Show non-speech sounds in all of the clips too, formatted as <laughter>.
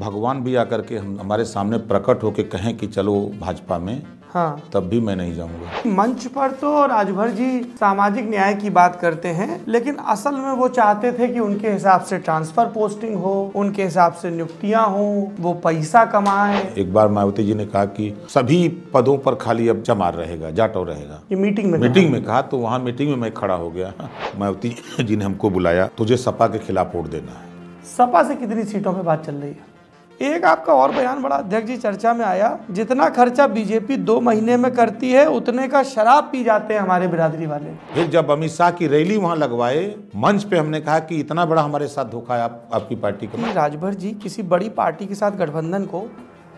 भगवान भी आकर के हम हमारे सामने प्रकट होके कहें कि चलो भाजपा में हाँ तब भी मैं नहीं जाऊंगा मंच पर तो राजभर जी सामाजिक न्याय की बात करते हैं लेकिन असल में वो चाहते थे कि उनके हिसाब से ट्रांसफर पोस्टिंग हो उनके हिसाब से नियुक्तियां हो वो पैसा कमाए एक बार मायावती जी ने कहा कि सभी पदों पर खाली अब जमार रहेगा जाटो रहेगा ये मीटिंग में मीटिंग में कहा तो वहाँ मीटिंग में मैं खड़ा हो गया मायावती जी ने हमको बुलाया तुझे सपा के खिलाफ वोट देना है सपा से कितनी सीटों पर बात चल रही है एक आपका और बयान बड़ा अध्यक्ष जी चर्चा में आया जितना खर्चा बीजेपी दो महीने में करती है उतने का शराब पी जाते हैं हमारे बिरादरी वाले फिर जब अमित शाह की रैली वहाँ लगवाए मंच पे हमने कहा कि इतना बड़ा हमारे साथ धोखा है आप, आपकी पार्टी का राजभर जी किसी बड़ी पार्टी के साथ गठबंधन को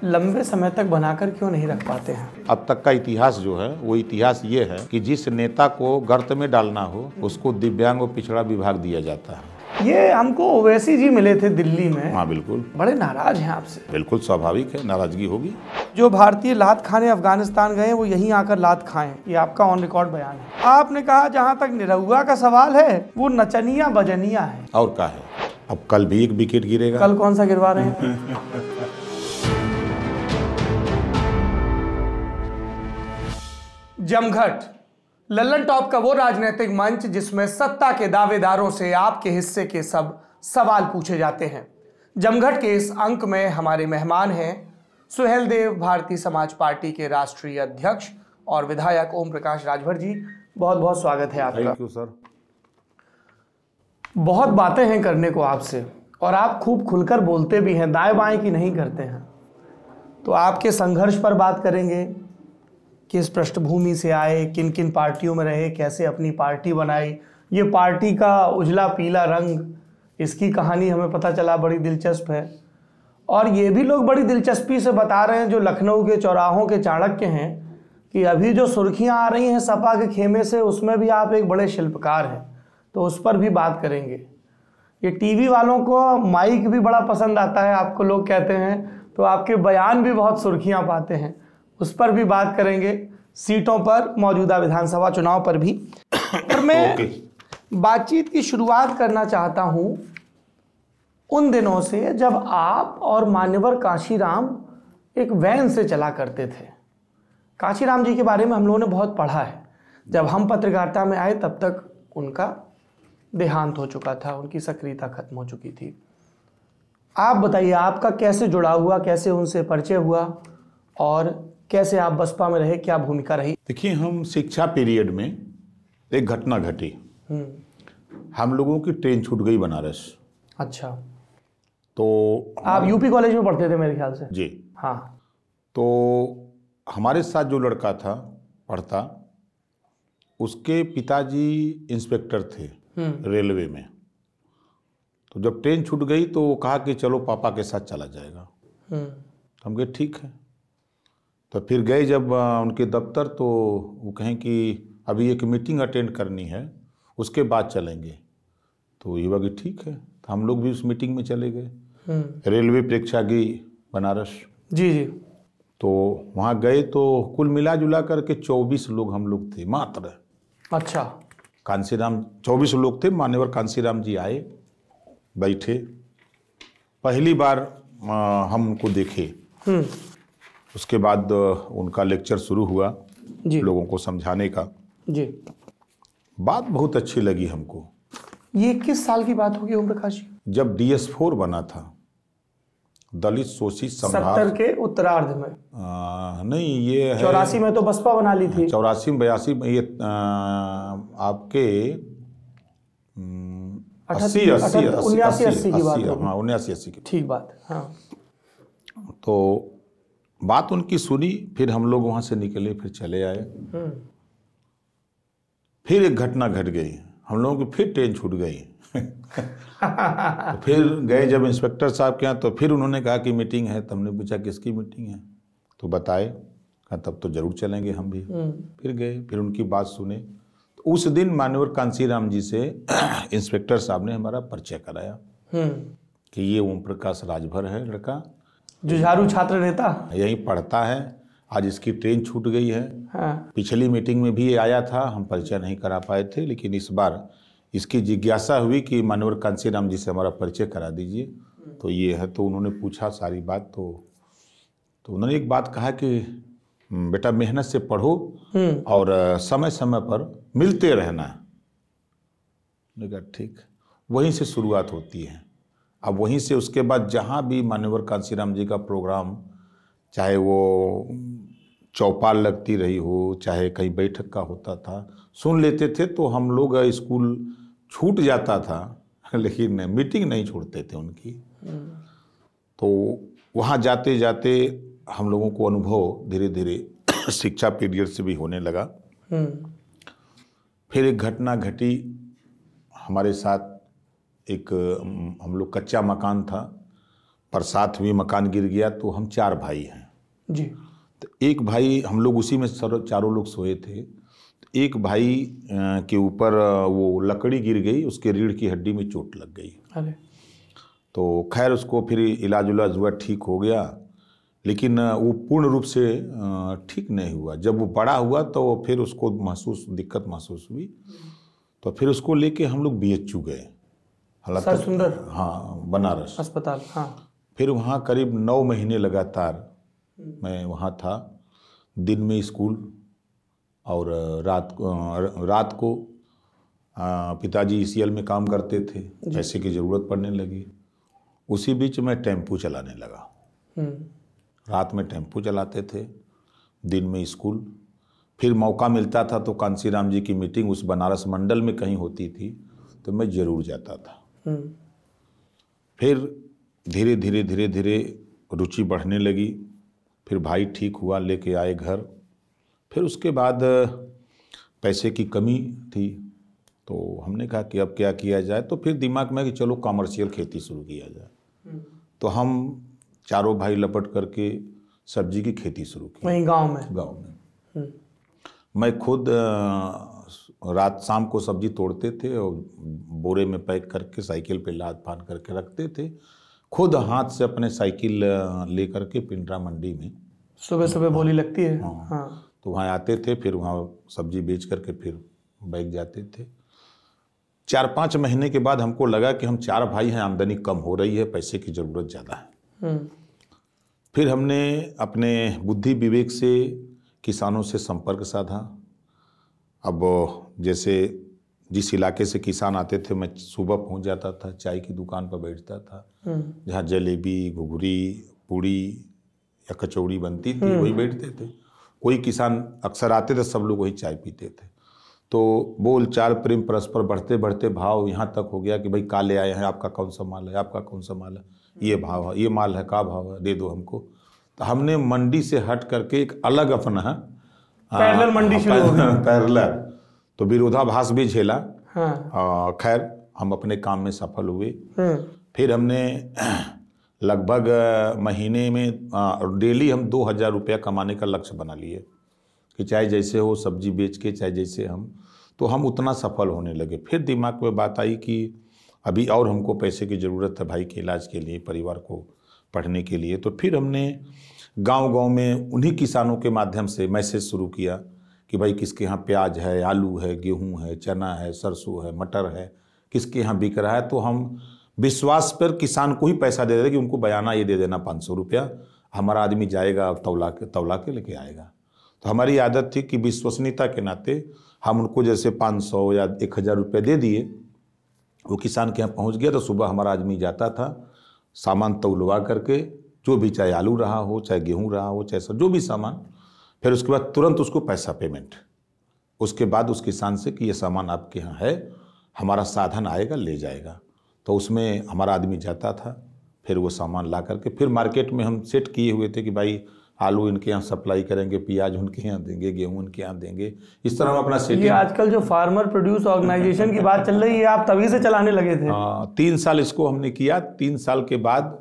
लंबे समय तक बनाकर क्यों नहीं रख पाते हैं अब तक का इतिहास जो है वो इतिहास ये है कि जिस नेता को गर्त में डालना हो उसको दिव्यांग और पिछड़ा विभाग दिया जाता है ये हमको ओवैसी जी मिले थे दिल्ली में हाँ बिल्कुल बड़े नाराज हैं आपसे बिल्कुल स्वाभाविक है नाराजगी होगी जो भारतीय लात खाने अफगानिस्तान गए वो यहीं आकर लात खाएं ये आपका ऑन रिकॉर्ड बयान है आपने कहा जहाँ तक निरहुआ का सवाल है वो नचनिया बजनिया है और क्या है अब कल भी एक विकेट गिरेगा कल कौन सा गिरवा रहे हैं जमघट लल्लन टॉप का वो राजनीतिक मंच जिसमें सत्ता के दावेदारों से आपके हिस्से के सब सवाल पूछे जाते हैं जमघट के इस अंक में हमारे मेहमान हैं सुहेल देव भारतीय समाज पार्टी के राष्ट्रीय अध्यक्ष और विधायक ओम प्रकाश राजभर जी बहुत बहुत स्वागत है आपका थैंक यू सर बहुत बातें हैं करने को आपसे और आप खूब खुलकर बोलते भी हैं दाएं बाएं की नहीं करते हैं तो आपके संघर्ष पर बात करेंगे किस पृष्ठभूमि से आए किन किन पार्टियों में रहे कैसे अपनी पार्टी बनाई ये पार्टी का उजला पीला रंग इसकी कहानी हमें पता चला बड़ी दिलचस्प है और ये भी लोग बड़ी दिलचस्पी से बता रहे हैं जो लखनऊ के चौराहों के चाणक्य हैं कि अभी जो सुर्खियां आ रही हैं सपा के खेमे से उसमें भी आप एक बड़े शिल्पकार हैं तो उस पर भी बात करेंगे ये टीवी वालों को माइक भी बड़ा पसंद आता है आपको लोग कहते हैं तो आपके बयान भी बहुत सुर्खियाँ पाते हैं उस पर भी बात करेंगे सीटों पर मौजूदा विधानसभा चुनाव पर भी और मैं बातचीत की शुरुआत करना चाहता हूं उन दिनों से जब आप और मान्यवर काशीराम एक वैन से चला करते थे काशीराम जी के बारे में हम लोगों ने बहुत पढ़ा है जब हम पत्रकारिता में आए तब तक उनका देहांत हो चुका था उनकी सक्रियता खत्म हो चुकी थी आप बताइए आपका कैसे जुड़ा हुआ कैसे उनसे परिचय हुआ और कैसे आप बसपा में रहे क्या भूमिका रही देखिए हम शिक्षा पीरियड में एक घटना घटी हम्म। हम लोगों की ट्रेन छूट गई बनारस अच्छा तो आप यूपी कॉलेज में पढ़ते थे मेरे ख्याल से जी हाँ तो हमारे साथ जो लड़का था पढ़ता उसके पिताजी इंस्पेक्टर थे हम्म। रेलवे में तो जब ट्रेन छूट गई तो वो कहा कि चलो पापा के साथ चला जाएगा हम्म। तो हम कहे ठीक है तो फिर गए जब उनके दफ्तर तो वो कहें कि अभी एक मीटिंग अटेंड करनी है उसके बाद चलेंगे तो युवा की ठीक है तो हम लोग भी उस मीटिंग में चले गए हम्म। रेलवे परीक्षा की बनारस जी जी तो वहाँ गए तो कुल मिला जुला करके चौबीस लोग हम लोग थे मात्र अच्छा कांसीराम चौबीस लोग थे मान्यवर कांसीराम जी आए बैठे पहली बार आ, हम उनको देखे हम्म। उसके बाद उनका लेक्चर शुरू हुआ जी लोगों को समझाने का जी बात बहुत अच्छी लगी हमको ये किस साल की बात होगी ओम प्रकाश जी जब डी एस फोर बना था दलित शोषित सम्राट के उत्तरार्ध में आ, नहीं ये चौरासी में तो बसपा बना ली थी चौरासी में बयासी में ये आ, आपके अस्सी अस्सी हाँ, उन्यासी अस्सी की बात उन्यासी अस्सी की ठीक बात हाँ तो बात उनकी सुनी फिर हम लोग वहाँ से निकले फिर चले आए हम्म। फिर एक घटना घट गई हम लोगों की फिर ट्रेन छूट गई तो <laughs> फिर गए जब इंस्पेक्टर साहब के यहाँ तो फिर उन्होंने कहा कि मीटिंग है तो हमने पूछा किसकी मीटिंग है तो बताए कहा तब तो ज़रूर चलेंगे हम भी हम्म। फिर गए फिर उनकी बात सुने तो उस दिन मान्यवर राम जी से <clears throat> इंस्पेक्टर साहब ने हमारा परिचय कराया हम्म। कि ये ओम प्रकाश राजभर है लड़का जुझारू छात्र नेता यही पढ़ता है आज इसकी ट्रेन छूट गई है हाँ। पिछली मीटिंग में भी ये आया था हम परिचय नहीं करा पाए थे लेकिन इस बार इसकी जिज्ञासा हुई कि मनोहर राम जी से हमारा परिचय करा दीजिए तो ये है तो उन्होंने पूछा सारी बात तो तो उन्होंने एक बात कहा कि बेटा मेहनत से पढ़ो हम्म। और समय समय पर मिलते रहना ठीक वहीं से शुरुआत होती है अब वहीं से उसके बाद जहाँ भी मान्यवर राम जी का प्रोग्राम चाहे वो चौपाल लगती रही हो चाहे कहीं बैठक का होता था सुन लेते थे तो हम लोग स्कूल छूट जाता था <laughs> लेकिन मीटिंग नहीं छोड़ते थे उनकी तो वहाँ जाते जाते हम लोगों को अनुभव धीरे धीरे <clears throat> शिक्षा पीरियड से भी होने लगा हम्म। फिर एक घटना घटी हमारे साथ एक हम लोग कच्चा मकान था पर साथ में मकान गिर गया तो हम चार भाई हैं जी तो एक भाई हम लोग उसी में सर चारों लोग सोए थे एक भाई के ऊपर वो लकड़ी गिर गई उसके रीढ़ की हड्डी में चोट लग गई अरे तो खैर उसको फिर इलाज उलाज हुआ ठीक हो गया लेकिन वो पूर्ण रूप से ठीक नहीं हुआ जब वो बड़ा हुआ तो फिर उसको महसूस दिक्कत महसूस हुई तो फिर उसको लेके हम लोग बी गए हालांकि सुंदर हाँ बनारस अस्पताल हाँ फिर वहाँ करीब नौ महीने लगातार मैं वहाँ था दिन में स्कूल और रात को रात को पिताजी ई e में काम करते थे पैसे की ज़रूरत पड़ने लगी उसी बीच मैं टेम्पू चलाने लगा हम्म। रात में टेम्पू चलाते थे दिन में स्कूल फिर मौका मिलता था तो कांसीराम जी की मीटिंग उस बनारस मंडल में कहीं होती थी तो मैं ज़रूर जाता था हम्म। फिर धीरे धीरे धीरे धीरे रुचि बढ़ने लगी फिर भाई ठीक हुआ लेके आए घर फिर उसके बाद पैसे की कमी थी तो हमने कहा कि अब क्या किया जाए तो फिर दिमाग में कि चलो कॉमर्शियल खेती शुरू किया जाए हम्म। तो हम चारों भाई लपट करके सब्जी की खेती शुरू की वहीं गांव में गांव में हम्म। मैं खुद आ, रात शाम को सब्जी तोड़ते थे और बोरे में पैक करके साइकिल पे लाद फान करके रखते थे खुद हाथ से अपने साइकिल ले करके पिंडरा मंडी में सुबह सुबह हाँ। बोली लगती है हाँ, हाँ। तो वहाँ आते थे फिर वहाँ सब्जी बेच करके फिर बैग जाते थे चार पाँच महीने के बाद हमको लगा कि हम चार भाई हैं आमदनी कम हो रही है पैसे की ज़रूरत ज़्यादा है हम्म। फिर हमने अपने बुद्धि विवेक से किसानों से संपर्क साधा अब जैसे जिस इलाके से किसान आते थे मैं सुबह पहुंच जाता था चाय की दुकान पर बैठता था हम्म। जहाँ जलेबी घुघरी पूड़ी या कचौड़ी बनती थी हम्म। वही बैठते थे कोई किसान अक्सर आते थे सब लोग वही चाय पीते थे तो बोल चाल प्रेम परस्पर बढ़ते बढ़ते भाव यहाँ तक हो गया कि भाई काले आए हैं आपका कौन सा माल है आपका कौन सा माल है ये भाव है ये माल है का भाव है दे दो हमको तो हमने मंडी से हट करके एक अलग अपना पैरेलल मंडी शुरू हो गई <laughs> पैरेलल तो विरोधाभास भी झेला हाँ। खैर हम अपने काम में सफल हुए हम्म। फिर हमने <clears throat> लगभग महीने में डेली हम दो हज़ार रुपया कमाने का लक्ष्य बना लिए कि चाहे जैसे हो सब्जी बेच के चाहे जैसे हम तो हम उतना सफल होने लगे फिर दिमाग में बात आई कि अभी और हमको पैसे की ज़रूरत है भाई के इलाज के लिए परिवार को पढ़ने के लिए तो फिर हमने गांव-गांव में उन्हीं किसानों के माध्यम से मैसेज शुरू किया कि भाई किसके यहाँ प्याज है आलू है गेहूँ है चना है सरसों है मटर है किसके यहाँ बिक रहा है तो हम विश्वास पर किसान को ही पैसा दे दे कि उनको बयाना ये दे देना पाँच सौ रुपया हमारा आदमी जाएगा तौला के तौला के लेके आएगा तो हमारी आदत थी कि विश्वसनीयता के नाते हम उनको जैसे पाँच सौ या एक हज़ार रुपये दे दिए वो किसान के यहाँ पहुँच गया तो सुबह हमारा आदमी जाता था सामान तौलवा करके जो भी चाहे आलू रहा हो चाहे गेहूँ रहा हो चाहे जो भी सामान फिर उसके बाद तुरंत उसको पैसा पेमेंट उसके बाद उस किसान से कि ये सामान आपके यहाँ है हमारा साधन आएगा ले जाएगा तो उसमें हमारा आदमी जाता था फिर वो सामान ला करके फिर मार्केट में हम सेट किए हुए थे कि भाई आलू इनके यहाँ सप्लाई करेंगे प्याज उनके यहाँ देंगे गेहूँ उनके यहाँ देंगे इस तरह हम अपना सेट आजकल जो फार्मर प्रोड्यूस ऑर्गेनाइजेशन की बात चल रही है आप तभी से चलाने लगे थे आ, हाँ, तीन साल इसको हमने किया तीन साल के बाद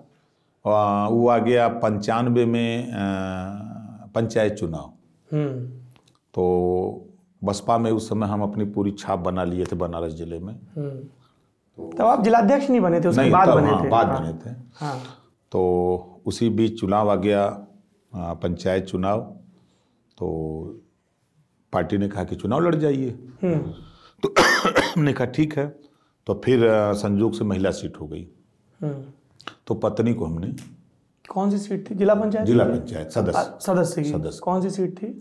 वो आ गया पंचानवे में पंचायत चुनाव हम्म। तो बसपा में उस समय हम अपनी पूरी छाप बना लिए थे बनारस जिले में हम्म। तो, आप जिलाध्यक्ष नहीं बने थे उसके बाद बने हाँ, थे बाद हाँ, बने थे हाँ। तो उसी बीच चुनाव आ गया पंचायत चुनाव तो पार्टी ने कहा कि चुनाव लड़ जाइए हम्म। तो <clears throat> हमने कहा ठीक है तो फिर संजोग से महिला सीट हो गई तो पत्नी को हमने कौन सी सीट थी जिला पंचायत जिला पंचायत सदस्य सदस्य की सदस्य कौन सी सीट थी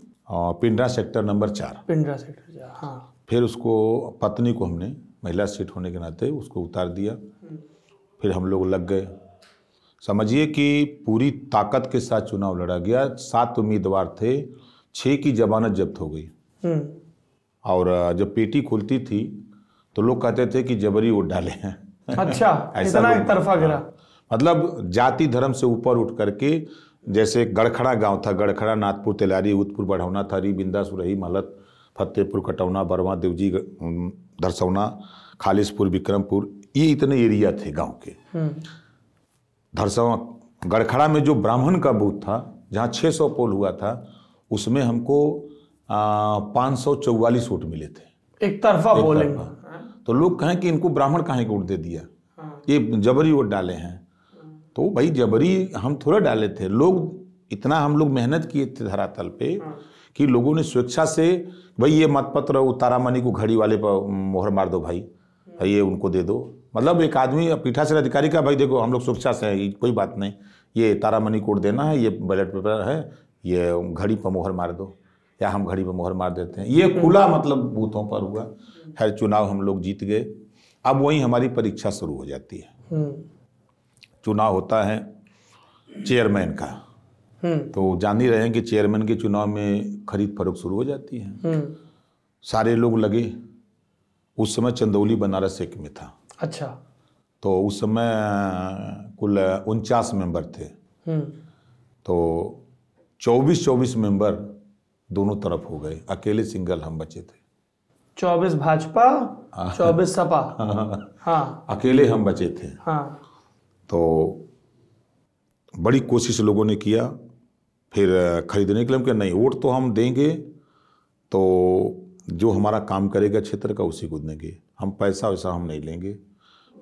पिंडरा सेक्टर नंबर चार पिंडरा सेक्टर चार हाँ फिर उसको पत्नी को हमने महिला सीट होने के नाते उसको उतार दिया फिर हम लोग लग गए समझिए कि पूरी ताकत के साथ चुनाव लड़ा गया सात उम्मीदवार थे छः की जमानत जब्त हो गई हम्म। और जब पेटी खुलती थी तो लोग कहते थे कि जबरी वोट डाले हैं अच्छा <laughs> ऐसा इतना एक तरफा गिरा हाँ। मतलब जाति धर्म से ऊपर उठ करके जैसे गड़खड़ा गांव था गड़खड़ा नाथपुर तेलारी उदपुर बढ़ौना थरी सुरही मलत फतेहपुर कटौना बरवा देवजी धरसौना खालिशपुर विक्रमपुर ये इतने एरिया थे गांव के धरसौना हम्म। गड़खड़ा में जो ब्राह्मण का बूथ था जहाँ 600 पोल हुआ था उसमें हमको पाँच सौ चौवालीस वोट मिले थे एक तरफा पोलिंग तो लोग कहें कि इनको ब्राह्मण कहाँ वोट दे दिया हाँ। ये जबरी वोट डाले हैं तो भाई जबरी हम थोड़ा डाले थे लोग इतना हम लोग मेहनत किए थे धरातल पे हाँ। कि लोगों ने स्वेच्छा से भाई ये मतपत्र पत्र तारामणि को घड़ी वाले पर मोहर मार दो भाई भाई ये उनको दे दो मतलब एक आदमी पीठासन अधिकारी का भाई देखो हम लोग स्वेच्छा से हैं कोई बात नहीं ये तारामणि कोड देना है ये बैलेट पेपर है ये घड़ी पर मोहर मार दो या हम घड़ी पर मोहर मार देते हैं ये खुला मतलब बूथों पर हुआ हर चुनाव हम लोग जीत गए अब वहीं हमारी परीक्षा शुरू हो जाती है हम्म। चुनाव होता है चेयरमैन का हम्म। तो जान ही रहे हैं कि चेयरमैन के चुनाव में खरीद फरोख शुरू हो जाती है हम्म। सारे लोग लगे उस समय चंदौली बनारस एक में था अच्छा तो उस समय कुल उनचास मेंबर थे हम्म। तो चौबीस चौबीस मेंबर दोनों तरफ हो गए अकेले सिंगल हम बचे थे चौबीस भाजपा हाँ। चौबीस सपा हाँ।, हाँ अकेले हम बचे थे हाँ तो बड़ी कोशिश लोगों ने किया फिर खरीदने के लिए हम कहा नहीं वोट तो हम देंगे तो जो हमारा काम करेगा क्षेत्र का उसी को देंगे हम पैसा वैसा हम नहीं लेंगे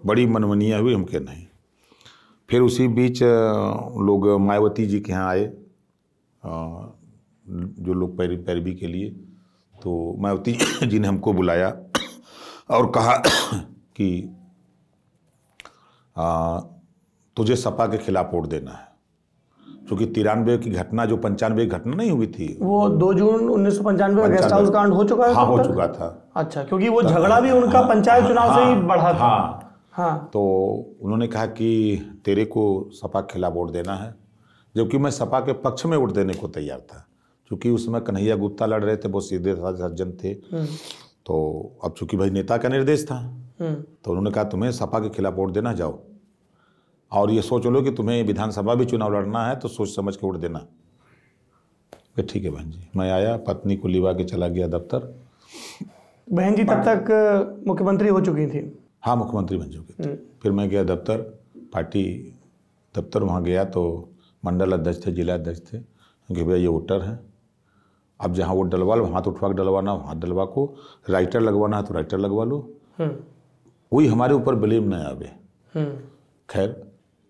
बड़ी मनमनियाँ हुई हम कह नहीं फिर उसी बीच लोग मायावती जी के यहाँ आए जो लोग पैर पैरवी के लिए तो मायावती <coughs> जी ने हमको बुलाया और कहा <coughs> कि आ, तुझे सपा के खिलाफ वोट देना है क्योंकि तिरानवे की घटना जो पंचानवे की घटना नहीं हुई थी वो दो जून उन्नीस सौ पंचानवे गेस्ट हाउस कांड हो चुका हाँ हो चुका था अच्छा क्योंकि वो झगड़ा भी उनका हाँ, पंचायत हाँ, चुनाव से ही हाँ, बढ़ा था हाँ, तो उन्होंने कहा कि तेरे को सपा के खिलाफ वोट देना है जबकि मैं सपा के पक्ष में वोट देने को तैयार था क्योंकि उस समय कन्हैया गुप्ता लड़ रहे थे बहुत सीधे सज्जन थे हम्म। तो अब चूंकि भाई नेता का निर्देश था हम्म। तो उन्होंने कहा तुम्हें सपा के खिलाफ वोट देना जाओ और ये सोच लो कि तुम्हें विधानसभा भी चुनाव लड़ना है तो सोच समझ के वोट देना ठीक है बहन जी मैं आया पत्नी को लिवा के चला गया दफ्तर बहन जी तब तक मुख्यमंत्री हो चुकी थी हाँ मुख्यमंत्री बन चुकी थी हम्म। फिर मैं गया दफ्तर पार्टी दफ्तर वहाँ गया तो मंडल अध्यक्ष थे जिला अध्यक्ष थे कि भैया ये वोटर हैं अब जहाँ वोट डलवा लो हाथ उठवा के डलवाना हाथ डलवा को राइटर लगवाना है तो राइटर लगवा लो हम्म। कोई हमारे ऊपर ब्लेम न आवे हम्म। खैर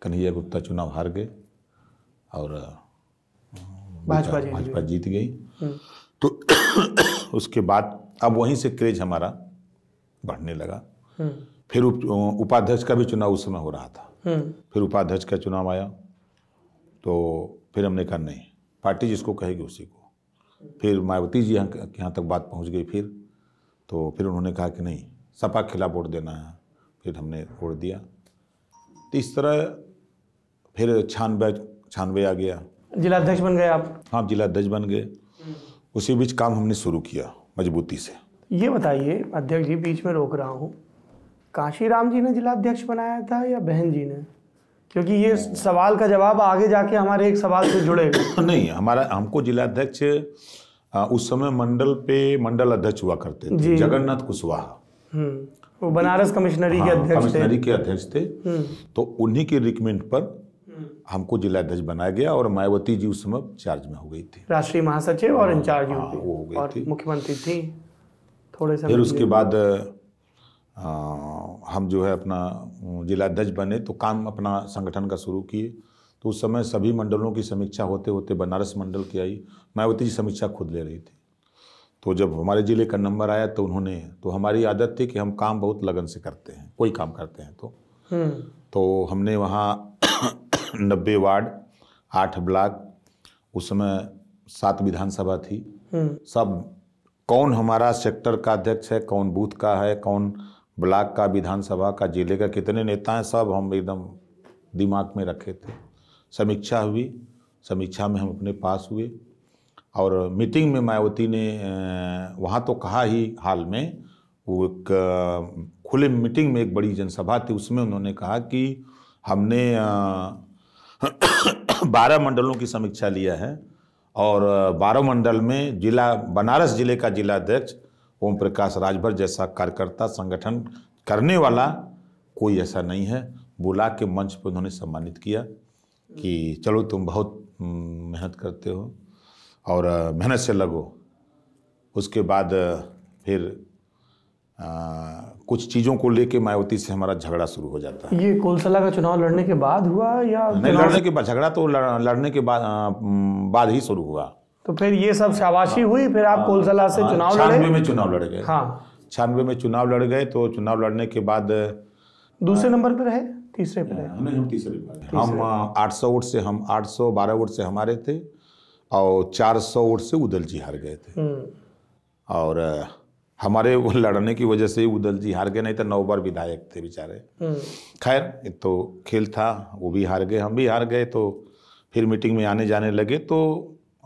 कन्हैया गुप्ता चुनाव हार गए और भाजपा भाजपा जीत गई हम्म। तो <coughs> उसके बाद अब वहीं से क्रेज हमारा बढ़ने लगा हम्म। फिर उपाध्यक्ष का भी चुनाव उस समय हो रहा था हम्म। फिर उपाध्यक्ष का चुनाव आया तो फिर हमने कहा नहीं पार्टी जिसको कहेगी उसी को फिर मायावती जी यहाँ यहाँ तक बात पहुँच गई फिर तो फिर उन्होंने कहा कि नहीं सपा खिलाफ वोट देना है फिर हमने वोट दिया तो इस तरह फिर छानबे छानबे आ गया जिला अध्यक्ष बन गए आप हाँ जिला अध्यक्ष बन गए उसी बीच काम हमने शुरू किया मजबूती से ये बताइए अध्यक्ष जी बीच में रोक रहा हूँ काशीराम जी ने जिला अध्यक्ष बनाया था या बहन जी ने क्योंकि ये सवाल का जवाब आगे जाके हमारे एक सवाल से जुड़ेगा नहीं हमारा हमको जिला अध्यक्ष उस समय मंडल पे मंडल अध्यक्ष हुआ करते थे जगन्नाथ कुशवाहा हम्म, वो बनारस कमिश्नरी हाँ, के अध्यक्ष थे के अध्यक्ष थे तो उन्हीं के रिकमेंट पर हम्म। हमको जिला अध्यक्ष बनाया गया और मायावती जी उस समय चार्ज में हो गई थी राष्ट्रीय महासचिव और इंचार्ज हाँ, हाँ, वो हो गई थी मुख्यमंत्री थी थोड़े से फिर उसके बाद आ, हम जो है अपना जिला अध्यक्ष बने तो काम अपना संगठन का शुरू किए तो उस समय सभी मंडलों की समीक्षा होते होते बनारस मंडल की आई मायावती जी समीक्षा खुद ले रही थी तो जब हमारे ज़िले का नंबर आया तो उन्होंने तो हमारी आदत थी कि हम काम बहुत लगन से करते हैं कोई काम करते हैं तो हम्म। तो हमने वहाँ नब्बे वार्ड आठ ब्लॉक उसमें सात विधानसभा थी हम्म। सब कौन हमारा सेक्टर का अध्यक्ष है कौन बूथ का है कौन ब्लॉक का विधानसभा का जिले का कितने नेता हैं सब हम एकदम दिमाग में रखे थे समीक्षा हुई समीक्षा में हम अपने पास हुए और मीटिंग में मायावती ने वहाँ तो कहा ही हाल में वो एक खुले मीटिंग में एक बड़ी जनसभा थी उसमें उन्होंने कहा कि हमने बारह मंडलों की समीक्षा लिया है और बारह मंडल में जिला बनारस जिले का जिलाध्यक्ष ओम प्रकाश राजभर जैसा कार्यकर्ता संगठन करने वाला कोई ऐसा नहीं है बुला के मंच पर उन्होंने सम्मानित किया कि चलो तुम बहुत मेहनत करते हो और मेहनत से लगो उसके बाद फिर कुछ चीज़ों को लेके मायावती से हमारा झगड़ा शुरू हो जाता है ये कोलसला का चुनाव लड़ने के बाद हुआ या नहीं लड़ने के बाद झगड़ा तो लड़, लड़ने के बाद बाद ही शुरू हुआ तो फिर ये सब शाबाशी हाँ, हुई फिर आप हाँ। कोलसला से हाँ, चुनाव छानवे में चुनाव लड़ गए हाँ छियानवे में चुनाव लड़ गए तो चुनाव लड़ने के बाद दूसरे नंबर पर रहे तीसरे पर रहे हम तीसरे पर हम आठ सौ वोट से हम आठ सौ बारह वोट से हमारे थे और चार सौ वोट से उदल जी हार गए थे हम्म। और हमारे वो लड़ने की वजह से ही उदल जी हार गए नहीं तो नौ बार विधायक थे बेचारे हम्म। खैर तो खेल था वो भी हार गए हम भी हार गए तो फिर मीटिंग में आने जाने लगे तो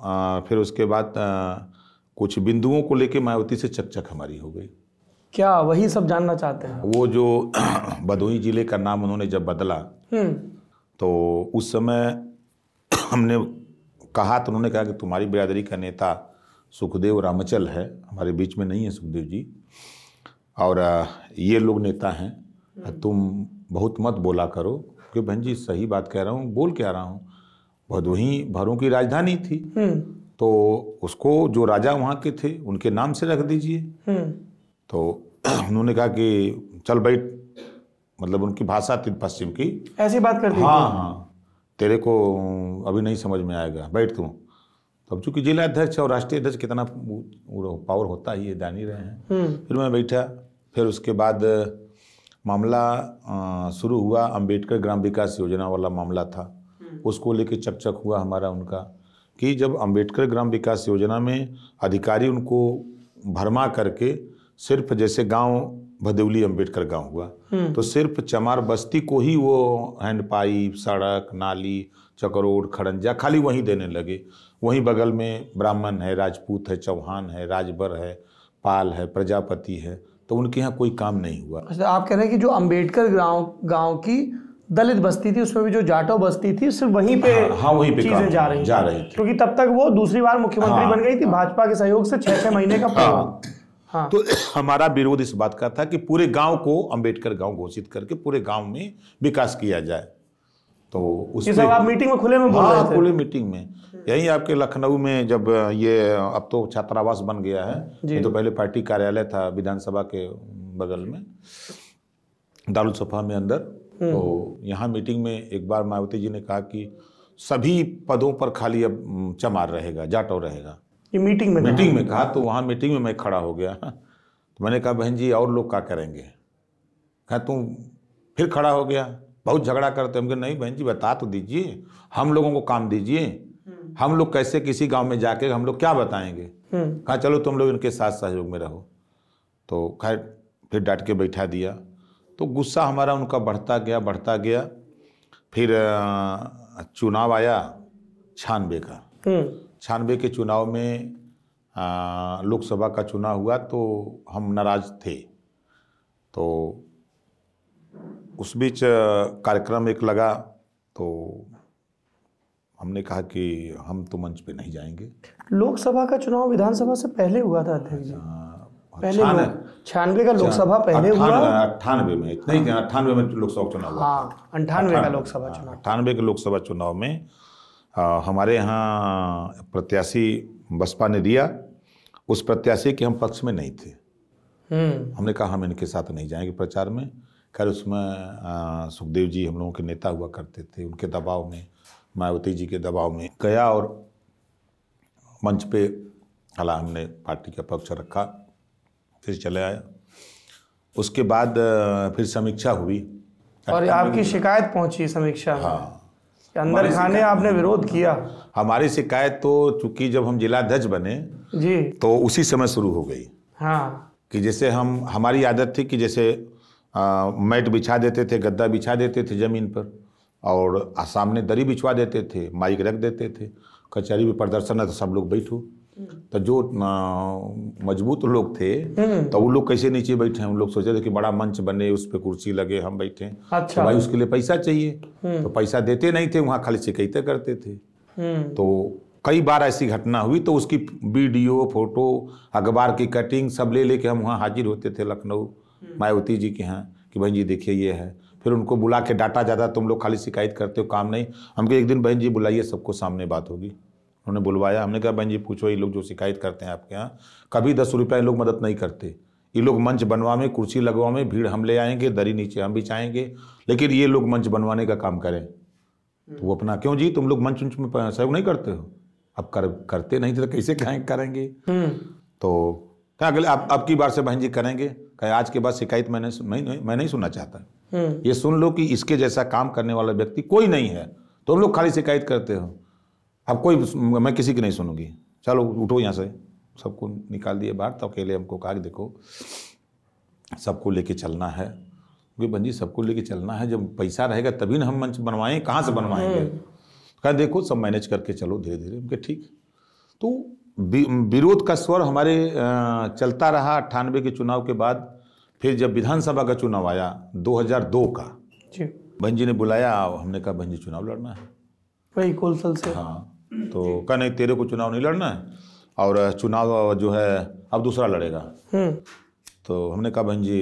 आ, फिर उसके बाद आ, कुछ बिंदुओं को लेके मायावती से चकचक हमारी हो गई क्या वही सब जानना चाहते हैं वो जो भदोही <clears throat> जिले का नाम उन्होंने जब बदला हम्म। तो उस समय <clears throat> हमने कहा तो उन्होंने कहा कि तुम्हारी बिरादरी का नेता सुखदेव रामचल है हमारे बीच में नहीं है सुखदेव जी और ये लोग नेता हैं हम्म। तुम बहुत मत बोला करो क्योंकि बहन जी सही बात कह रहा हूँ बोल के आ रहा हूँ भदोही भरों की राजधानी थी हम्म। तो उसको जो राजा वहाँ के थे उनके नाम से रख दीजिए हम्म। तो <clears throat> उन्होंने कहा कि चल बैठ मतलब उनकी भाषा थी पश्चिम की ऐसी बात कर हाँ हाँ तेरे को अभी नहीं समझ में आएगा बैठ तू अब चूंकि जिला अध्यक्ष और राष्ट्रीय अध्यक्ष कितना पावर होता है ये जान ही रहे हैं हम्म। फिर मैं बैठा फिर उसके बाद मामला शुरू हुआ अंबेडकर ग्राम विकास योजना वाला मामला था हम्म। उसको लेके चकचक हुआ हमारा उनका कि जब अंबेडकर ग्राम विकास योजना में अधिकारी उनको भरमा करके सिर्फ जैसे गांव भदौली अंबेडकर गांव हुआ हम्म। तो सिर्फ चमार बस्ती को ही वो हैंड पाइप सड़क नाली चकरोड खड़ंजा खाली वहीं देने लगे वहीं बगल में ब्राह्मण है राजपूत है चौहान है राजभर है पाल है प्रजापति है तो उनके यहाँ कोई काम नहीं हुआ अच्छा आप कह रहे हैं कि जो अम्बेडकर गांव गांव की दलित बस्ती थी उसमें भी जो जाटो बस्ती थी सिर्फ वहीं पे हाँ, हाँ वहीं पे चीजें जा रही जा रही थी क्योंकि तब तक वो दूसरी बार मुख्यमंत्री हाँ, बन गई थी हाँ। भाजपा के सहयोग से छह छह महीने का हाँ, हाँ। तो <clears throat> हमारा विरोध इस बात का था कि पूरे गांव को अंबेडकर गांव घोषित करके पूरे गांव में विकास किया जाए तो उस पे, आप मीटिंग में खुले में बोल हाँ, खुले मीटिंग में यही आपके लखनऊ में जब ये अब तो छात्रावास बन गया है ये तो पहले पार्टी कार्यालय था विधानसभा के बगल में दारुलसफा सफा में अंदर हम्म। तो यहाँ मीटिंग में एक बार मायावती जी ने कहा कि सभी पदों पर खाली अब चमार रहेगा जाटो रहेगा ये मीटिंग में मीटिंग में कहा तो वहाँ मीटिंग में मैं खड़ा हो गया हाँ। तो मैंने कहा बहन जी और लोग क्या करेंगे कहा तुम फिर खड़ा हो गया बहुत झगड़ा करते हम नहीं बहन जी बता तो दीजिए हम लोगों को काम दीजिए हम लोग कैसे किसी गांव में जाके हम लोग क्या बताएंगे हम्म। कहा चलो तुम लोग इनके साथ सहयोग में रहो तो खैर फिर डांट के बैठा दिया तो गुस्सा हमारा उनका बढ़ता गया बढ़ता गया फिर चुनाव आया छानबे का हम्म। छानबे के चुनाव में लोकसभा का चुनाव हुआ तो हम नाराज थे तो उस बीच कार्यक्रम एक लगा तो हमने कहा कि हम तो मंच पे नहीं जाएंगे लोकसभा का चुनाव विधानसभा से पहले हुआ था अध्यक्ष जी अच्छा, पहले छियानवे का लोकसभा अच्छा, पहले हुआ अट्ठानवे में नहीं अट्ठानवे में लोकसभा चुनाव हुआ हाँ, अंठानवे का लोकसभा हाँ, चुनाव अट्ठानवे के लोकसभा चुनाव में आ, हमारे यहाँ प्रत्याशी बसपा ने दिया उस प्रत्याशी के हम पक्ष में नहीं थे हम्म। हमने कहा हम इनके साथ नहीं जाएंगे प्रचार में खैर उसमें सुखदेव जी हम लोगों के नेता हुआ करते थे उनके दबाव में मायावती जी के दबाव में गया और मंच पे हला हमने पार्टी का पक्ष रखा फिर चले आया उसके बाद फिर समीक्षा हुई और आपकी शिकायत पहुंची समीक्षा हाँ अंदर खाने आपने विरोध किया हमारी शिकायत तो चूंकि जब हम जिलाध्यक्ष बने जी तो उसी समय शुरू हो गई हाँ कि जैसे हम हमारी आदत थी कि जैसे मैट बिछा देते थे गद्दा बिछा देते थे ज़मीन पर और सामने दरी बिछवा देते थे माइक रख देते थे कचहरी में प्रदर्शन है तो सब लोग बैठो तो जो मजबूत लोग थे हम्म। तो वो लोग कैसे नीचे बैठे हम लोग सोचे थे कि बड़ा मंच बने उस पर कुर्सी लगे हम बैठे तो अच्छा। तो भाई उसके लिए पैसा चाहिए हम्म। तो पैसा देते नहीं थे वहाँ खाली शिकायतें करते थे हम्म। तो कई बार ऐसी घटना हुई तो उसकी वीडियो फोटो अखबार की कटिंग सब ले लेके हम वहाँ हाजिर होते थे लखनऊ हम्म। मायावती जी के हैं कि बहन जी देखिए ये है फिर उनको बुला के डाटा जाता तुम लोग खाली शिकायत करते हो काम नहीं हमको एक दिन बहन जी बुलाइए सबको सामने बात होगी उन्होंने बुलवाया हमने कहा बहन जी पूछो ये लोग जो शिकायत करते हैं आपके यहाँ कभी दस रुपया ये लोग मदद नहीं करते ये लोग मंच बनवावे कुर्सी लगवावे भीड़ हम ले आएंगे दरी नीचे हम भी चाहेंगे लेकिन ये लोग मंच बनवाने का काम करें हम्म। तो वो अपना क्यों जी तुम लोग मंच उंच में सहयोग नहीं करते हो अब कर करते नहीं थे तो कैसे कहें करेंगे हम्म। तो क्या अगले आप अब की बार से बहन जी करेंगे कहे आज के बाद शिकायत मैंने मैं नहीं मैं नहीं सुनना चाहता हम्म। ये सुन लो कि इसके जैसा काम करने वाला व्यक्ति कोई नहीं है तुम तो लोग खाली शिकायत करते हो अब कोई मैं किसी की नहीं सुनूंगी चलो उठो यहाँ से सबको निकाल दिए बाहर तो अकेले हमको कहा कि देखो सबको लेके चलना है क्योंकि जी सबको लेके चलना है जब पैसा रहेगा तभी ना हम मंच बनवाएं कहाँ से बनवाएंगे हम्म। कहा देखो सब मैनेज करके चलो धीरे धीरे उनके ठीक तो विरोध का स्वर हमारे चलता रहा अट्ठानवे के चुनाव के बाद फिर जब विधानसभा का चुनाव आया 2002 का जी बहन जी ने बुलाया हमने कहा बहन जी चुनाव लड़ना है वही कौलसल से हाँ तो कहा नहीं तेरे को चुनाव नहीं लड़ना है और चुनाव जो है अब दूसरा लड़ेगा हम्म। तो हमने कहा बहन जी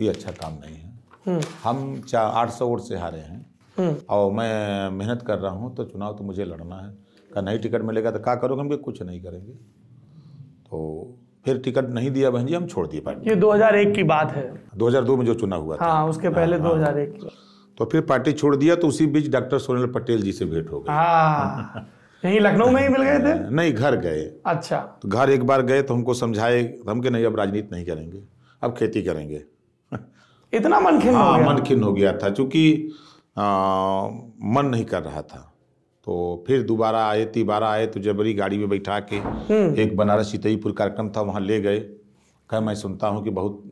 ये अच्छा काम नहीं है हम्म। हम चार आठ सौ वोट से हारे हैं और हम्म। मैं मेहनत कर रहा हूँ तो चुनाव तो मुझे लड़ना है का नहीं टिकट मिलेगा तो क्या करोगे हम कुछ नहीं करेंगे तो फिर टिकट नहीं दिया बहन जी हम छोड़ दिए पार्टी ये 2001 की बात है 2002 में जो चुना हुआ था हाँ, उसके हाँ, पहले हाँ। दो हजार एक तो फिर पार्टी छोड़ दिया तो उसी बीच डॉक्टर सोनल पटेल जी से भेंट हो गई हाँ। यही लखनऊ में ही मिल गए थे <laughs> नहीं घर गए अच्छा तो घर एक बार गए तो हमको समझाए तो हम के नहीं अब राजनीति नहीं करेंगे अब खेती करेंगे इतना मनखिन हाँ, मन खिन्न हो गया था चूंकि मन नहीं कर रहा था तो फिर दोबारा आए तिबारा आए तो जबरी गाड़ी में बैठा के हम्म। एक बनारस सीतईपुर कार्यक्रम था वहाँ ले गए कह मैं सुनता हूँ कि बहुत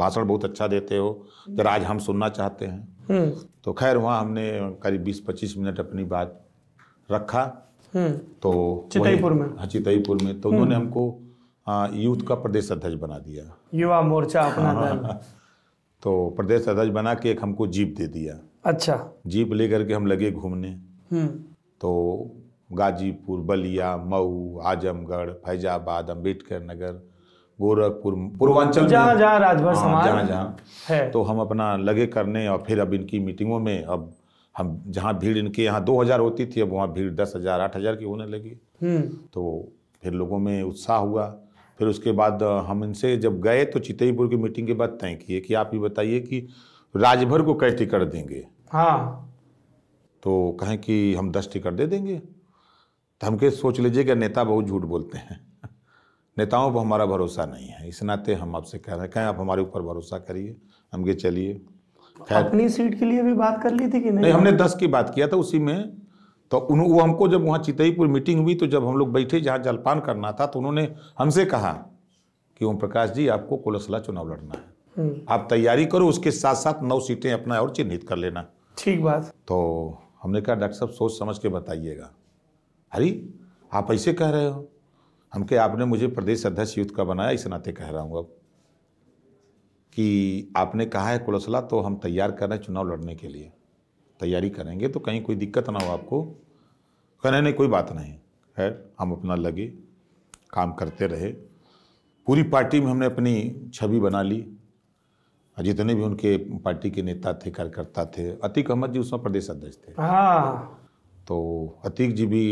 भाषण बहुत अच्छा देते हो जरा आज हम सुनना चाहते हैं हम्म। तो खैर वहाँ हमने करीब 20-25 मिनट अपनी बात रखा हम्म। तो चितईपुर में हाँ चितईपुर में तो उन्होंने हमको हाँ, यूथ का प्रदेश अध्यक्ष बना दिया युवा मोर्चा अपना <laughs> तो प्रदेश अध्यक्ष बना के एक हमको जीप दे दिया अच्छा जीप लेकर के हम लगे घूमने हम्म। तो गाजीपुर बलिया मऊ आजमगढ़ फैजाबाद अम्बेडकर नगर गोरखपुर पूर्वांचल जहाँ जहाँ राजभर हाँ, समाज जहाँ जहाँ तो हम अपना लगे करने और फिर अब इनकी मीटिंगों में अब हम जहाँ भीड़ इनके यहाँ दो हजार होती थी अब वहाँ भीड़ दस हजार आठ हजार की होने लगी हम्म। तो फिर लोगों में उत्साह हुआ फिर उसके बाद हम इनसे जब गए तो चितईपुर की मीटिंग के बाद तय किए कि आप ये बताइए कि राजभर को कैसे कर देंगे हाँ तो कहें कि हम दस टिकट दे देंगे तो हम के सोच कि नेता बहुत झूठ बोलते हैं <laughs> नेताओं पर हमारा भरोसा नहीं है इस नाते हम आपसे कह रहे हैं कहें आप हमारे ऊपर भरोसा करिए हम के चलिए अपनी सीट के लिए भी बात कर ली थी कि नहीं नहीं हमने दस की बात किया था उसी में तो उन वो हमको जब वहाँ चितईपुर मीटिंग हुई तो जब हम लोग बैठे जहाँ जलपान करना था तो उन्होंने हमसे कहा कि ओम प्रकाश जी आपको कोलसला चुनाव लड़ना है हम्म। आप तैयारी करो उसके साथ साथ नौ सीटें अपना और चिन्हित कर लेना ठीक बात तो हमने कहा डॉक्टर साहब सोच समझ के बताइएगा अरे आप ऐसे कह रहे हो हम कह आपने मुझे प्रदेश अध्यक्ष युद्ध का बनाया इस नाते कह रहा हूँ अब कि आपने कहा है कुलसला तो हम तैयार कर रहे हैं चुनाव लड़ने के लिए तैयारी करेंगे तो कहीं कोई दिक्कत ना हो आपको कहने नहीं कोई बात नहीं है हम अपना लगे काम करते रहे पूरी पार्टी में हमने अपनी छवि बना ली जितने भी उनके पार्टी के नेता थे कार्यकर्ता थे अतीक अहमद जी उसमें प्रदेश अध्यक्ष थे हाँ तो अतीक जी भी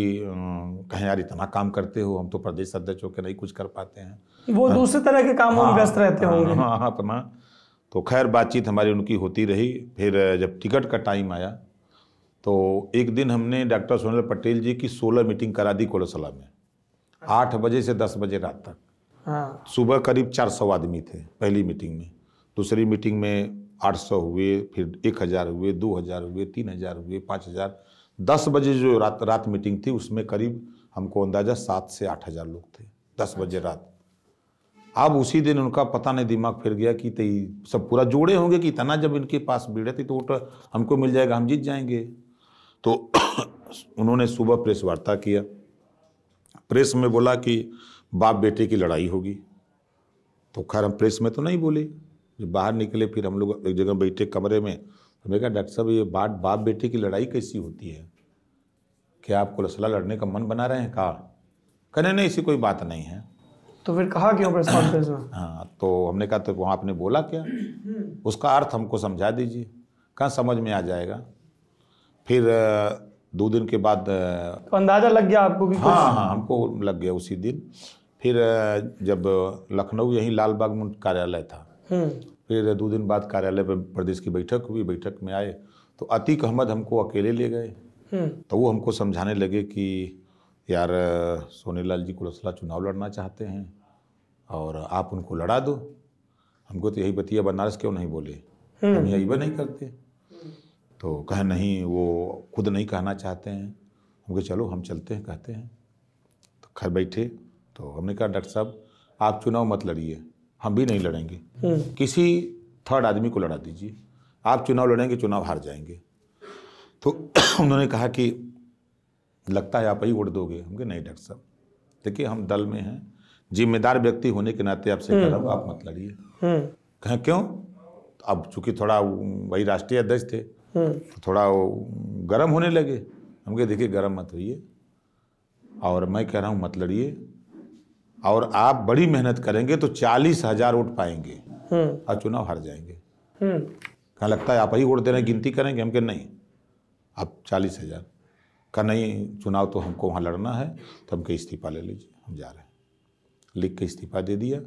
कहें यार इतना काम करते हो हम तो प्रदेश अध्यक्ष होकर नहीं कुछ कर पाते हैं वो हाँ। दूसरे तरह के कामों में हाँ। व्यस्त रहते हाँ, होंगे हाँ हाँ अपना तो, तो खैर बातचीत हमारी उनकी होती रही फिर जब टिकट का टाइम आया तो एक दिन हमने डॉक्टर सोनल पटेल जी की सोलह मीटिंग करा दी कोलसला में आठ बजे से दस बजे रात तक सुबह करीब चार सौ आदमी थे पहली मीटिंग में दूसरी मीटिंग में 800 हुए फिर 1000 हुए 2000 हुए 3000 हुए 5000 10 बजे जो रात रात मीटिंग थी उसमें करीब हमको अंदाज़ा सात से आठ हज़ार लोग थे दस बजे अच्छा। रात अब उसी दिन उनका पता नहीं दिमाग फिर गया कि तई सब पूरा जोड़े होंगे कि इतना जब इनके पास भीड़ थी तो वोट हमको मिल जाएगा हम जीत जाएंगे तो <coughs> उन्होंने सुबह प्रेस वार्ता किया प्रेस में बोला कि बाप बेटे की लड़ाई होगी तो खैर हम प्रेस में तो नहीं बोले बाहर निकले फिर हम लोग एक जगह बैठे कमरे में हमने कहा डॉक्टर साहब ये बाट बाप बेटे की लड़ाई कैसी होती है क्या आपको लसला लड़ने का मन बना रहे हैं कहा कहने नहीं ऐसी कोई बात नहीं है तो फिर कहा क्यों प्रेस <laughs> कॉन्फ्रेंस में हाँ तो हमने कहा तो वहाँ आपने बोला क्या हम्म। उसका अर्थ हमको समझा दीजिए कहाँ समझ में आ जाएगा फिर दो दिन के बाद तो अंदाज़ा लग गया आपको भी हाँ हाँ हमको लग गया उसी दिन फिर जब लखनऊ यहीं लाल बाग कार्यालय था हम्म। फिर दो दिन बाद कार्यालय पर प्रदेश की बैठक हुई बैठक में आए तो अतीक अहमद हमको अकेले ले गए हम्म। तो वो हमको समझाने लगे कि यार सोनीलाल जी कुलसला चुनाव लड़ना चाहते हैं और आप उनको लड़ा दो हमको तो यही बतिया बनारस क्यों नहीं बोले हम्म। हम यही वह नहीं करते तो कह नहीं वो खुद नहीं कहना चाहते हैं हम कहे चलो हम चलते हैं कहते हैं तो घर बैठे तो हमने कहा डॉक्टर साहब आप चुनाव मत लड़िए हम भी नहीं लड़ेंगे हम्म। किसी थर्ड आदमी को लड़ा दीजिए आप चुनाव लड़ेंगे चुनाव हार जाएंगे तो <clears throat> उन्होंने कहा कि लगता है आप ही वोट दोगे हम कहे नहीं डॉक्टर साहब देखिए हम दल में हैं जिम्मेदार व्यक्ति होने के नाते आपसे कह रहा हूँ हम्म। आप मत लड़िए हम्म। कहें क्यों तो अब चूंकि थोड़ा वही राष्ट्रीय अध्यक्ष थे तो थोड़ा गर्म होने लगे हम कहे देखिए गर्म मत होइए और मैं कह रहा हूँ मत लड़िए और आप बड़ी मेहनत करेंगे तो चालीस हजार वोट पाएंगे और हम्म। चुनाव हार जाएंगे हम्म। कहा लगता है आप ही वोट दे रहे हैं गिनती करेंगे हम क्या नहीं आप चालीस हजार का नहीं चुनाव तो हमको वहाँ लड़ना है तो हम कहीं इस्तीफा ले लीजिए हम जा रहे हैं लिख के इस्तीफा दे दिया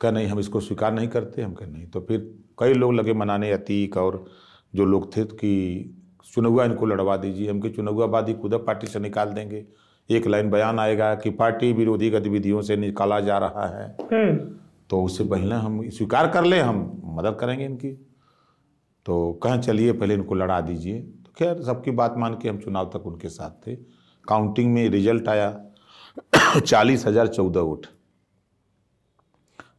कह नहीं हम इसको स्वीकार नहीं करते हम कह नहीं तो फिर कई लोग लगे मनाने अतीक और जो लोग थे कि चुनौवा इनको लड़वा दीजिए हम कि चुनौवाबादी ही खुदा पार्टी से निकाल देंगे एक लाइन बयान आएगा कि पार्टी विरोधी गतिविधियों से निकाला जा रहा है हम्म। तो उससे पहले हम स्वीकार कर ले हम मदद करेंगे इनकी तो कहें चलिए पहले इनको लड़ा दीजिए तो खैर सबकी बात मान के हम चुनाव तक उनके साथ थे काउंटिंग में रिजल्ट आया <coughs> चालीस हज़ार चौदह वोट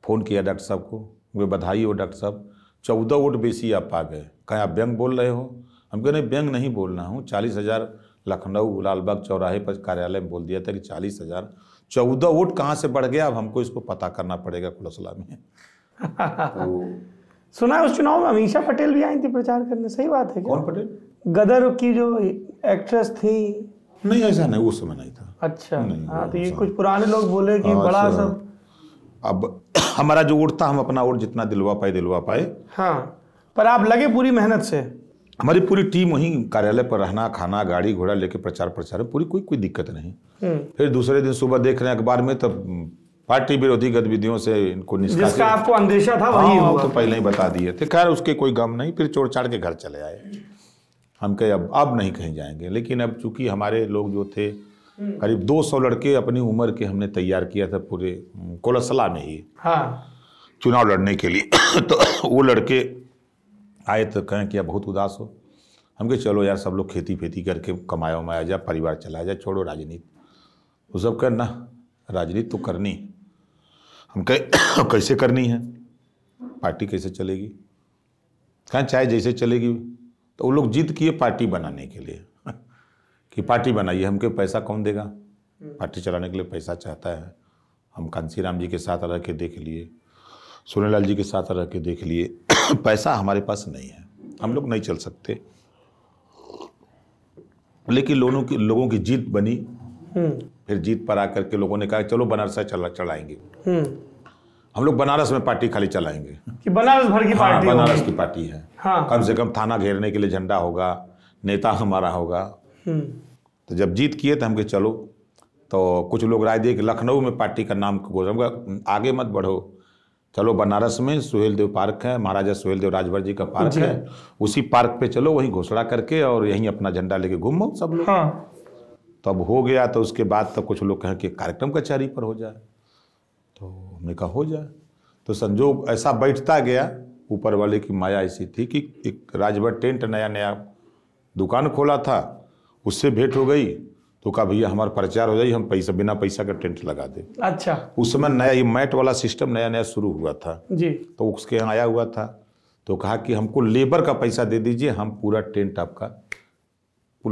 फ़ोन किया डॉक्टर साहब को वे बधाई हो डॉक्टर साहब चौदह वोट बेसी आप पा गए कहें आप व्यंग बोल रहे हो हम कह रहे व्यंग नहीं बोल रहा हूँ चालीस हज़ार लखनऊ लालबाग चौराहे पर कार्यालय में बोल दिया था कि चालीस हज़ार चौदह वोट कहाँ से बढ़ गया अब हमको इसको पता करना पड़ेगा खुलसला में <laughs> तो सुना उस चुनाव में अमीशा पटेल भी आई थी प्रचार करने सही बात है कौन पटेल गदर की जो एक्ट्रेस थी नहीं ऐसा नहीं उस समय नहीं था अच्छा नहीं आ, हाँ, तो ये कुछ पुराने लोग बोले कि हाँ, बड़ा अच्छा। सब अब <clears throat> हमारा जो वोट था हम अपना वोट जितना दिलवा पाए दिलवा पाए हाँ पर आप लगे पूरी मेहनत से हमारी पूरी टीम वहीं कार्यालय पर रहना खाना गाड़ी घोड़ा लेके प्रचार प्रसार पूरी कोई कोई दिक्कत नहीं हम्म। फिर दूसरे दिन सुबह देख रहे हैं अखबार में तब पार्टी विरोधी गतिविधियों से इनको जिसका आपको अंदेशा था वही हाँ, हुआ तो पहले ही बता दिए थे खैर उसके कोई गम नहीं फिर चोर चाड़ के घर चले आए हम कहे अब अब नहीं कहीं जाएंगे लेकिन अब चूंकि हमारे लोग जो थे हम्म। करीब 200 लड़के अपनी उम्र के हमने तैयार किया था पूरे कोलसला में ही हाँ। चुनाव लड़ने के लिए <coughs> तो वो लड़के आए तो कहें कि आप बहुत उदास हो हम कहे चलो यार सब लोग खेती फेती करके कमाया उमाया जाए परिवार चलाया जाए छोड़ो राजनीति वो सब ना राजनीति तो करनी हम कहे <coughs> कैसे करनी है पार्टी कैसे चलेगी कहें चाहे जैसे चलेगी तो वो लोग जिद किए पार्टी बनाने के लिए <laughs> कि पार्टी बनाइए हमके पैसा कौन देगा हम्म। पार्टी चलाने के लिए पैसा चाहता है हम कांसी राम जी के साथ रह के देख लिए सोनेलाल जी के साथ रह के देख लिए <coughs> पैसा हमारे पास नहीं है हम लोग नहीं चल सकते लेकिन लोगों की लोगों की जीत बनी हम्म। फिर जीत पर आकर के लोगों ने कहा चलो बनारस चला चलाएंगे हम्म। हम लोग बनारस में पार्टी खाली चलाएंगे कि बनारस भर की हाँ, बनारस की पार्टी है हाँ। कम से कम थाना घेरने के लिए झंडा होगा नेता हमारा होगा हम्म। तो जब जीत किए तो हम के चलो तो कुछ लोग राय दिए कि लखनऊ में पार्टी का नाम आगे मत बढ़ो चलो बनारस में सुहेलदेव पार्क है महाराजा सुहेलदेव राजभर जी का पार्क है उसी पार्क पे चलो वहीं घोषणा करके और यहीं अपना झंडा लेके घूमो सब लोग हाँ। तब हो गया तो उसके बाद तो कुछ लोग कहें कि कार्यक्रम कचहरी पर हो जाए तो हमने कहा हो जाए तो संजो ऐसा बैठता गया ऊपर वाले की माया ऐसी थी कि एक राजभर टेंट नया नया दुकान खोला था उससे भेंट हो गई तो कहा भैया हमारा प्रचार हो जाए हम पैसा बिना पैसा का टेंट लगा दे अच्छा उस समय नया ये मैट वाला सिस्टम नया नया शुरू हुआ था जी तो उसके यहाँ आया हुआ था तो कहा कि हमको लेबर का पैसा दे दीजिए हम पूरा टेंट आपका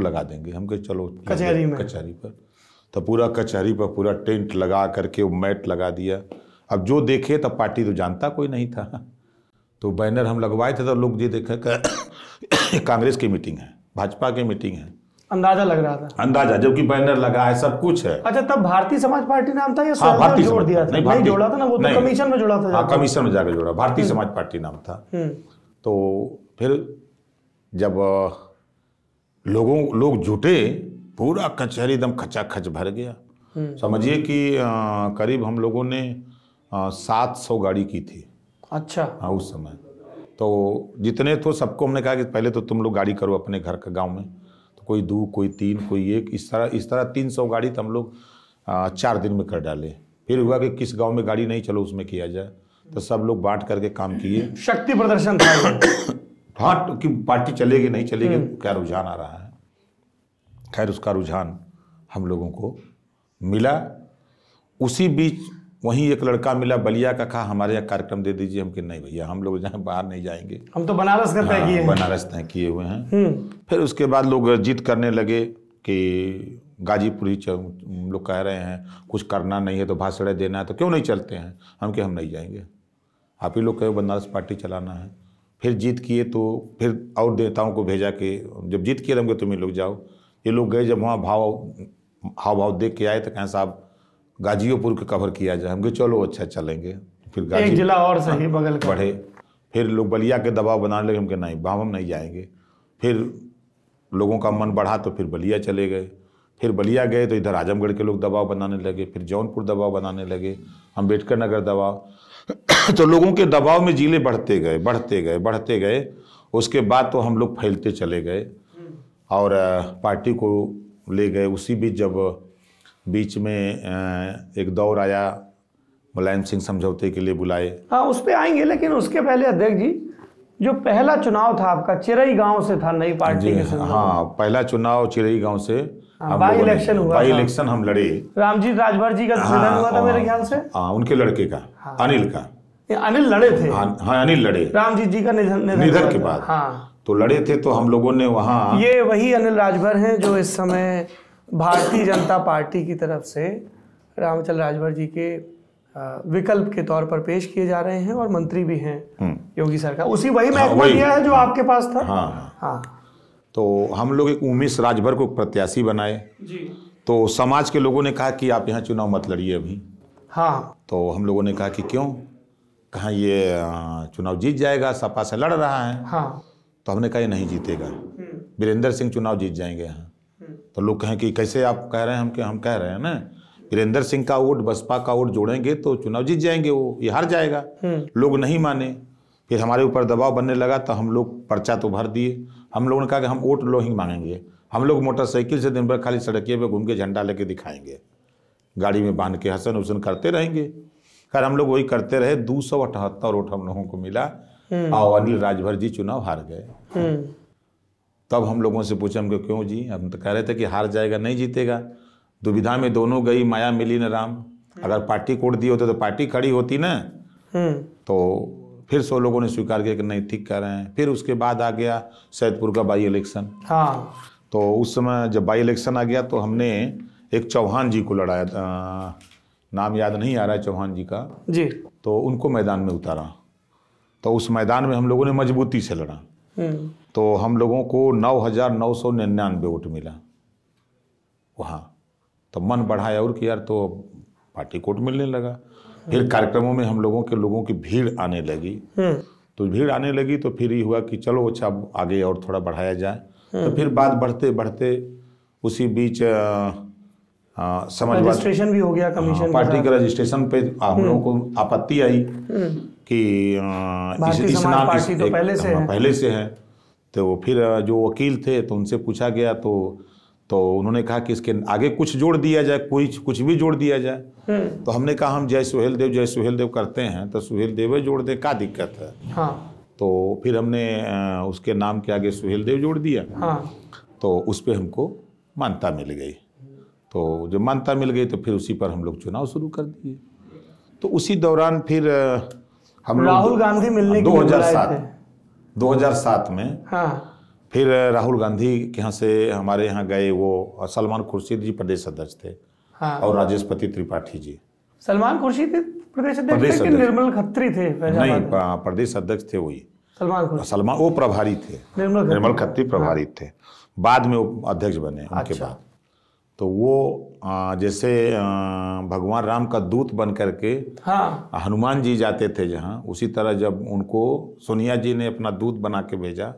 लगा देंगे हम कहे चलो कचहरी में कचहरी पर तो पूरा कचहरी पर पूरा टेंट लगा करके वो मैट लगा दिया अब जो देखे तब पार्टी तो जानता कोई नहीं था तो बैनर हम लगवाए थे तो लोग ये देखे <coughs> कांग्रेस की मीटिंग है भाजपा की मीटिंग है अंदाजा लग रहा था अंदाजा जबकि बैनर लगा है सब कुछ है अच्छा तब भारतीय समाज पार्टी नाम था या हाँ, भारतीय जोड़ दिया था नहीं, नहीं जोड़ा था ना वो तो कमीशन में जोड़ा था हाँ, कमीशन में जाकर जोड़ा भारतीय हम्म। समाज पार्टी नाम था हम्म। तो फिर जब लोगों लोग जुटे पूरा कचहरी एकदम खचा खच भर गया हम्म। समझिए कि करीब हम लोगों ने सात सौ गाड़ी की थी अच्छा हाँ उस समय तो जितने तो सबको हमने कहा कि पहले तो तुम लोग गाड़ी करो अपने घर का गांव में कोई दो कोई तीन कोई एक इस तरह इस तरह तीन सौ गाड़ी तो हम लोग चार दिन में कर डाले फिर हुआ कि किस गांव में गाड़ी नहीं चलो उसमें किया जाए तो सब लोग बांट करके काम किए शक्ति प्रदर्शन था हाँ तो कि पार्टी चलेगी नहीं चलेगी हम्म। क्या रुझान आ रहा है खैर उसका रुझान हम लोगों को मिला उसी बीच वहीं एक लड़का मिला बलिया का कहा हमारे यहाँ कार्यक्रम दे दीजिए हम कि नहीं भैया हम लोग जहाँ बाहर नहीं जाएंगे हम तो बनारस का हाँ, तय किए बनारस तय किए हुए हैं हम्म। फिर उसके बाद लोग जिद करने लगे कि गाजीपुरी लोग कह रहे हैं कुछ करना नहीं है तो भाषण देना है तो क्यों नहीं चलते हैं हम कि हम नहीं जाएंगे आप ही लोग कहे बनारस पार्टी चलाना है फिर जीत किए तो फिर और नेताओं को भेजा के जब जीत किए हम तुम ही लोग जाओ ये लोग गए जब वहाँ भाव हाव भाव देख के आए तो कहें साहब गाजियोपुर के कवर किया जाए हम कहे चलो अच्छा चलेंगे फिर गाजी एक जिला और सही बगल का बढ़े फिर लोग बलिया के दबाव बनाने लगे हम कहे नहीं बाम हम नहीं जाएंगे फिर लोगों का मन बढ़ा तो फिर बलिया चले गए फिर बलिया गए तो इधर आजमगढ़ के लोग दबाव बनाने लगे फिर जौनपुर दबाव बनाने लगे अम्बेडकर नगर दबाव <clears throat> तो लोगों के दबाव में जिले बढ़ते गए बढ़ते गए बढ़ते गए उसके बाद तो हम लोग फैलते चले गए हम्म। और पार्टी को ले गए उसी बीच जब बीच में एक दौर आया मुलायम सिंह समझौते के लिए बुलाए हाँ उस पर आएंगे लेकिन उसके पहले अध्यक्ष जी जो पहला चुनाव था आपका चिरई गांव से था नई पार्टी के हाँ पहला चुनाव चिरई गांव से बाई हाँ, इलेक्शन हुआ बाई इलेक्शन हम लड़े रामजीत राजभर जी का निधन हाँ, हुआ था मेरे हाँ, ख्याल से हाँ उनके लड़के का अनिल का अनिल लड़े थे हाँ अनिल लड़े रामजीत जी का निधन निधन के बाद हाँ तो लड़े थे तो हम लोगों ने वहाँ ये वही अनिल राजभर हैं जो इस समय भारतीय जनता पार्टी की तरफ से रामचंद्र राजभर जी के विकल्प के तौर पर पेश किए जा रहे हैं और मंत्री भी हैं हम्म। योगी सरकार उसी वही हाँ, महकमा दिया है जो आपके पास था हाँ, हाँ हाँ तो हम लोग एक उमेश राजभर को प्रत्याशी बनाए जी तो समाज के लोगों ने कहा कि आप यहाँ चुनाव मत लड़िए अभी हाँ तो हम लोगों ने कहा कि क्यों कहा ये चुनाव जीत जाएगा सपा से लड़ रहा है हाँ तो हमने कहा ये नहीं जीतेगा हम्म। वीरेंद्र सिंह चुनाव जीत जाएंगे यहाँ तो लोग कहें कि कैसे आप कह रहे हैं हम कि हम कह रहे हैं ना वीरेंद्र सिंह का वोट बसपा का वोट जोड़ेंगे तो चुनाव जीत जाएंगे वो ये हार जाएगा हम्म। लोग नहीं माने फिर हमारे ऊपर दबाव बनने लगा तो हम लोग पर्चा तो भर दिए हम लोगों ने कहा कि हम वोट लो ही मांगेंगे हम लोग मोटरसाइकिल से दिन भर खाली सड़कियों पर घूम के झंडा लेके दिखाएंगे गाड़ी में बांध के हसन हुसन करते रहेंगे खैर हम लोग वही करते रहे दो सौ अठहत्तर वोट हम लोगों को मिला और हम्म। अनिल राजभर जी चुनाव हार गए हम्म। तब हम लोगों से पूछा हमको क्यों जी हम तो कह रहे थे कि हार जाएगा नहीं जीतेगा दुविधा में दोनों गई माया मिली न राम अगर पार्टी कोट दी होते तो पार्टी खड़ी होती ना हम्म। तो फिर सौ लोगों ने स्वीकार किया कि नहीं ठीक कह रहे हैं फिर उसके बाद आ गया सैदपुर का बाई इलेक्शन हाँ तो उस समय जब बाई इलेक्शन आ गया तो हमने एक चौहान जी को लड़ाया था नाम याद नहीं आ रहा है चौहान जी का जी तो उनको मैदान में उतारा तो उस मैदान में हम लोगों ने मजबूती से लड़ा हम्म। तो हम लोगों को नौ हज़ार नौ सौ निन्यानवे वोट मिला वहाँ तो मन बढ़ाया और कि यार तो पार्टी कोट मिलने लगा फिर कार्यक्रमों में हम लोगों के लोगों की भीड़ आने लगी हम्म। तो भीड़ आने लगी तो फिर ये हुआ कि चलो अच्छा आगे और थोड़ा बढ़ाया जाए तो फिर बात बढ़ते बढ़ते उसी बीच समझ रजिस्ट्रेशन भी हो गया हाँ, कमीशन पार्टी के रजिस्ट्रेशन पे हम लोगों को हम्म। आपत्ति आई हम्म। कि आ, इस, इस नाम इस, तो पहले से हाँ, है पहले से है तो फिर जो वकील थे तो उनसे पूछा गया तो तो उन्होंने कहा कि इसके आगे कुछ जोड़ दिया जाए कोई कुछ भी जोड़ दिया जाए हम्म। तो हमने कहा हम जय सुहेल देव जय सुहेल देव करते हैं तो सुहेल देव जोड़ दें क्या दिक्कत है हाँ। तो फिर हमने उसके नाम के आगे सुहेल देव जोड़ दिया हाँ। तो उस पर हमको मान्यता मिल गई तो जब मान्यता मिल गई तो फिर उसी पर हम लोग चुनाव शुरू कर दिए तो उसी दौरान फिर हम राहुल गांधी मिलने दो हजार सात 2007 में हाँ फिर राहुल गांधी के यहाँ से हमारे यहाँ गए वो सलमान खुर्शीद जी प्रदेश अध्यक्ष थे हाँ, और पति त्रिपाठी जी सलमान खुर्शीद प्रदेश अध्यक्ष निर्मल खत्री थे नहीं प्रदेश अध्यक्ष थे वही सलमान सलमान वो प्रभारी थे निर्मल खत्री प्रभारी थे बाद में वो अध्यक्ष बने उनके अच्छा। बाद तो वो जैसे भगवान राम का दूत बन करके हाँ हनुमान जी जाते थे जहाँ उसी तरह जब उनको सोनिया जी ने अपना दूत बना के भेजा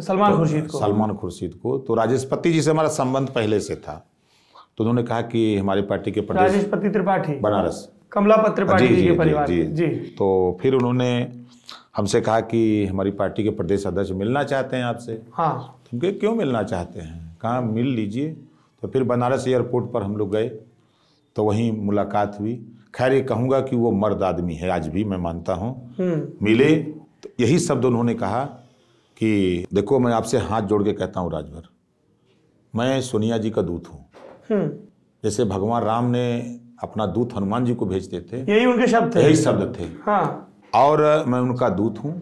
सलमान तो, खुर्शीद को सलमान खुर्शीद को तो राजेशपति जी से हमारा संबंध पहले से था तो उन्होंने कहा कि हमारी पार्टी के राजेशपति त्रिपाठी बनारस कमलापत त्रिपाठी जी, जी, जी परिवार जी, जी तो फिर उन्होंने हमसे कहा कि हमारी पार्टी के प्रदेश अध्यक्ष मिलना चाहते हैं आपसे हाँ तो क्यों मिलना चाहते हैं कहा मिल लीजिए तो फिर बनारस एयरपोर्ट पर हम लोग गए तो वहीं मुलाकात हुई खैर ये कहूँगा कि वो मर्द आदमी है आज भी मैं मानता हूँ हम्म। मिले तो यही शब्द उन्होंने कहा कि देखो मैं आपसे हाथ जोड़ के कहता हूँ राजभर मैं सोनिया जी का दूत हूँ हम्म। जैसे भगवान राम ने अपना दूत हनुमान जी को भेजते थे यही उनके शब्द थे यही शब्द थे हाँ। और मैं उनका दूत हूँ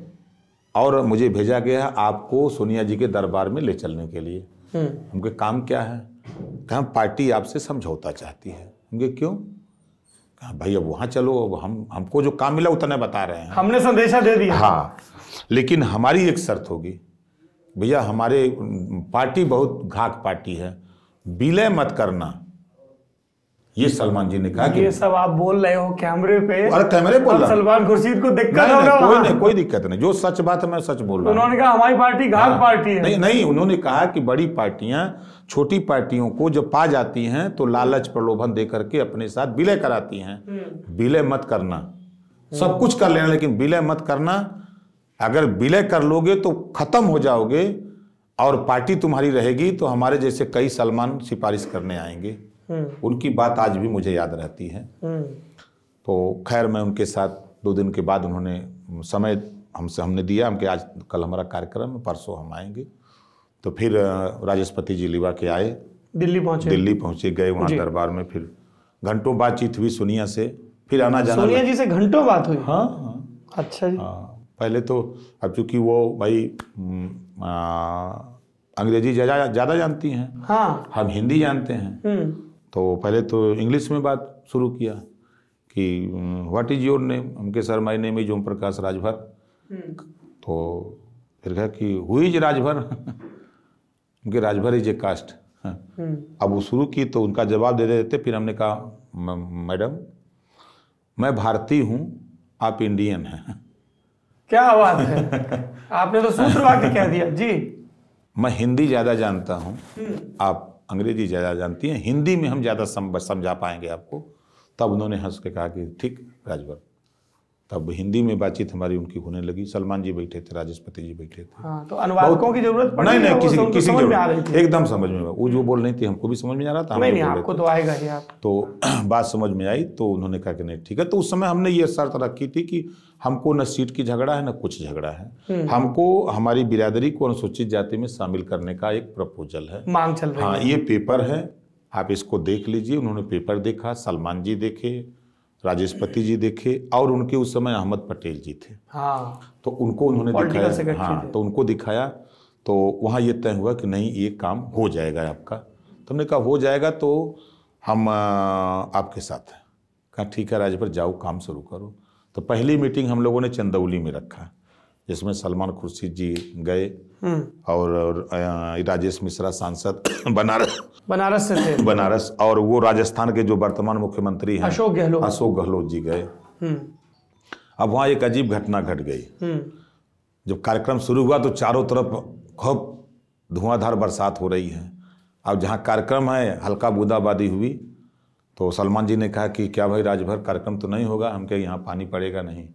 और मुझे भेजा गया आपको सोनिया जी के दरबार में ले चलने के लिए हम्म। उनके काम क्या है कहा पार्टी आपसे समझौता चाहती है उनके क्यों कहा भाई अब वहाँ चलो अब हम हमको जो काम मिला उतना बता रहे हैं हमने संदेशा दे दिया हाँ लेकिन हमारी एक शर्त होगी भैया हमारे पार्टी बहुत घाक पार्टी है विलय मत करना ये सलमान जी ने कहा कि ये सब आप बोल रहे हो कैमरे पे अरे कैमरे बोल रहा सलमान खुर्शीद को दिक्कत नहीं, नहीं, कोई नहीं कोई दिक्कत नहीं जो सच बात है मैं सच बोल रहा हूँ उन्होंने कहा हमारी पार्टी हाँ। घाट पार्टी है नहीं नहीं उन्होंने कहा कि बड़ी पार्टियां छोटी पार्टियों को जब पा जाती हैं तो लालच प्रलोभन दे करके अपने साथ विलय कराती हैं हम्म। विलय मत करना सब कुछ कर लेना लेकिन विलय मत करना अगर विलय कर लोगे तो खत्म हो जाओगे और पार्टी तुम्हारी रहेगी तो हमारे जैसे कई सलमान सिफारिश करने आएंगे हम्म। उनकी बात आज भी मुझे याद रहती है हम्म। तो खैर मैं उनके साथ दो दिन के बाद उन्होंने समय हमसे हमने दिया हम कि आज कल हमारा कार्यक्रम है परसों हम आएंगे तो फिर राजस्पति जी लिवा के आए दिल्ली पहुंचे दिल्ली पहुंचे गए वहाँ दरबार में फिर घंटों बातचीत हुई सुनिया से फिर आना जाना सुनिया जी से घंटों बात हुई हाँ हा, अच्छा जी हाँ पहले तो अब चूंकि वो भाई अंग्रेजी ज़्यादा जानती हैं हाँ हम हिंदी जानते हैं हम्म। तो पहले तो इंग्लिश में बात शुरू किया कि व्हाट इज़ योर नेम हम sir my name is Om Prakash Rajbhar hmm. तो फिर कहा कि हु इज राजभर <laughs> उनके राजभर इज ए कास्ट अब वो शुरू की तो उनका जवाब दे देते फिर हमने कहा मैडम मैं भारतीय हूँ आप इंडियन हैं <laughs> क्या बात है आपने तो सूत्र वाक्य कह दिया जी मैं हिंदी ज़्यादा जानता हूँ हम्म। आप अंग्रेजी ज़्यादा जानती हैं हिंदी में हम ज़्यादा समझा पाएंगे आपको तब उन्होंने हंस के कहा कि ठीक राजभर तब हिंदी में बातचीत हमारी उनकी होने लगी सलमान जी बैठे थे राजस्पति जी बैठे थे हाँ, तो अनुवादकों की जरूरत नहीं नहीं किसी तो किसी की एकदम समझ में वो जो बोल रही थी हमको भी समझ में आ रहा था नहीं, नहीं, आपको तो आएगा ही आप तो <clears throat> बात समझ में आई तो उन्होंने कहा कि नहीं ठीक है तो उस समय हमने ये शर्त रखी थी कि हमको न सीट की झगड़ा है न कुछ झगड़ा है हम्म, हम्म। हमको हमारी बिरादरी को अनुसूचित जाति में शामिल करने का एक प्रपोजल है मांग चल रही हाँ ये पेपर है आप इसको देख लीजिए उन्होंने पेपर देखा सलमान जी देखे पति जी देखे और उनके उस समय अहमद पटेल जी थे हाँ। तो उनको उन्होंने दिखाया हाँ तो उनको दिखाया तो वहाँ ये तय हुआ कि नहीं ये काम हो जाएगा आपका तुमने तो कहा हो जाएगा तो हम आपके साथ हैं कहा ठीक है राज पर जाओ काम शुरू करो तो पहली मीटिंग हम लोगों ने चंदौली में रखा जिसमें सलमान खुर्शीद जी गए हम्म। और, राजेश मिश्रा सांसद <coughs> बनारस बनारस से थे बनारस और वो राजस्थान के जो वर्तमान मुख्यमंत्री हैं अशोक गहलोत अशोक गहलोत जी गए हम्म। अब वहाँ एक अजीब घटना घट गई हम्म। जब कार्यक्रम शुरू हुआ तो चारों तरफ खूब धुआंधार बरसात हो रही है अब जहाँ कार्यक्रम है हल्का बूंदाबादी हुई तो सलमान जी ने कहा कि क्या भाई राजभर कार्यक्रम तो नहीं होगा हम क्या यहाँ पानी पड़ेगा नहीं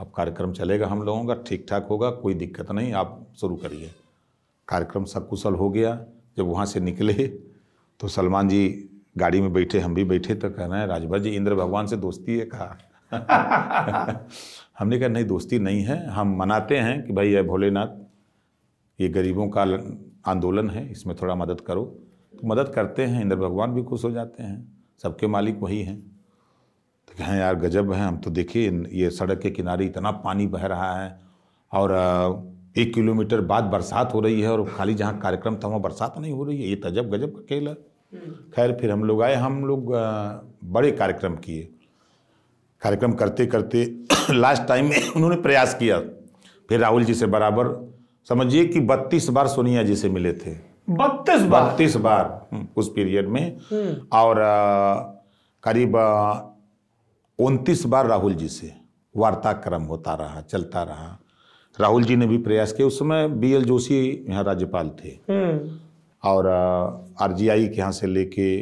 अब कार्यक्रम चलेगा हम लोगों का ठीक ठाक होगा कोई दिक्कत नहीं आप शुरू करिए कार्यक्रम सकुशल हो गया जब वहाँ से निकले तो सलमान जी गाड़ी में बैठे हम भी बैठे तो कह रहे हैं राजभर जी इंद्र भगवान से दोस्ती है कहा <laughs> हमने कहा नहीं दोस्ती नहीं है हम मनाते हैं कि भाई ये भोलेनाथ ये गरीबों का आंदोलन है इसमें थोड़ा मदद करो तो मदद करते हैं इंद्र भगवान भी खुश हो जाते हैं सबके मालिक वही हैं कहें हाँ यार गजब है हम तो देखिए ये सड़क के किनारे इतना पानी बह रहा है और एक किलोमीटर बाद बरसात हो रही है और खाली जहाँ कार्यक्रम था वहाँ बरसात तो नहीं हो रही है ये तजब गजब का खेल है हम्म। खैर फिर हम लोग आए हम लोग बड़े कार्यक्रम किए कार्यक्रम करते करते लास्ट <clears throat> टाइम में उन्होंने प्रयास किया फिर राहुल जी से बराबर समझिए कि बत्तीस बार सोनिया जी से मिले थे बत्तीस बार बत्तीस बार हम्म, उस पीरियड में हम्म। और करीब उनतीस बार राहुल जी से वार्ताक्रम होता रहा चलता रहा राहुल जी ने भी प्रयास किया उस समय बी एल जोशी यहाँ राज्यपाल थे हम्म। और आर जी आई के यहाँ से लेके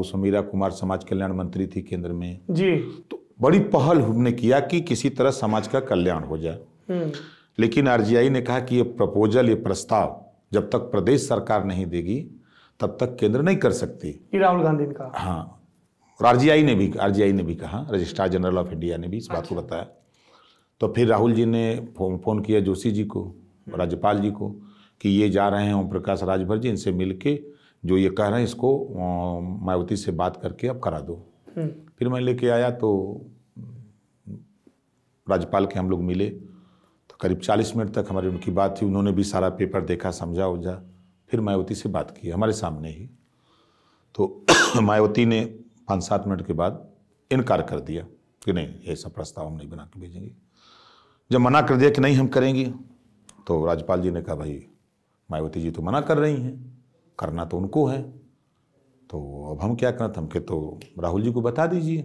उस मीरा कुमार समाज कल्याण मंत्री थी केंद्र में जी तो बड़ी पहल हमने किया कि किसी तरह समाज का कल्याण हो जाए हम्म। लेकिन आर जी आई ने कहा कि ये प्रपोजल ये प्रस्ताव जब तक प्रदेश सरकार नहीं देगी तब तक केंद्र नहीं कर सकती राहुल गांधी का हाँ और आरजीआई ने भी आरजीआई ने भी कहा रजिस्ट्रार जनरल ऑफ इंडिया ने भी इस बात को अच्छा। बताया तो फिर राहुल जी ने फोन फोन किया जोशी जी को हम्म। राज्यपाल जी को कि ये जा रहे हैं ओम प्रकाश राजभर जी इनसे मिल के जो ये कह रहे हैं इसको मायावती से बात करके अब करा दो हम्म। फिर मैं लेके आया तो राज्यपाल के हम लोग मिले तो करीब चालीस मिनट तक हमारी उनकी बात थी उन्होंने भी सारा पेपर देखा समझा उझा फिर मायावती से बात की हमारे सामने ही तो <clears throat> मायावती ने पाँच सात मिनट के बाद इनकार कर दिया कि नहीं ऐसा प्रस्ताव हम नहीं बना के भेजेंगे जब मना कर दिया कि नहीं हम करेंगे तो राज्यपाल जी ने कहा भाई मायावती जी तो मना कर रही हैं करना तो उनको है तो अब हम क्या करना था हम के तो राहुल जी को बता दीजिए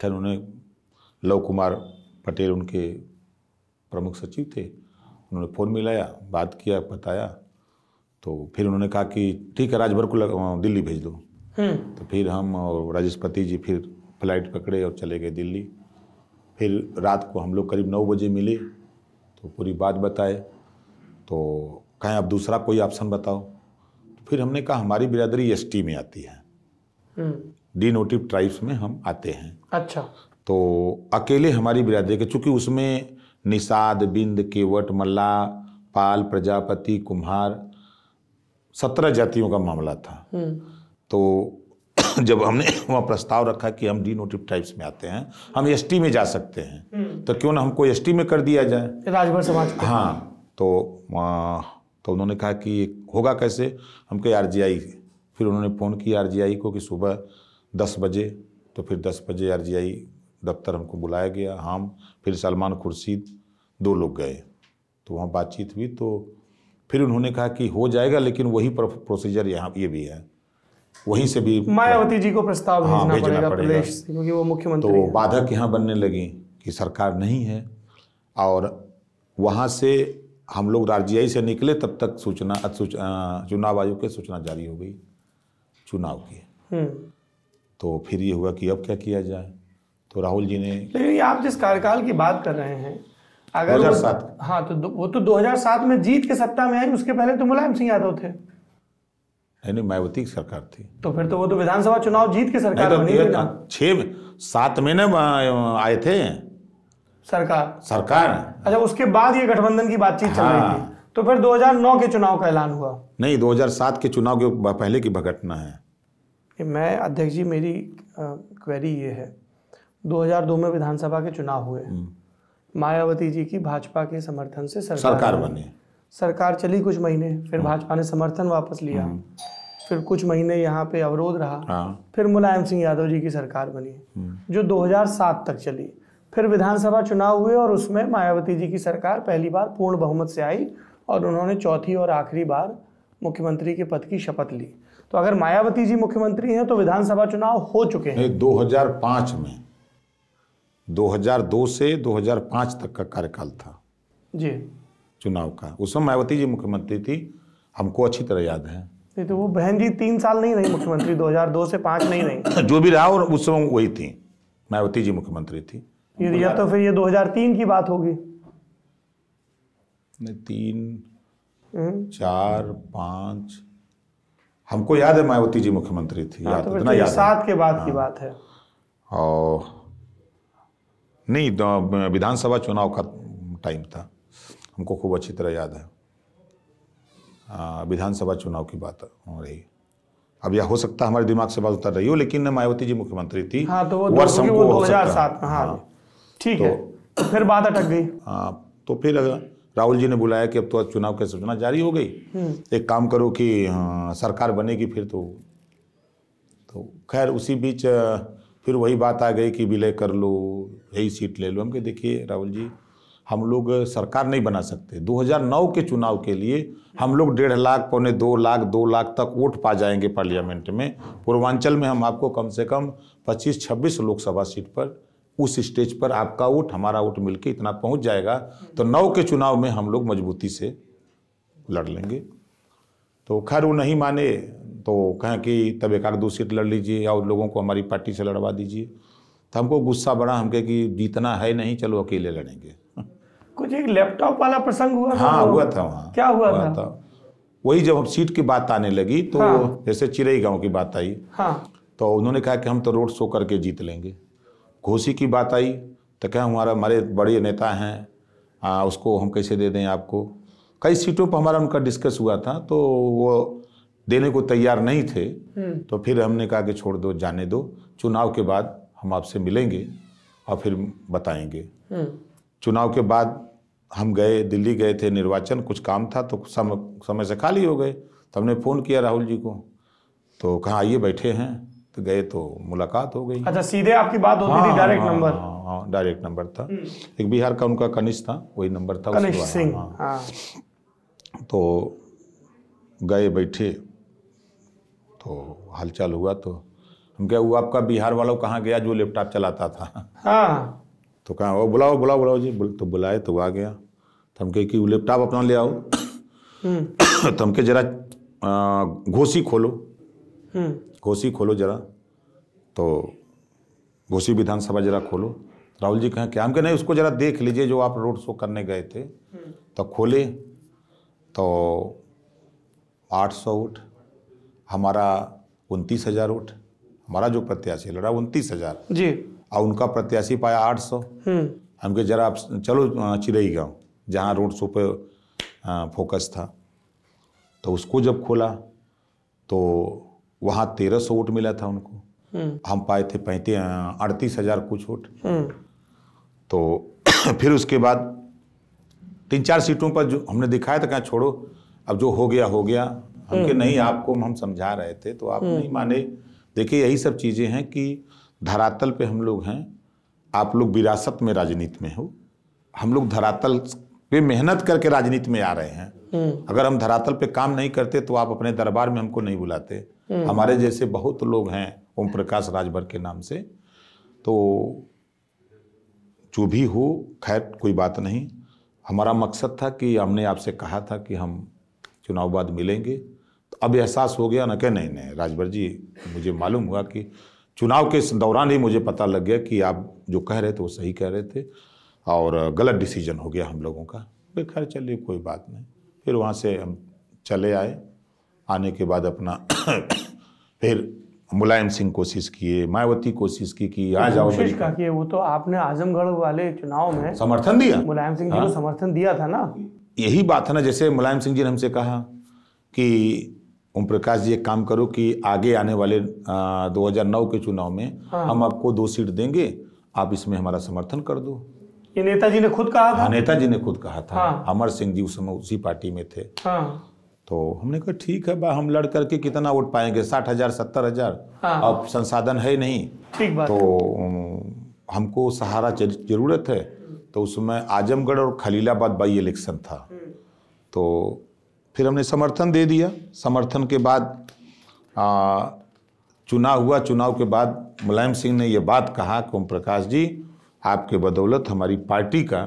खैर उन्होंने लव कुमार पटेल उनके प्रमुख सचिव थे उन्होंने फ़ोन मिलाया बात किया बताया तो फिर उन्होंने कहा कि ठीक है राजभर को दिल्ली भेज दो तो फिर हम और राजेशपति जी फिर फ्लाइट पकड़े और चले गए दिल्ली फिर रात को हम लोग करीब नौ बजे मिले तो पूरी बात बताए तो कहें आप दूसरा कोई ऑप्शन बताओ तो फिर हमने कहा हमारी बिरादरी एस में आती है हम्म। डी नोटिव ट्राइब्स में हम आते हैं अच्छा तो अकेले हमारी बिरादरी के चूँकि उसमें निषाद बिंद केवट मल्ला पाल प्रजापति कुम्हार सत्रह जातियों का मामला था हम्म। तो <clears throat> जब हमने <clears throat> वहाँ प्रस्ताव रखा कि हम डी नोटिव टाइप्स में आते हैं हम टी में जा सकते हैं हम्म। तो क्यों ना हमको टी में कर दिया जाए राजभर समाज हाँ तो आ, तो उन्होंने कहा कि होगा कैसे हम कहे आर फिर उन्होंने फ़ोन किया आर को कि सुबह दस बजे तो फिर दस बजे आर दफ्तर हमको बुलाया गया हम फिर सलमान खुर्शीद दो लोग गए तो वहाँ बातचीत हुई तो फिर उन्होंने कहा कि हो जाएगा लेकिन वही प्रोसीजर यहाँ ये भी है वहीं से भी मायावती जी को प्रस्ताव हाँ, भेजना, भेजना पड़ेगा, पड़ेगा प्रदेश से क्योंकि वो मुख्यमंत्री तो बाधक यहाँ बनने लगी कि सरकार नहीं है और वहाँ से हम लोग आर से निकले तब तक सूचना चुनाव आयोग की सूचना जारी हो गई चुनाव की हम्म। तो फिर ये हुआ कि अब क्या किया जाए तो राहुल जी ने लेकिन आप जिस कार्यकाल की बात कर रहे हैं अगर 2007 हाँ तो वो तो 2007 में जीत के सत्ता में है उसके पहले तो मुलायम सिंह यादव थे यानी मायावती की सरकार थी तो फिर तो वो तो विधानसभा चुनाव जीत के सरकार तो बनी छह सात महीने आए थे सरकार सरकार अच्छा उसके बाद ये गठबंधन की बातचीत चल रही थी हाँ। तो फिर 2009 के चुनाव का ऐलान हुआ नहीं 2007 के चुनाव के पहले की घटना है मैं अध्यक्ष जी मेरी क्वेरी ये है 2002 में विधानसभा के चुनाव हुए हम्म। मायावती जी की भाजपा के समर्थन से सरकार, सरकार बनी सरकार चली कुछ महीने फिर हाँ। भाजपा ने समर्थन वापस लिया हम्म। फिर कुछ महीने यहाँ पे अवरोध रहा हाँ। फिर मुलायम सिंह यादव जी की सरकार बनी हम्म। जो 2007 तक चली फिर विधानसभा चुनाव हुए और उसमें मायावती जी की सरकार पहली बार पूर्ण बहुमत से आई और उन्होंने चौथी और आखिरी बार मुख्यमंत्री के पद की शपथ ली तो अगर मायावती जी मुख्यमंत्री हैं तो विधानसभा चुनाव हो चुके हैं 2005 में 2002 से 2005 तक का कार्यकाल था जी चुनाव का उस समय मायावती जी मुख्यमंत्री थी हमको अच्छी तरह याद है तो वो बहन जी तीन साल नहीं रही मुख्यमंत्री 2002 से पांच नहीं रही <laughs> जो भी रहा और उस समय वही थी मायावती जी मुख्यमंत्री थी ये या तो फिर ये 2003 की बात होगी नहीं तीन हम्म। चार पांच हमको याद है मायावती जी मुख्यमंत्री थी हाँ, याद तो, तो याद सात के बाद की हाँ। बात है और नहीं तो विधानसभा चुनाव का टाइम था हमको खूब अच्छी तरह याद है विधानसभा चुनाव की बात हो रही अब यह हो सकता है हमारे दिमाग से बात उतर रही हो लेकिन मायावती जी मुख्यमंत्री थी हाँ तो वो वर्ष हमको हो सकता सात हाँ, हाँ ठीक है तो- फिर बात अटक गई तो फिर राहुल जी ने बुलाया कि अब तो चुनाव की सूचना जारी हो गई हम्म। एक काम करो कि सरकार बनेगी फिर तो तो खैर उसी बीच फिर वही बात आ गई कि विलय कर लो यही सीट ले लो हम कह देखिए राहुल जी हम लोग सरकार नहीं बना सकते 2009 के चुनाव के लिए हम लोग डेढ़ लाख पौने दो लाख दो लाख तक वोट पा जाएंगे पार्लियामेंट में पूर्वांचल में हम आपको कम से कम 25-26 लोकसभा सीट पर उस स्टेज पर आपका वोट हमारा वोट मिलके इतना पहुंच जाएगा तो नौ के चुनाव में हम लोग मजबूती से लड़ लेंगे तो खैर वो नहीं माने तो कहें कि तब एक आध दो सीट लड़ लीजिए और लोगों को हमारी पार्टी से लड़वा दीजिए तो हमको गुस्सा बड़ा हम कहें कि जीतना है नहीं चलो अकेले लड़ेंगे कुछ एक लैपटॉप वाला प्रसंग हुआ हाँ हुआ था वहाँ क्या हुआ, हुआ था, था। वही जब हम सीट की बात आने लगी तो हाँ। जैसे चिरई गांव की बात आई हाँ। तो उन्होंने कहा कि हम तो रोड शो करके जीत लेंगे घोसी की बात आई तो क्या हमारा हमारे बड़े नेता हैं आ, उसको हम कैसे दे दें आपको कई सीटों पर हमारा उनका डिस्कस हुआ था तो वो देने को तैयार नहीं थे हम्म। तो फिर हमने कहा कि छोड़ दो जाने दो चुनाव के बाद हम आपसे मिलेंगे और फिर बताएंगे हम्म। चुनाव के बाद हम गए दिल्ली गए थे निर्वाचन कुछ काम था तो सम, समय से खाली हो गए तो हमने फ़ोन किया राहुल जी को तो कहाँ आइए बैठे हैं तो गए तो मुलाकात हो गई अच्छा सीधे आपकी बात होती हाँ, थी डायरेक्ट हाँ, नंबर हाँ, हाँ डायरेक्ट नंबर था हम्म। एक बिहार का उनका कनिष्ठ था वही नंबर था कनिष्ठ सिंह हाँ, हाँ। तो गए बैठे तो हालचाल हुआ तो हम क्या वो आपका बिहार वालों कहाँ गया जो लैपटॉप चलाता था हाँ तो कहा वो बुलाओ बुलाओ बुलाओ जी बुल, तो बुलाए तो आ गया तो हम कहे कि वो लैपटॉप अपना ले आओ हम्म। <coughs> तो हम कहे जरा घोसी खोलो हम्म। घोसी खोलो जरा तो घोसी विधानसभा जरा खोलो राहुल जी कहें क्या हम कहे नहीं उसको जरा देख लीजिए जो आप रोड शो करने गए थे हम्म। तो खोले तो आठ सौ उठ हमारा उनतीस हज़ार उठ हमारा जो प्रत्याशी लड़ा उनतीस हज़ार जी और उनका प्रत्याशी पाया आठ सौ हम्म। हम के जरा आप चलो चिरई गाँव जहाँ रोड शो पे फोकस था तो उसको जब खोला तो वहाँ तेरह सौ वोट मिला था उनको हम्म। हम पाए थे पैंतीस अड़तीस हजार कुछ वोट हम्म। तो <clears throat> फिर उसके बाद तीन चार सीटों पर जो हमने दिखाया था क्या छोड़ो अब जो हो गया हो गया हम के नहीं आपको हम समझा रहे थे तो आप नहीं माने देखिए यही सब चीज़ें हैं कि धरातल पे हम लोग हैं आप लोग विरासत में राजनीति में हो हम लोग धरातल पे मेहनत करके राजनीति में आ रहे हैं हम्म। अगर हम धरातल पे काम नहीं करते तो आप अपने दरबार में हमको नहीं बुलाते हम्म। हमारे जैसे बहुत लोग हैं ओम प्रकाश राजभर के नाम से तो जो भी हो खैर कोई बात नहीं हमारा मकसद था कि हमने आपसे कहा था कि हम चुनाव बाद मिलेंगे तो अब एहसास हो गया ना क्या नहीं नहीं राजभर जी मुझे मालूम हुआ कि चुनाव के दौरान ही मुझे पता लग गया कि आप जो कह रहे थे वो सही कह रहे थे और गलत डिसीजन हो गया हम लोगों का खैर चलिए कोई बात नहीं फिर वहाँ से हम चले आए आने के बाद अपना <coughs> फिर मुलायम सिंह कोशिश किए मायावती कोशिश की कि आ जाओ का किए वो तो आपने आजमगढ़ वाले चुनाव में समर्थन दिया मुलायम सिंह जी को हाँ। समर्थन दिया था ना यही बात है ना जैसे मुलायम सिंह जी ने हमसे कहा कि ओम प्रकाश जी एक काम करो कि आगे आने वाले दो के चुनाव में हाँ। हम आपको दो सीट देंगे आप इसमें हमारा समर्थन कर दो ये नेताजी ने खुद कहा था हाँ, नेताजी ने खुद कहा था हाँ। अमर सिंह जी उस समय उसी पार्टी में थे हाँ। तो हमने कहा ठीक है बा हम लड़ करके कितना वोट पाएंगे साठ हजार सत्तर हजार हाँ। अब संसाधन है नहीं ठीक बात तो हमको सहारा जरूरत है तो उसमें आजमगढ़ और खलीलाबाद बाई इलेक्शन था हम्म। तो फिर हमने समर्थन दे दिया समर्थन के बाद आ, चुनाव हुआ चुनाव के बाद मुलायम सिंह ने यह बात कहा कि ओम प्रकाश जी आपके बदौलत हमारी पार्टी का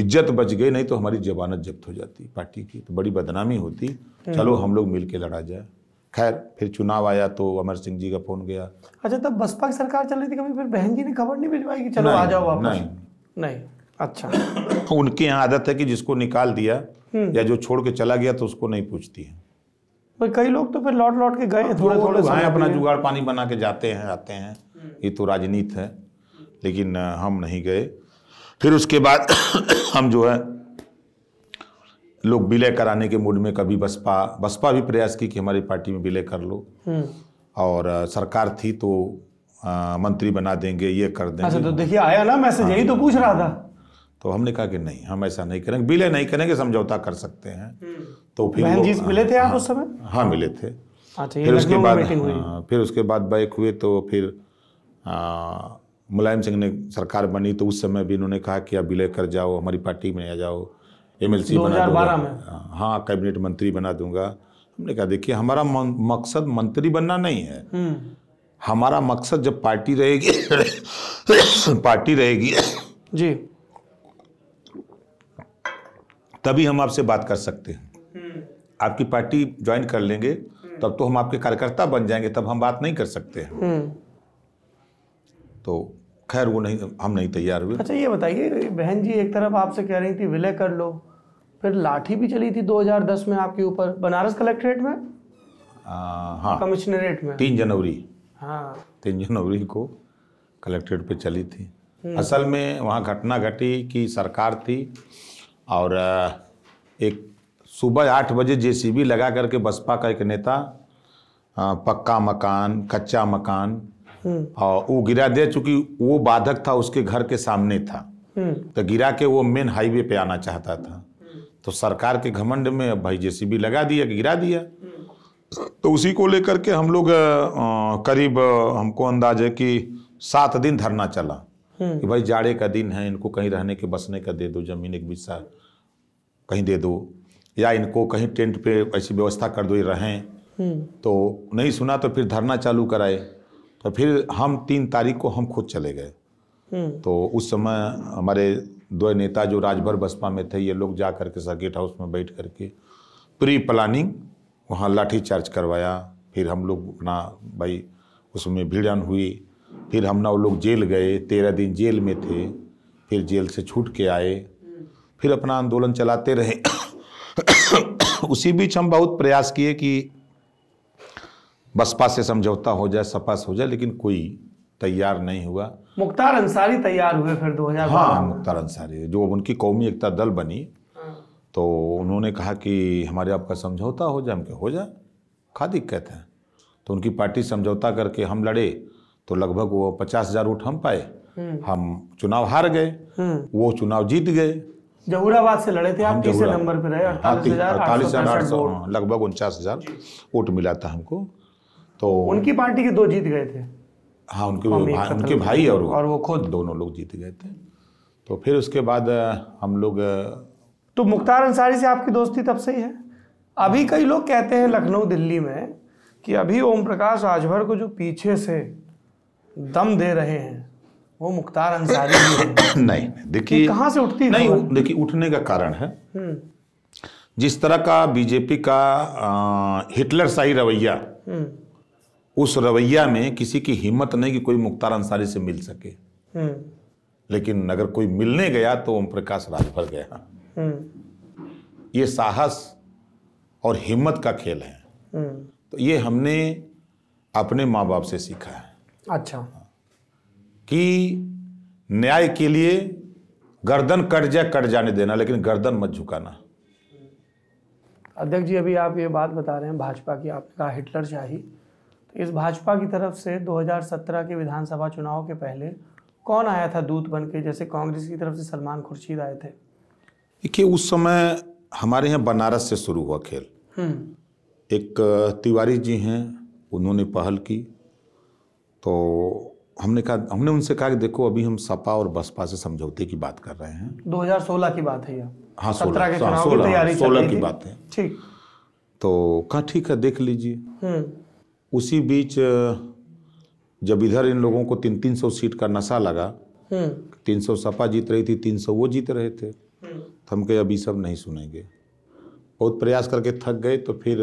इज्जत बच गई नहीं तो हमारी जबानत जब्त हो जाती पार्टी की तो बड़ी बदनामी होती हम्म। चलो हम लोग मिल के लड़ा जाए खैर फिर चुनाव आया तो अमर सिंह जी का फोन गया अच्छा तब बसपा की सरकार चल रही थी कभी फिर बहन जी ने खबर नहीं भिजवाई कि चलो आ जाओ वापस नहीं नहीं अच्छा <coughs> उनके यहाँ आदत है कि जिसको निकाल दिया हम्म। या जो छोड़ के चला गया तो उसको नहीं पूछती है कई लोग तो फिर लौट लौट के गए हाँ, थोड़े थोड़े हाँ अपना जुगाड़ पानी बना के जाते हैं आते हैं हम्म। ये तो राजनीति है लेकिन हम नहीं गए फिर उसके बाद <coughs> हम जो है लोग विलय कराने के मूड में कभी बसपा बसपा भी प्रयास की कि हमारी पार्टी में विलय कर लो हम्म। और सरकार थी तो आ, मंत्री बना देंगे ये कर अच्छा, देंगे अच्छा तो देखिए आया ना मैसेज हाँ। यही तो पूछ रहा था तो हमने कहा कि नहीं हम ऐसा नहीं करेंगे विलय नहीं करेंगे समझौता कर सकते हैं तो फिर जी मिले थे आप हाँ, उस समय हाँ मिले थे अच्छा, हाँ, फिर उसके बाद फिर उसके बाद बैक हुए तो फिर मुलायम सिंह ने सरकार बनी तो उस समय भी इन्होंने कहा कि आप विलय कर जाओ हमारी पार्टी में आ जाओ एम एल सी हाँ कैबिनेट मंत्री बना दूंगा हमने कहा देखिए हमारा मकसद मंत्री बनना नहीं है हम्म। हमारा मकसद जब पार्टी रहेगी <coughs> पार्टी रहेगी जी तभी हम आपसे बात कर सकते हैं हम्म। आपकी पार्टी ज्वाइन कर लेंगे हम्म। तब तो हम आपके कार्यकर्ता बन जाएंगे तब हम बात नहीं कर सकते हैं हम्म। तो खैर वो नहीं हम नहीं तैयार हुए अच्छा ये बताइए बहन जी एक तरफ आपसे कह रही थी विलय कर लो फिर लाठी भी चली थी 2010 में आपके ऊपर बनारस कलेक्ट्रेट में हाँ कमिश्नरेट में तीन जनवरी हाँ तीन जनवरी को कलेक्ट्रेट पे चली थी असल में वहाँ घटना घटी कि सरकार थी और एक सुबह आठ बजे जेसीबी लगा करके बसपा का एक नेता पक्का मकान कच्चा मकान हम्म। और वो गिरा दे चूंकि वो बाधक था उसके घर के सामने था हम्म। तो गिरा के वो मेन हाईवे पे आना चाहता था हम्म। तो सरकार के घमंड में भाई जेसीबी लगा दिया गिरा दिया तो उसी को लेकर के हम लोग करीब हमको अंदाज है कि सात दिन धरना चला हम्म। कि भाई जाड़े का दिन है इनको कहीं रहने के बसने का दे दो जमीन एक बिस्सा कहीं दे दो या इनको कहीं टेंट पे ऐसी व्यवस्था कर दो ये रहें हम्म। तो नहीं सुना तो फिर धरना चालू कराए तो फिर हम तीन तारीख को हम खुद चले गए हम्म। तो उस समय हमारे दो नेता जो राजभर बसपा में थे ये लोग जा करके सर्किट हाउस में बैठ करके प्री प्लानिंग वहाँ लाठीचार्ज करवाया फिर हम लोग अपना भाई उसमें भिड़न हुई फिर हम नौ लोग जेल गए तेरह दिन जेल में थे फिर जेल से छूट के आए फिर अपना आंदोलन चलाते रहे <coughs> उसी बीच हम बहुत प्रयास किए कि बसपा से समझौता हो जाए सपा से हो जाए लेकिन कोई तैयार नहीं हुआ मुख्तार अंसारी तैयार हुए फिर हजार हाँ मुख्तार अंसारी जो उनकी कौमी एकता दल बनी हाँ। तो उन्होंने कहा कि हमारे आपका समझौता हो जाए हम हो जाए खा दिक्कत है तो उनकी पार्टी समझौता करके हम लड़े तो लगभग वो पचास हजार वोट हम पाए हम चुनाव हार गए वो चुनाव जीत गए जहूराबाद से लड़े थे आप तीसरे नंबर पे रहे अड़तालीस हजार आठ सौ हाँ, लगभग उनचास हजार वोट मिला था हमको तो उनकी पार्टी के दो जीत गए थे हाँ उनके उनके भाई और और वो खुद दोनों लोग जीत गए थे तो फिर उसके बाद हम लोग तो मुख्तार अंसारी से आपकी दोस्ती तब से ही है अभी कई लोग कहते हैं लखनऊ दिल्ली में कि अभी ओम प्रकाश राजभर को जो पीछे से दम दे रहे हैं वो मुख्तार अंसारी नहीं, <coughs> नहीं देखिए कहां से उठती नहीं देखिए उठने का कारण है हम्म। जिस तरह का बीजेपी का आ, हिटलर शाही रवैया हम्म। उस रवैया में किसी की हिम्मत नहीं कि कोई मुख्तार अंसारी से मिल सके हम्म। लेकिन अगर कोई मिलने गया तो ओम प्रकाश राजभर गया ये साहस और हिम्मत का खेल है तो ये हमने अपने माँ बाप से सीखा है अच्छा कि न्याय के लिए गर्दन कट जाए कट जाने देना लेकिन गर्दन मत झुकाना अध्यक्ष जी अभी आप ये बात बता रहे हैं भाजपा की आपने कहा हिटलर शाही तो इस भाजपा की तरफ से 2017 के विधानसभा चुनाव के पहले कौन आया था दूत बन के जैसे कांग्रेस की तरफ से सलमान खुर्शीद आए थे देखिए उस समय हमारे यहाँ बनारस से शुरू हुआ खेल हम्म। एक तिवारी जी हैं उन्होंने पहल की तो हमने कहा हमने उनसे कहा कि देखो अभी हम सपा और बसपा से समझौते की बात कर रहे हैं 2016 की बात है यह हाँ सोलह के हाँ, चुनाव की तैयारी की बात है ठीक तो कहा ठीक है देख लीजिए हम्म। उसी बीच जब इधर इन लोगों को तीन तीन सौ सीट का नशा लगा हम्म। तीन सौ सपा जीत रही थी तीन सौ वो जीत रहे थे हम्म। तो हम कहे अभी सब नहीं सुनेंगे बहुत प्रयास करके थक गए तो फिर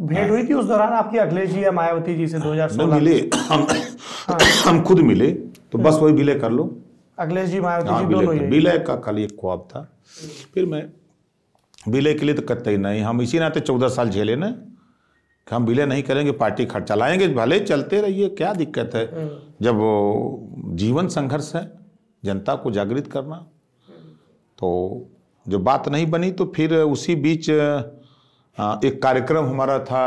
भेंट हुई हाँ। थी उस दौरान आपकी अखिलेश जी या मायावती जी से हाँ, दो 2016 मिले हम हाँ। हम खुद मिले तो बस हाँ। वही विलय कर लो अखिलेश जी मायावती विलय का कल एक ख्वाब था फिर मैं विलय के लिए तो कहते ही नहीं हम इसी नाते चौदह साल झेले ना कि हम विलय नहीं करेंगे पार्टी खर्च चलाएंगे भले चलते रहिए क्या दिक्कत है जब जीवन संघर्ष है जनता को जागृत करना तो जो बात नहीं बनी तो फिर उसी बीच हाँ, एक कार्यक्रम हमारा था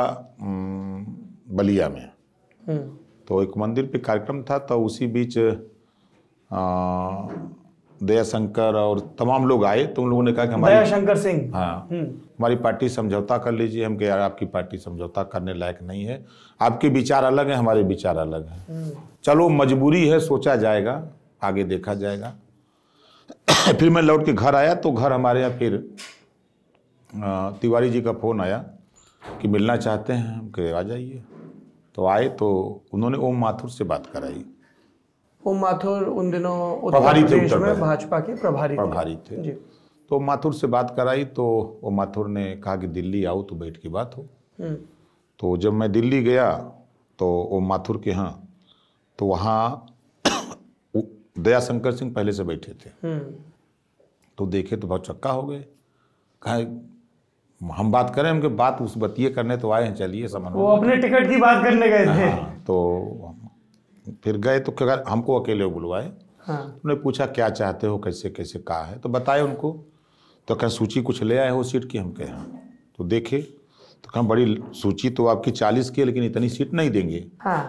बलिया में हम्म। तो एक मंदिर पे कार्यक्रम था तो उसी बीच दयाशंकर और तमाम लोग आए तो उन लोगों ने कहा कि हमारे दयाशंकर सिंह हाँ हम्म। हमारी पार्टी समझौता कर लीजिए हम कह यार आपकी पार्टी समझौता करने लायक नहीं है आपके विचार अलग हैं हमारे विचार अलग हैं हम्म। चलो मजबूरी है सोचा जाएगा आगे देखा जाएगा <coughs> फिर मैं लौट के घर आया तो घर हमारे यहाँ फिर तिवारी जी का फ़ोन आया कि मिलना चाहते हैं हम कहे आ जाइए तो आए तो उन्होंने ओम माथुर से बात कराई ओम माथुर उन दिनों प्रभारी थे में भाजपा के प्रभारी प्रभारी थे, थे। तो माथुर से बात कराई तो ओम माथुर ने कहा कि दिल्ली आओ तो बैठ के बात हो हम्म। तो जब मैं दिल्ली गया तो ओम माथुर के यहाँ तो वहाँ <coughs> दया शंकर सिंह पहले से बैठे थे हम्म। तो देखे तो बहुत चक्का हो गए कहा हम बात करें उनके बात उस बतिए करने तो आए हैं चलिए समझ वो अपने टिकट की बात करने गए थे हाँ, तो फिर गए तो क्या हमको अकेले बुलवाए हाँ। उन्होंने पूछा क्या चाहते हो कैसे कैसे कहा है तो बताए उनको तो क्या सूची कुछ ले आए हो सीट की हम कहे हाँ तो देखे तो कहा बड़ी सूची तो आपकी चालीस की है लेकिन इतनी सीट नहीं देंगे हाँ।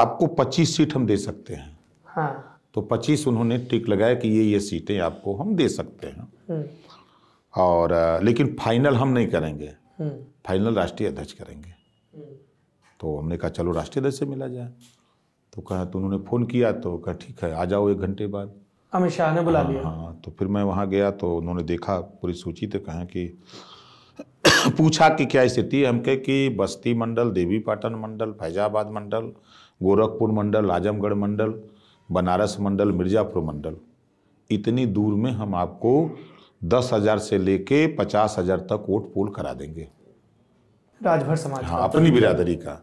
आपको पच्चीस सीट हम दे सकते हैं हाँ। तो पच्चीस उन्होंने टिक लगाया कि ये ये सीटें आपको हम दे सकते हैं हम्म। और लेकिन फाइनल हम नहीं करेंगे हम्म। फाइनल राष्ट्रीय अध्यक्ष करेंगे हम्म। तो हमने कहा चलो राष्ट्रीय अध्यक्ष से मिला जाए तो कहा तो उन्होंने फ़ोन किया तो कहा ठीक है आ जाओ एक घंटे बाद अमित शाह ने बुला हाँ, लिया हाँ तो फिर मैं वहाँ गया तो उन्होंने देखा पूरी सूची तो कहा कि <coughs> पूछा कि क्या स्थिति है हम कहे कि बस्ती मंडल देवीपाटन मंडल फैजाबाद मंडल गोरखपुर मंडल आजमगढ़ मंडल बनारस मंडल मिर्ज़ापुर मंडल इतनी दूर में हम आपको दस हजार से लेके पचास हजार तक वोट पोल करा देंगे राजभर समाज हाँ अपनी बिरादरी का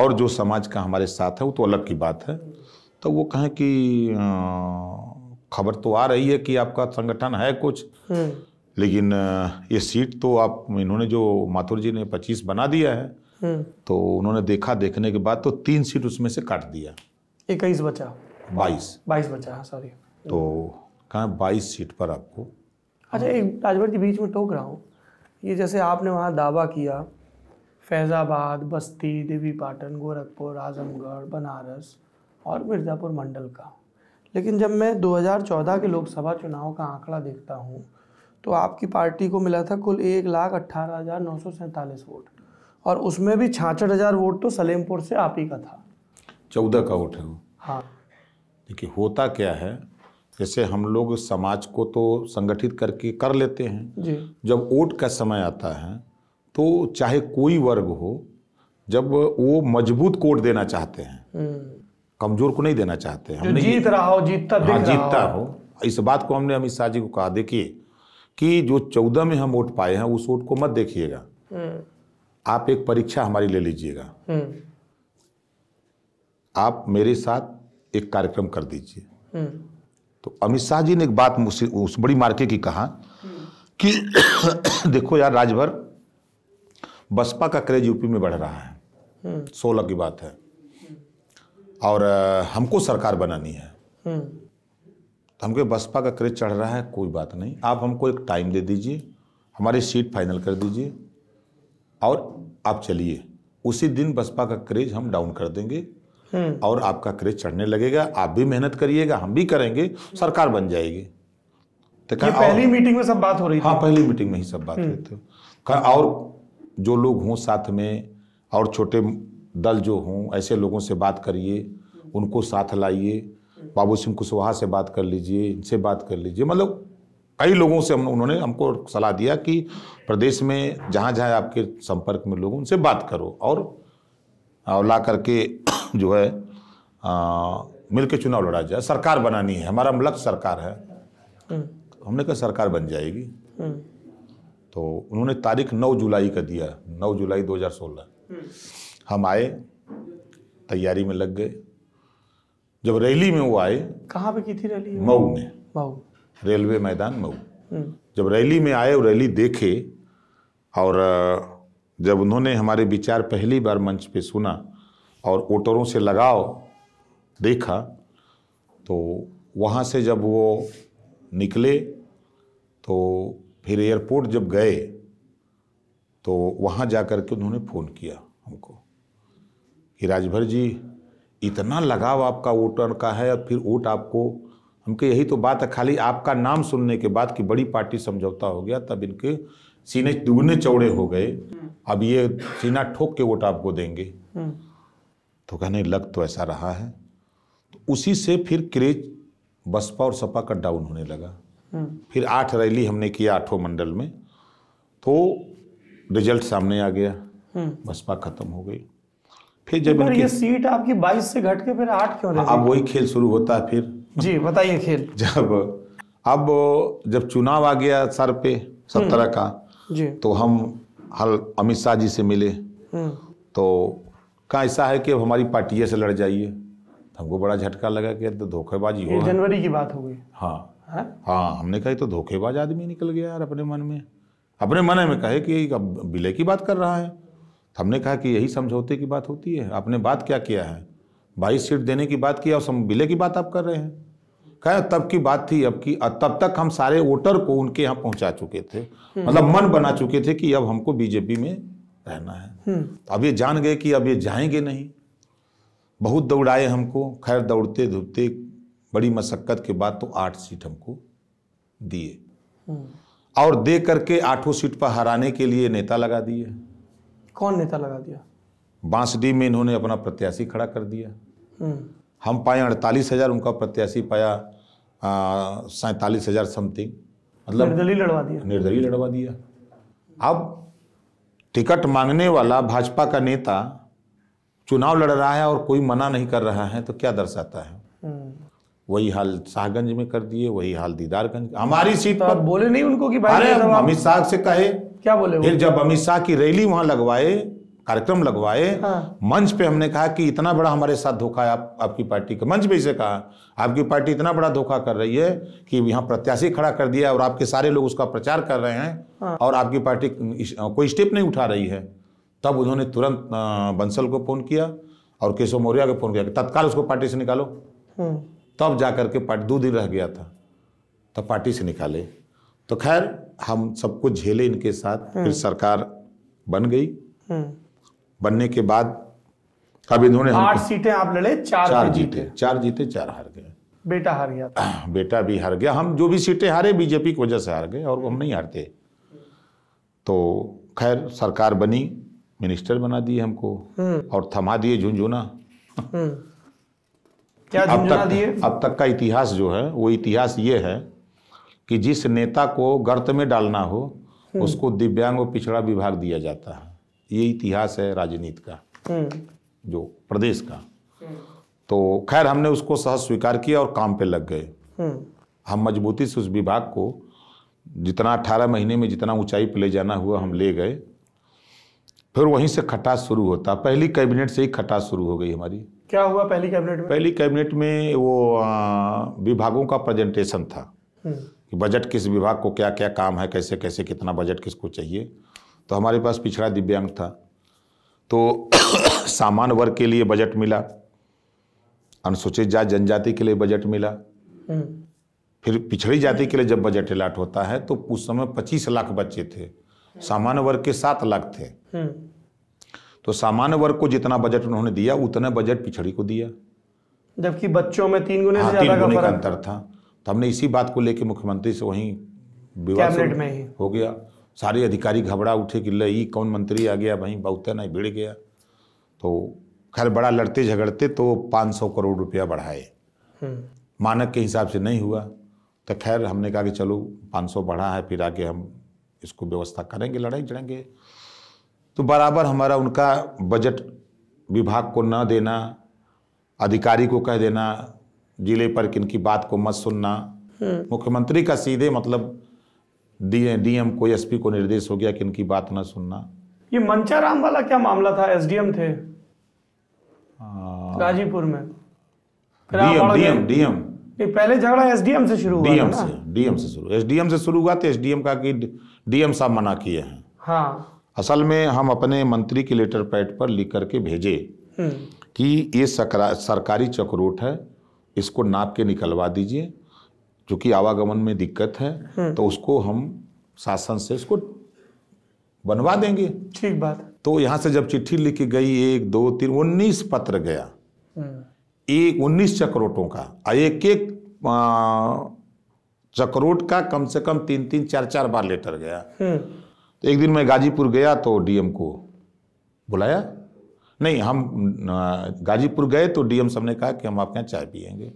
और जो समाज का हमारे साथ है वो तो अलग की बात है तो वो कहें कि खबर तो आ रही है कि आपका संगठन है कुछ हम्म। लेकिन ये सीट तो आप इन्होंने जो माथुर जी ने पच्चीस बना दिया है हम्म। तो उन्होंने देखा देखने के बाद तो तीन सीट उसमें से काट दिया इक्कीस बचा बाईस बाईस बचा सॉरी हाँ, तो कहा बाईस सीट पर आपको अच्छा एक राजभर जी बीच में टोक रहा हूँ ये जैसे आपने वहाँ दावा किया फैज़ाबाद बस्ती देवी पाटन गोरखपुर आजमगढ़ बनारस और मिर्ज़ापुर मंडल का लेकिन जब मैं 2014 के लोकसभा चुनाव का आंकड़ा देखता हूँ तो आपकी पार्टी को मिला था कुल एक लाख अट्ठारह हज़ार नौ सौ सैंतालीस वोट और उसमें भी छाछठ हज़ार वोट तो सलेमपुर से आप ही का था चौदह का वोट है वो हाँ देखिए होता क्या है जैसे हम लोग समाज को तो संगठित करके कर लेते हैं जी। जब वोट का समय आता है तो चाहे कोई वर्ग हो जब वो मजबूत कोट देना चाहते हैं हम्म। कमजोर को नहीं देना चाहते हैं जीत रहा हो जीतता हाँ, जीतता हो इस बात को हमने अमित शाह जी को कहा देखिए कि जो चौदह में हम वोट पाए हैं उस वोट को मत देखिएगा हम्म। आप एक परीक्षा हमारी ले लीजिएगा हम्म। आप मेरे साथ एक कार्यक्रम कर दीजिए तो अमित शाह जी ने एक बात मुझसे उस बड़ी मार्के की कहा कि <coughs> देखो यार राजभर बसपा का क्रेज यूपी में बढ़ रहा है सोलह की बात है और हमको सरकार बनानी है तो हमको बसपा का क्रेज चढ़ रहा है कोई बात नहीं आप हमको एक टाइम दे दीजिए हमारी सीट फाइनल कर दीजिए और आप चलिए उसी दिन बसपा का क्रेज हम डाउन कर देंगे हम्म। और आपका क्रेज चढ़ने लगेगा आप भी मेहनत करिएगा हम भी करेंगे सरकार बन जाएगी तो कहा पहली मीटिंग में सब बात हो रही हाँ पहली मीटिंग में ही सब बात हुई हम्म। थी कहा और जो लोग हों साथ में और छोटे दल जो हों ऐसे लोगों से बात करिए उनको साथ लाइए बाबू सिंह कुशवाहा से बात कर लीजिए इनसे बात कर लीजिए मतलब कई लोगों से हम उन्होंने हमको सलाह दिया कि प्रदेश में जहाँ जहाँ आपके संपर्क में लोग उनसे बात करो और ला करके जो है मिलकर चुनाव लड़ा जाए सरकार बनानी है हमारा लक्ष्य सरकार है हम्म। हमने कहा सरकार बन जाएगी हम्म। तो उन्होंने तारीख 9 जुलाई का दिया 9 जुलाई 2016 हम आए तैयारी में लग गए जब रैली में वो आए कहाँ पे की थी रैली मऊ में मऊ रेलवे मैदान मऊ हम्म। जब रैली में आए और रैली देखे और जब उन्होंने हमारे विचार पहली बार मंच पे सुना और वोटरों से लगाव देखा तो वहाँ से जब वो निकले तो फिर एयरपोर्ट जब गए तो वहाँ जा कर के उन्होंने फ़ोन किया हमको कि राजभर जी इतना लगाव आपका वोटर का है और फिर वोट आपको हमके यही तो बात है खाली आपका नाम सुनने के बाद कि बड़ी पार्टी समझौता हो गया तब इनके सीने दुगने चौड़े हो गए हम्म। अब ये सीना ठोक के वोट आपको देंगे हम्म। तो कहने लग तो ऐसा रहा है तो उसी से फिर क्रेज बसपा और सपा का डाउन होने लगा हम्म। फिर आठ रैली हमने किया आठों मंडल में तो रिजल्ट सामने आ गया हम्म। बसपा खत्म हो गई फिर जब इनकी ये सीट आपकी 22 से घट के फिर आठ क्यों हाँ, अब वही खेल शुरू होता है फिर जी बताइए खेल <laughs> जब अब जब चुनाव आ गया सर पे सत्रह हम्म। का जी तो हम हल अमित शाह जी से मिले तो कहा ऐसा है कि अब हमारी पार्टी से लड़ जाइए तो हमको बड़ा झटका लगा कि तो धोखेबाजी हो जनवरी की बात हो गई हाँ हाँ, हाँ हमने कहा तो धोखेबाज आदमी निकल गया यार अपने मन में अपने मन में कहे कि अब विलय की बात कर रहा है तो हमने कहा कि यही समझौते की बात होती है आपने बात क्या किया है बाईस सीट देने की बात की और विलय की बात आप कर रहे हैं कहे तब की बात थी अब की तब तक हम सारे वोटर को उनके यहाँ पहुँचा चुके थे मतलब हम्म। मन बना चुके थे कि अब हमको बीजेपी में रहना है हम्म। तो अब ये जान गए कि अब ये जाएंगे नहीं बहुत दौड़ाए हमको खैर दौड़ते धूपते बड़ी मशक्क़त के बाद तो आठ सीट हमको दिए हम्म। और दे करके आठों सीट पर हराने के लिए नेता लगा दिए कौन नेता लगा दिया बांसडी में इन्होंने अपना प्रत्याशी खड़ा कर दिया हम्म। हम पाए अड़तालीस हज़ार उनका प्रत्याशी पाया सैतालीस हज़ार समथिंग मतलब निर्दलीय लड़वा दिया निर्दलीय लड़वा दिया अब टिकट मांगने वाला भाजपा का नेता चुनाव लड़ रहा है और कोई मना नहीं कर रहा है तो क्या दर्शाता है हम्म। वही हाल शाहगंज में कर दिए वही हाल दीदारगंज हमारी सीट तो पर बोले नहीं उनको कि भाई अमित शाह से कहे क्या बोले फिर जब अमित शाह की रैली वहां लगवाए कार्यक्रम लगवाए हाँ। मंच पे हमने कहा कि इतना बड़ा हमारे साथ धोखा है आप, आपकी पार्टी का मंच पे इसे कहा आपकी पार्टी इतना बड़ा धोखा कर रही है कि यहाँ प्रत्याशी खड़ा कर दिया और आपके सारे लोग उसका प्रचार कर रहे हैं हाँ। और आपकी पार्टी कोई स्टेप नहीं उठा रही है तब उन्होंने तुरंत बंसल को फोन किया और केशव मौर्या को फोन किया तत्काल उसको पार्टी से निकालो हम्म। तब जा करके पार्टी दो दिन रह गया था तब पार्टी से निकाले तो खैर हम सबको झेले इनके साथ फिर हम्म। सरकार बन गई हम्म। बनने के बाद अब इन्होंने आठ सीटें आप लड़े चार चार जीते चार जीते चार हार गए बेटा हार गया <clears throat> बेटा भी हार गया हम जो भी सीटें हारे बीजेपी की वजह से हार गए और हम नहीं हारते तो खैर सरकार बनी मिनिस्टर बना दिए हमको हम्म। और थमा दिए झुंझुना हम्म। क्या अब तक दिए? अब तक का इतिहास जो है वो इतिहास ये है कि जिस नेता को गर्त में डालना हो हम्म। उसको दिव्यांग और पिछड़ा विभाग दिया जाता है ये इतिहास है राजनीति का हम्म। जो प्रदेश का हम्म। तो खैर हमने उसको सह स्वीकार किया और काम पे लग गए हम्म। हम मजबूती से उस विभाग को जितना अठारह महीने में जितना ऊंचाई पर ले जाना हुआ हम ले गए फिर वहीं से खटास शुरू होता पहली कैबिनेट से ही खटास शुरू हो गई हमारी क्या हुआ पहली कैबिनेट में पहली कैबिनेट में वो विभागों का प्रेजेंटेशन था कि बजट किस विभाग को क्या क्या काम है कैसे कैसे कितना बजट किसको चाहिए तो हमारे पास पिछड़ा दिव्यांग था तो <coughs> सामान्य वर्ग के लिए बजट मिला अनुसूचित जाति जनजाति के लिए बजट मिला हम्म। फिर पिछड़ी जाति के लिए जब बजट अलाट होता है तो उस समय पच्चीस लाख बच्चे थे सामान्य वर्ग के सात लाख थे हम्म। तो सामान्य वर्ग को जितना बजट उन्होंने दिया उतना बजट पिछड़ी को दिया जबकि बच्चों में तीन गुने हाँ, से तीन गुने का अंतर था तो हमने इसी बात को लेकर मुख्यमंत्री से वहीं विवाद हो गया सारे अधिकारी घबरा उठे कि ले कौन मंत्री आ गया भाई बहुत नहीं भिड़ गया तो खैर बड़ा लड़ते झगड़ते तो पाँच सौ करोड़ रुपया बढ़ाए हम्म। मानक के हिसाब से नहीं हुआ तो खैर हमने कहा कि चलो 500 बढ़ा है फिर आगे हम इसको व्यवस्था करेंगे लड़ाई लड़ेंगे तो बराबर हमारा उनका बजट विभाग को न देना अधिकारी को कह देना जिले पर किन की बात को मत सुनना हम्म। मुख्यमंत्री का सीधे मतलब डी डीएम को एसपी को निर्देश हो गया कि इनकी बात ना सुनना ये मंचाराम वाला क्या मामला था एसडीएम थे गाजीपुर में डीएम डीएम डीएम पहले झगड़ा एसडीएम से शुरू हुआ डीएम से डीएम से शुरू एसडीएम से शुरू हुआ तो एसडीएम का कि डीएम साहब मना किए हैं हाँ असल में हम अपने मंत्री के लेटर पैड पर लिख करके भेजे हम्म। कि ये सरकारी चक्रोट है इसको नाप के निकलवा दीजिए चूंकि आवागमन में दिक्कत है हम्म। तो उसको हम शासन से उसको बनवा देंगे ठीक बात तो यहाँ से जब चिट्ठी लिखी गई एक दो तीन उन्नीस पत्र गया हम्म। एक उन्नीस चक्रोटों का एक एक चक्रोट का कम से कम तीन तीन चार चार बार लेटर गया हम्म। तो एक दिन मैं गाजीपुर गया तो डीएम को बुलाया नहीं हम गाजीपुर गए तो डीएम सब ने कहा कि हम आपके यहाँ चाय पियेंगे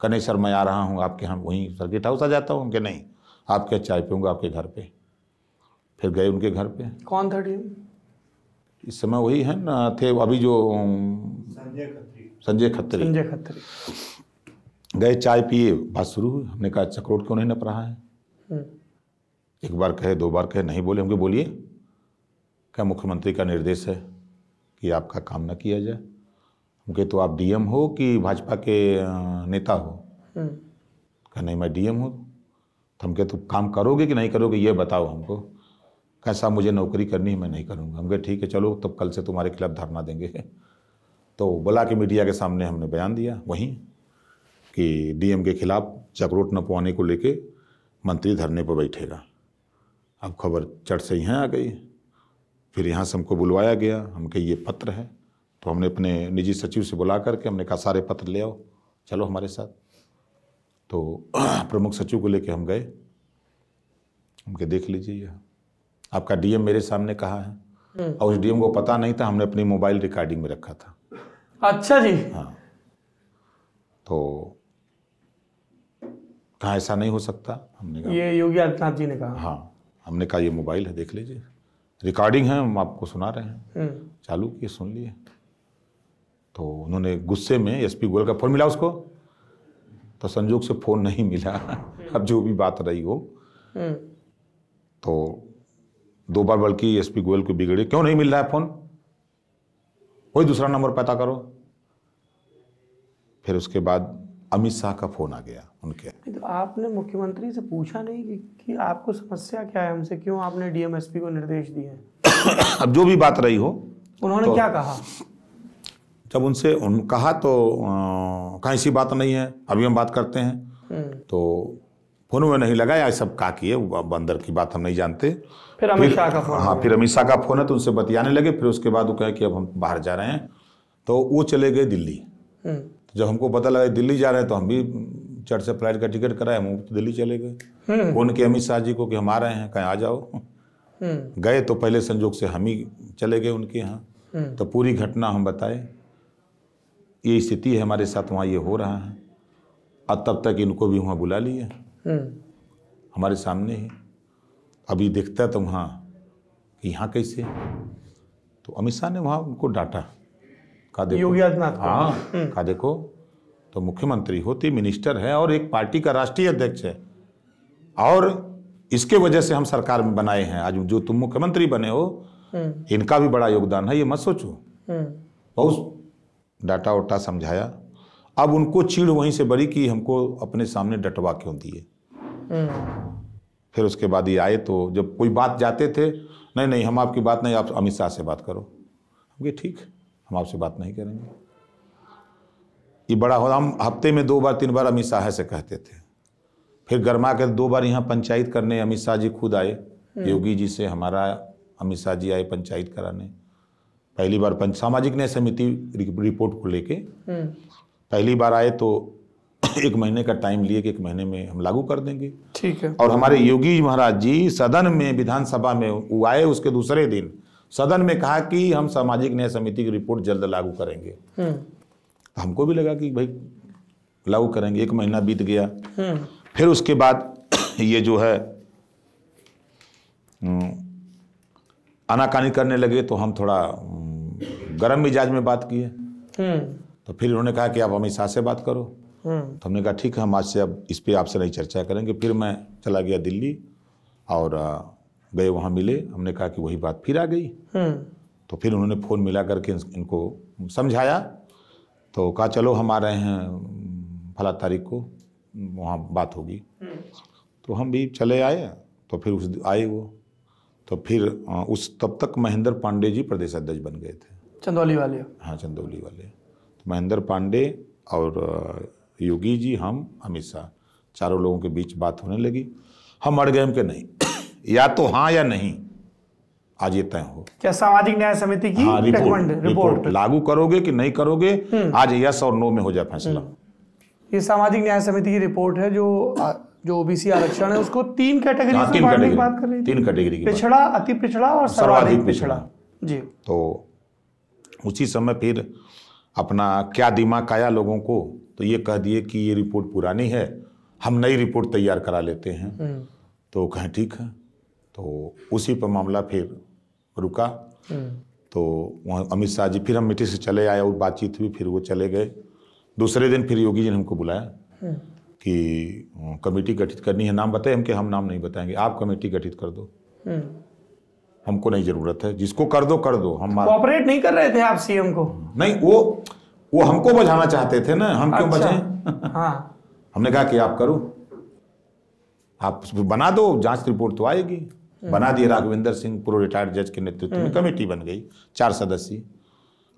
कहीं सर मैं आ रहा हूँ आपके यहाँ वहीं सर्किट हाउस आ जाता हूँ उनके नहीं आपके चाय पीऊँगा आपके घर पे फिर गए उनके घर पे कौन था टीम इस समय वही है ना थे अभी जो संजय खत्री संजय खत्री गए चाय पिए बात शुरू हुई हमने कहा चक्रोट अच्छा, क्यों नहीं नप रहा है हम्म। एक बार कहे दो बार कहे नहीं बोले हमको बोलिए क्या मुख्यमंत्री का निर्देश है कि आपका काम ना किया जाए उनके तो आप डीएम हो कि भाजपा के नेता हो हम्म। कहा नहीं मैं डीएम हूँ तो हम कहे तो काम करोगे कि नहीं करोगे ये बताओ हमको कैसा मुझे नौकरी करनी है मैं नहीं करूँगा हम कहे ठीक है चलो तब कल से तुम्हारे खिलाफ धरना देंगे <laughs> तो बुला के मीडिया के सामने हमने बयान दिया वहीं कि डीएम के खिलाफ न नपवाने को लेके मंत्री धरने पर बैठेगा अब खबर चट से यहाँ आ गई फिर यहाँ से हमको बुलवाया गया हम कहे ये पत्र है तो हमने अपने निजी सचिव से बुला करके हमने कहा सारे पत्र ले आओ चलो हमारे साथ तो <clears throat> प्रमुख सचिव को लेके हम गए उनके देख लीजिए यह आपका डीएम मेरे सामने कहा है हम्म। और उस डीएम को पता नहीं था हमने अपनी मोबाइल रिकॉर्डिंग में रखा था अच्छा जी हाँ तो कहा ऐसा नहीं हो सकता हमने कहा ये योगी आदित्यनाथ जी ने कहा हाँ हमने कहा ये मोबाइल है देख लीजिए रिकॉर्डिंग है हम आपको सुना रहे हैं हम्म। चालू किए सुन लिए तो उन्होंने गुस्से में एस पी गोयल का फ़ोन मिला उसको तो संजोग से फ़ोन नहीं मिला <laughs> अब जो भी बात रही हो हम्म। तो दो बार बल्कि एस पी गोयल को बिगड़े क्यों नहीं मिल रहा है फ़ोन वही दूसरा नंबर पता करो फिर उसके बाद अमित शाह का फ़ोन आ गया उनके तो आपने मुख्यमंत्री से पूछा नहीं कि, कि आपको समस्या क्या है हमसे क्यों आपने डीएमएसपी को निर्देश दिए <coughs> अब जो भी बात रही हो उन्होंने तो, क्या कहा जब उनसे उन कहा तो कहीं सी बात नहीं है अभी हम बात करते हैं हम्म। तो फोन में नहीं लगाया सब का किए बंदर की बात हम नहीं जानते फिर अमित शाह का फोन हाँ फिर अमित शाह का फोन है तो उनसे बतियाने लगे फिर उसके बाद वो कहे कि अब हम बाहर जा रहे हैं तो वो चले गए दिल्ली हम्म। जब हमको पता लगा दिल्ली जा रहे हैं तो हम भी चट से फ्लाइट का टिकट कराए हम तो दिल्ली चले गए फोन किया अमित शाह जी को कि हम आ रहे हैं कहीं आ जाओ हम्म। गए तो पहले संजोग से हम ही चले गए उनके यहाँ तो पूरी घटना हम बताए ये स्थिति है हमारे साथ वहाँ ये हो रहा है और तब तक इनको भी वहाँ बुला लिए हम्म। हमारे सामने ही अभी देखता है तो वहाँ यहाँ कैसे तो अमित शाह ने वहाँ उनको डांटा कहा देखो योगी आदित्यनाथ हाँ हम्म। कहा देखो तो मुख्यमंत्री होती मिनिस्टर है और एक पार्टी का राष्ट्रीय अध्यक्ष है और इसके वजह से हम सरकार में बनाए हैं आज जो तुम मुख्यमंत्री बने हो हम्म। इनका भी बड़ा योगदान है ये मत सोचो बहुत डाटा उटा समझाया अब उनको चीड़ वहीं से बड़ी कि हमको अपने सामने डटवा क्यों दिए हम्म। फिर उसके बाद ये आए तो जब कोई बात जाते थे नहीं नहीं हम आपकी बात नहीं आप अमित शाह से बात करो हम ये ठीक हम आपसे बात नहीं करेंगे ये बड़ा हो हम हफ्ते में दो बार तीन बार अमित शाह से कहते थे फिर गर्मा के दो बार यहाँ पंचायत करने अमित शाह जी खुद आए हम्म। योगी जी से हमारा अमित शाह जी आए पंचायत कराने पहली बार पंच सामाजिक न्याय समिति रिपोर्ट को लेके पहली बार आए तो <clears throat> एक महीने का टाइम लिए कि एक महीने में हम लागू कर देंगे ठीक है और हमारे योगी महाराज जी सदन में विधानसभा में वो आए उसके दूसरे दिन सदन में कहा कि हम सामाजिक न्याय समिति की रिपोर्ट जल्द लागू करेंगे तो हमको भी लगा कि भाई लागू करेंगे एक महीना बीत गया फिर उसके बाद <clears throat> ये जो है आनाकानी करने लगे तो हम थोड़ा गर्म मिजाज में बात की है हम्म। तो फिर उन्होंने कहा कि आप अमित शाह से बात करो हम्म। तो हमने कहा ठीक है हम आज से अब इस पर आपसे नहीं चर्चा करेंगे फिर मैं चला गया दिल्ली और गए वहाँ मिले हमने कहा कि वही बात फिर आ गई हम्म। तो फिर उन्होंने फ़ोन मिला करके इनको समझाया तो कहा चलो हम आ रहे हैं फला तारीख को वहाँ बात होगी तो हम भी चले आए तो फिर उस आए वो तो फिर उस तब तक महेंद्र पांडे जी प्रदेश अध्यक्ष बन गए थे चंदौली वाले हाँ चंदौली वाले तो महेंद्र पांडे और योगी जी हम अमित शाह चारों लोगों के बीच बात होने लगी हम अड़ गए के नहीं <coughs> या तो हाँ या नहीं आज ये तय हो क्या सामाजिक न्याय समिति की हाँ, रिपोर्ट, रिपोर्ट, रिपोर्ट लागू करोगे कि नहीं करोगे हम्म। आज यस और नो में हो जाए फैसला हम्म। ये सामाजिक न्याय समिति की रिपोर्ट है जो जो ओबीसी आरक्षण है उसको तीन हाँ, कैटेगरी की बात कर रही तीन कैटेगरी पिछड़ा अति पिछड़ा और सर्वाधिक पिछड़ा जी तो उसी समय फिर अपना क्या दिमाग आया लोगों को तो ये कह दिए कि ये रिपोर्ट पुरानी है हम नई रिपोर्ट तैयार करा लेते हैं हम्म। तो कहें ठीक है तो उसी पर मामला फिर रुका हम्म। तो वहाँ अमित शाह जी फिर हम मिट्टी से चले आए और बातचीत हुई फिर वो चले गए दूसरे दिन फिर योगी जी ने हमको बुलाया हम्म। कि कमेटी गठित करनी है नाम बताए हम कि हम नाम नहीं बताएंगे आप कमेटी गठित कर दो हमको नहीं जरूरत है जिसको कर दो कर दो हम ऑपरेट नहीं कर रहे थे आप सीएम को नहीं वो वो हमको बजाना चाहते थे ना हम क्यों अच्छा, हाँ। हमने कहा कि आप करो आप बना दो जांच रिपोर्ट तो आएगी हम्म। बना दिए राघविंदर सिंह पूर्व रिटायर्ड जज के नेतृत्व में हम्म। कमेटी बन गई चार सदस्यीय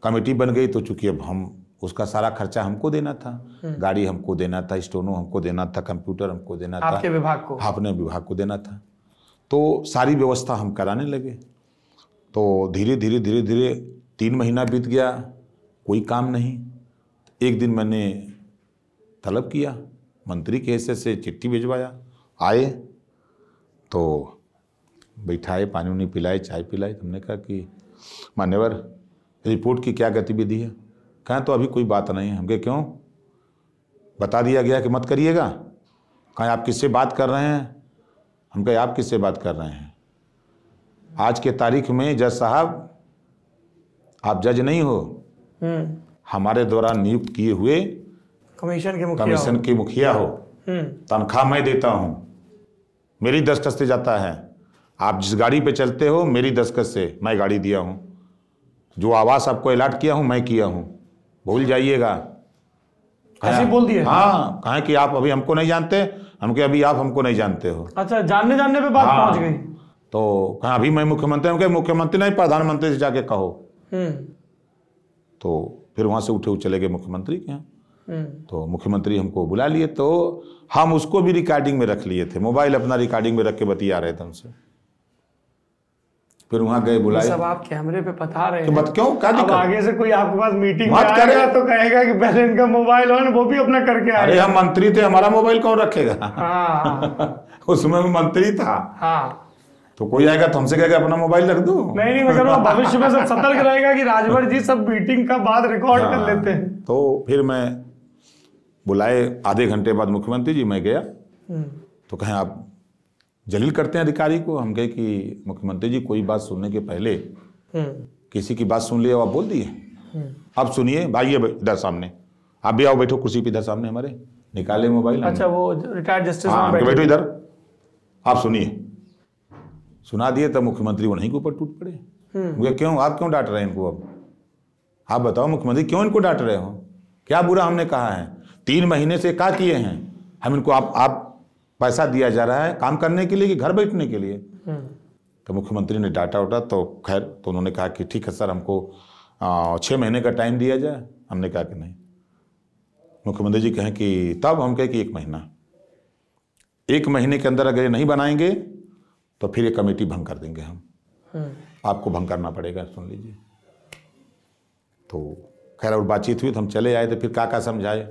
कमेटी बन गई तो चूंकि अब हम उसका सारा खर्चा हमको देना था हम्म। गाड़ी हमको देना था स्टोनो हमको देना था कंप्यूटर हमको देना था आपके विभाग को अपने विभाग को देना था तो सारी व्यवस्था हम कराने लगे तो धीरे धीरे धीरे धीरे तीन महीना बीत गया कोई काम नहीं एक दिन मैंने तलब किया मंत्री के हिस्से से चिट्ठी भिजवाया आए तो बैठाए पानी उनी पिलाए चाय पिलाए तो हमने कहा कि मान्यवर रिपोर्ट की क्या गतिविधि है कहें तो अभी कोई बात नहीं है हम क्यों बता दिया गया कि मत करिएगा कहें आप किससे बात कर रहे हैं हम कहे आप किससे बात कर रहे हैं आज के तारीख में जज साहब आप जज नहीं हो हम्म। हमारे द्वारा नियुक्त किए हुए कमीशन के मुखिया कमीशन के मुखिया हो हम्म। तनख्वाह मैं देता हूं मेरी दस्तखत से जाता है आप जिस गाड़ी पे चलते हो मेरी दस्तखत से मैं गाड़ी दिया हूं जो आवास आपको अलाट किया हूं मैं किया हूँ भूल जाइएगा बोल दिए हाँ कहें कि आप अभी हमको नहीं जानते हमके अभी आप हमको नहीं जानते हो अच्छा जानने जानने पे बात हाँ, पहुंच गई तो कहा अभी मैं मुख्यमंत्री हूँ मुख्यमंत्री नहीं प्रधानमंत्री से जाके कहो हम्म। तो फिर वहां से उठे चले गए मुख्यमंत्री के यहाँ हम्म। तो मुख्यमंत्री हमको बुला लिए तो हम उसको भी रिकॉर्डिंग में रख लिए थे मोबाइल अपना रिकॉर्डिंग में रख के बतिया रहे थे हमसे फिर वहां गए बुलाए सब आप कैमरे पे बता रहे तो हैं क्यों क्या अब आगे से कोई आपके पास मीटिंग मत करेगा तो कहेगा कि पहले इनका मोबाइल ऑन वो भी अपना करके अरे हम मंत्री थे हमारा मोबाइल कौन रखेगा हाँ। <laughs> उसमें मंत्री था हाँ तो कोई आएगा तो हमसे कहेगा अपना मोबाइल रख दो नहीं नहीं मतलब भविष्य में सब सतर्क <laughs> रहेगा कि राजभर जी सब मीटिंग का बाद रिकॉर्ड कर हाँ। लेते हैं तो फिर मैं बुलाए आधे घंटे बाद मुख्यमंत्री जी मैं गया हम्म। तो कहें आप जलील करते हैं अधिकारी को हम कहे कि मुख्यमंत्री जी कोई बात सुनने के पहले हम्म। किसी की बात सुन लिए आप बोल दिए अब हम्म। सुनिए भाई इधर सामने आप भी आओ बैठो कुर्सी पे इधर सामने हमारे निकाले मोबाइल अच्छा वो रिटायर्ड जस्टिस हाँ बैठो इधर आप सुनिए सुना दिए तब मुख्यमंत्री वो नहीं के ऊपर टूट पड़े हम्म। मुझे क्यों आप क्यों डांट रहे हैं इनको अब आप बताओ मुख्यमंत्री क्यों इनको डांट रहे हो क्या बुरा हमने कहा है तीन महीने से क्या किए हैं हम इनको आप आप पैसा दिया जा रहा है काम करने के लिए कि घर बैठने के लिए हम्म। तो मुख्यमंत्री ने डाटा उठा तो खैर तो उन्होंने कहा कि ठीक है सर हमको छः महीने का टाइम दिया जाए हमने कहा कि नहीं मुख्यमंत्री जी कहें कि तब हम कहें कि एक महीना एक महीने के अंदर अगर ये नहीं बनाएंगे तो फिर ये कमेटी भंग कर देंगे हम हम्म। आपको भंग करना पड़ेगा सुन लीजिए तो खैर और बातचीत हुई तो हम चले आए तो फिर काका समझाए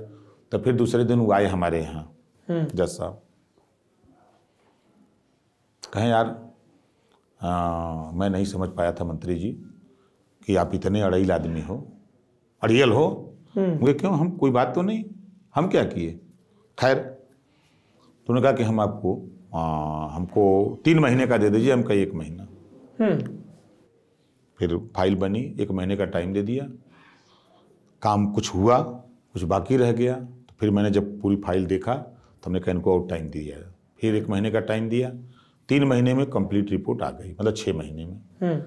तो फिर दूसरे दिन वो आए हमारे यहाँ हम्म। जज साहब कहें यार आ, मैं नहीं समझ पाया था मंत्री जी कि आप इतने अड़ैल आदमी हो अड़ियल हो हम्म। मुझे क्यों हम कोई बात तो नहीं हम क्या किए खैर तो उन्होंने कहा कि हम आपको आ, हमको तीन महीने का दे दीजिए हम कहीं एक महीना हम्म। फिर फाइल बनी एक महीने का टाइम दे दिया काम कुछ हुआ कुछ बाकी रह गया तो फिर मैंने जब पूरी फाइल देखा तो हमने कहा इनको और टाइम दिया फिर एक महीने का टाइम दिया तीन महीने में कंप्लीट रिपोर्ट आ गई मतलब छः महीने में हम्म।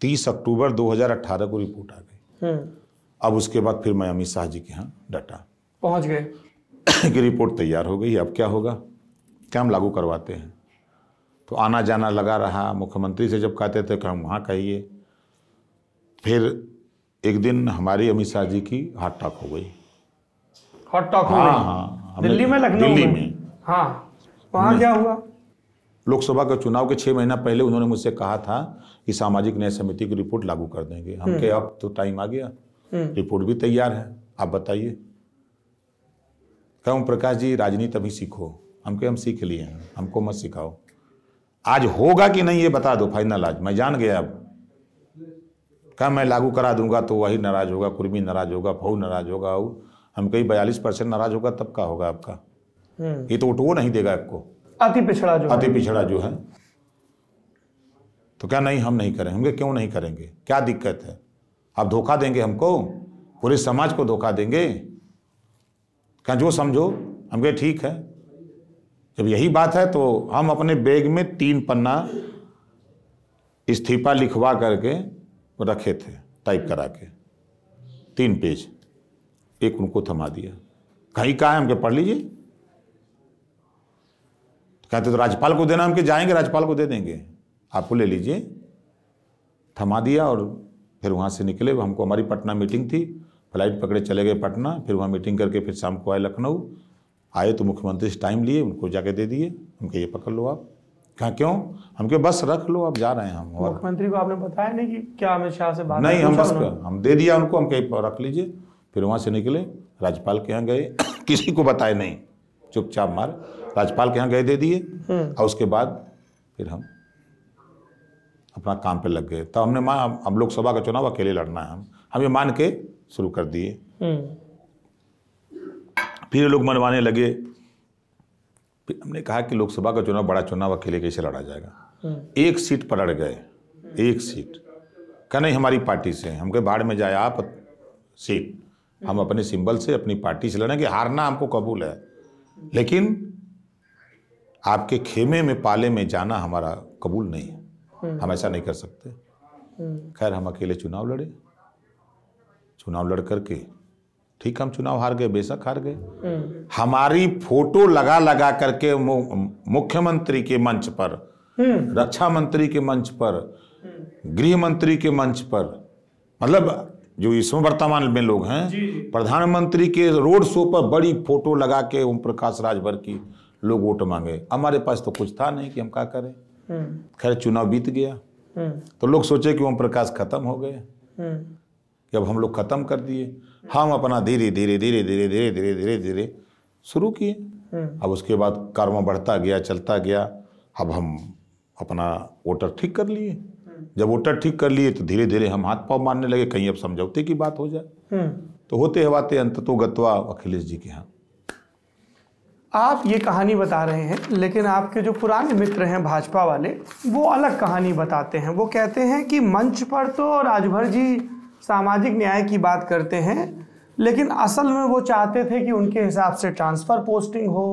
तीस अक्टूबर 2018 को रिपोर्ट आ गई हम्म। अब उसके बाद फिर मैं अमित शाह जी के यहाँ डटा पहुँच गए <coughs> कि रिपोर्ट तैयार हो गई अब क्या होगा क्या हम लागू करवाते हैं तो आना जाना लगा रहा मुख्यमंत्री से जब कहते थे कि हम वहाँ कहिए फिर एक दिन हमारी अमित शाह जी की हार्ट अटैक हो गई हार्ट अटैक हाँ हाँ, हाँ। दिल्ली में लखनऊ दिल्ली में हाँ वहाँ क्या हुआ लोकसभा के चुनाव के छः महीना पहले उन्होंने मुझसे कहा था कि सामाजिक न्याय समिति की रिपोर्ट लागू कर देंगे हम हम्म। के अब तो टाइम आ गया हम्म। रिपोर्ट भी तैयार है आप बताइए कहूँ प्रकाश जी राजनीति अभी सीखो हम के हम सीख लिए हैं हमको मत सिखाओ आज होगा कि नहीं ये बता दो फाइनल आज मैं जान गया अब कह मैं लागू करा दूंगा तो वही नाराज होगा कुर्मी नाराज होगा भाऊ नाराज होगा वो हम कहीं बयालीस परसेंट नाराज होगा तब का होगा आपका हम्म। ये तो उठ वो नहीं देगा आपको अति पिछड़ा जो अति पिछड़ा जो है तो क्या नहीं हम नहीं करेंगे हमें क्यों नहीं करेंगे क्या दिक्कत है आप धोखा देंगे हमको पूरे समाज को धोखा देंगे क्या जो समझो हम कहे ठीक है जब यही बात है तो हम अपने बैग में तीन पन्ना इस्तीफा लिखवा करके रखे थे टाइप करा के तीन पेज एक उनको थमा दिया कहीं कहा है हमके पढ़ लीजिए कहते तो राज्यपाल को देना हम कि जाएंगे राज्यपाल को दे देंगे आपको ले लीजिए थमा दिया और फिर वहाँ से निकले हमको हमारी पटना मीटिंग थी फ्लाइट पकड़े चले गए पटना फिर वहाँ मीटिंग करके फिर शाम को आए लखनऊ आए तो मुख्यमंत्री से टाइम लिए उनको जाके दे दिए उनके ये पकड़ लो आप कहा क्यों हमके बस रख लो आप जा रहे हैं हम मुख्यमंत्री को आपने बताया नहीं कि क्या अमित शाह से बात नहीं हम बस हम दे दिया उनको हम कहीं रख लीजिए फिर वहाँ से निकले राज्यपाल के यहाँ गए <coughs> किसी को बताए नहीं चुपचाप मार राज्यपाल के यहाँ गए दे दिए हम्म। और उसके बाद फिर हम अपना काम पे लग गए तो हमने मान हम लोकसभा का चुनाव अकेले लड़ना है हम हम ये मान के शुरू कर दिए हम्म। फिर लोग मनवाने लगे फिर हमने कहा कि लोकसभा का चुनाव बड़ा चुनाव अकेले कैसे लड़ा जाएगा हम्म। एक सीट पर लड़ गए एक सीट क नहीं हमारी पार्टी से हम कहे बाढ़ में जाए आप सीट हम अपने सिंबल से अपनी पार्टी से लड़ेंगे हारना हमको कबूल है लेकिन आपके खेमे में पाले में जाना हमारा कबूल नहीं है हम्म। हम ऐसा नहीं कर सकते हम्म। खैर हम अकेले चुनाव लड़े चुनाव लड़ करके ठीक हम चुनाव हार गए बेशक हार गए हम्म। हमारी फोटो लगा लगा करके मुख्यमंत्री के मंच पर रक्षा मंत्री के मंच पर गृह मंत्री के मंच पर मतलब जो इसमें वर्तमान में लोग हैं प्रधानमंत्री के रोड शो पर बड़ी फोटो लगा के ओम प्रकाश राजभर की लोग वोट मांगे हमारे पास तो कुछ था नहीं कि हम क्या करें हम्म। खैर चुनाव बीत गया हम्म। तो लोग सोचे कि ओम प्रकाश खत्म हो गए हम्म। जब अब हम लोग खत्म कर दिए हम अपना धीरे धीरे धीरे धीरे धीरे धीरे धीरे धीरे शुरू किए अब उसके बाद कर्म बढ़ता गया चलता गया अब हम अपना वोटर ठीक कर लिए जब वोटर ठीक कर लिए तो धीरे धीरे हम हाथ पाँव मारने लगे कहीं अब समझौते की बात हो जाए तो होते हवाते अंत तो गतवा अखिलेश जी के यहाँ आप ये कहानी बता रहे हैं लेकिन आपके जो पुराने मित्र हैं भाजपा वाले वो अलग कहानी बताते हैं वो कहते हैं कि मंच पर तो राजभर जी सामाजिक न्याय की बात करते हैं लेकिन असल में वो चाहते थे कि उनके हिसाब से ट्रांसफ़र पोस्टिंग हो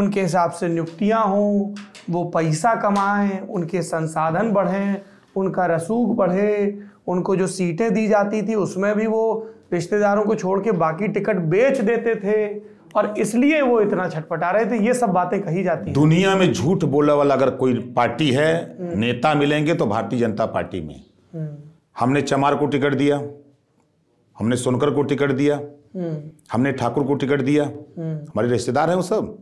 उनके हिसाब से नियुक्तियाँ हों वो पैसा कमाएं उनके संसाधन बढ़ें उनका रसूख बढ़े उनको जो सीटें दी जाती थी उसमें भी वो रिश्तेदारों को छोड़ के बाकी टिकट बेच देते थे और इसलिए वो इतना छटपटा रहे थे ये सब बातें कही जाती हैं दुनिया में झूठ बोला वाला अगर कोई पार्टी है हम्म। नेता मिलेंगे तो भारतीय जनता पार्टी में हम्म। हमने चमार को टिकट दिया हमने सोनकर को टिकट दिया हम्म। हमने ठाकुर को टिकट दिया हमारे रिश्तेदार हैं वो सब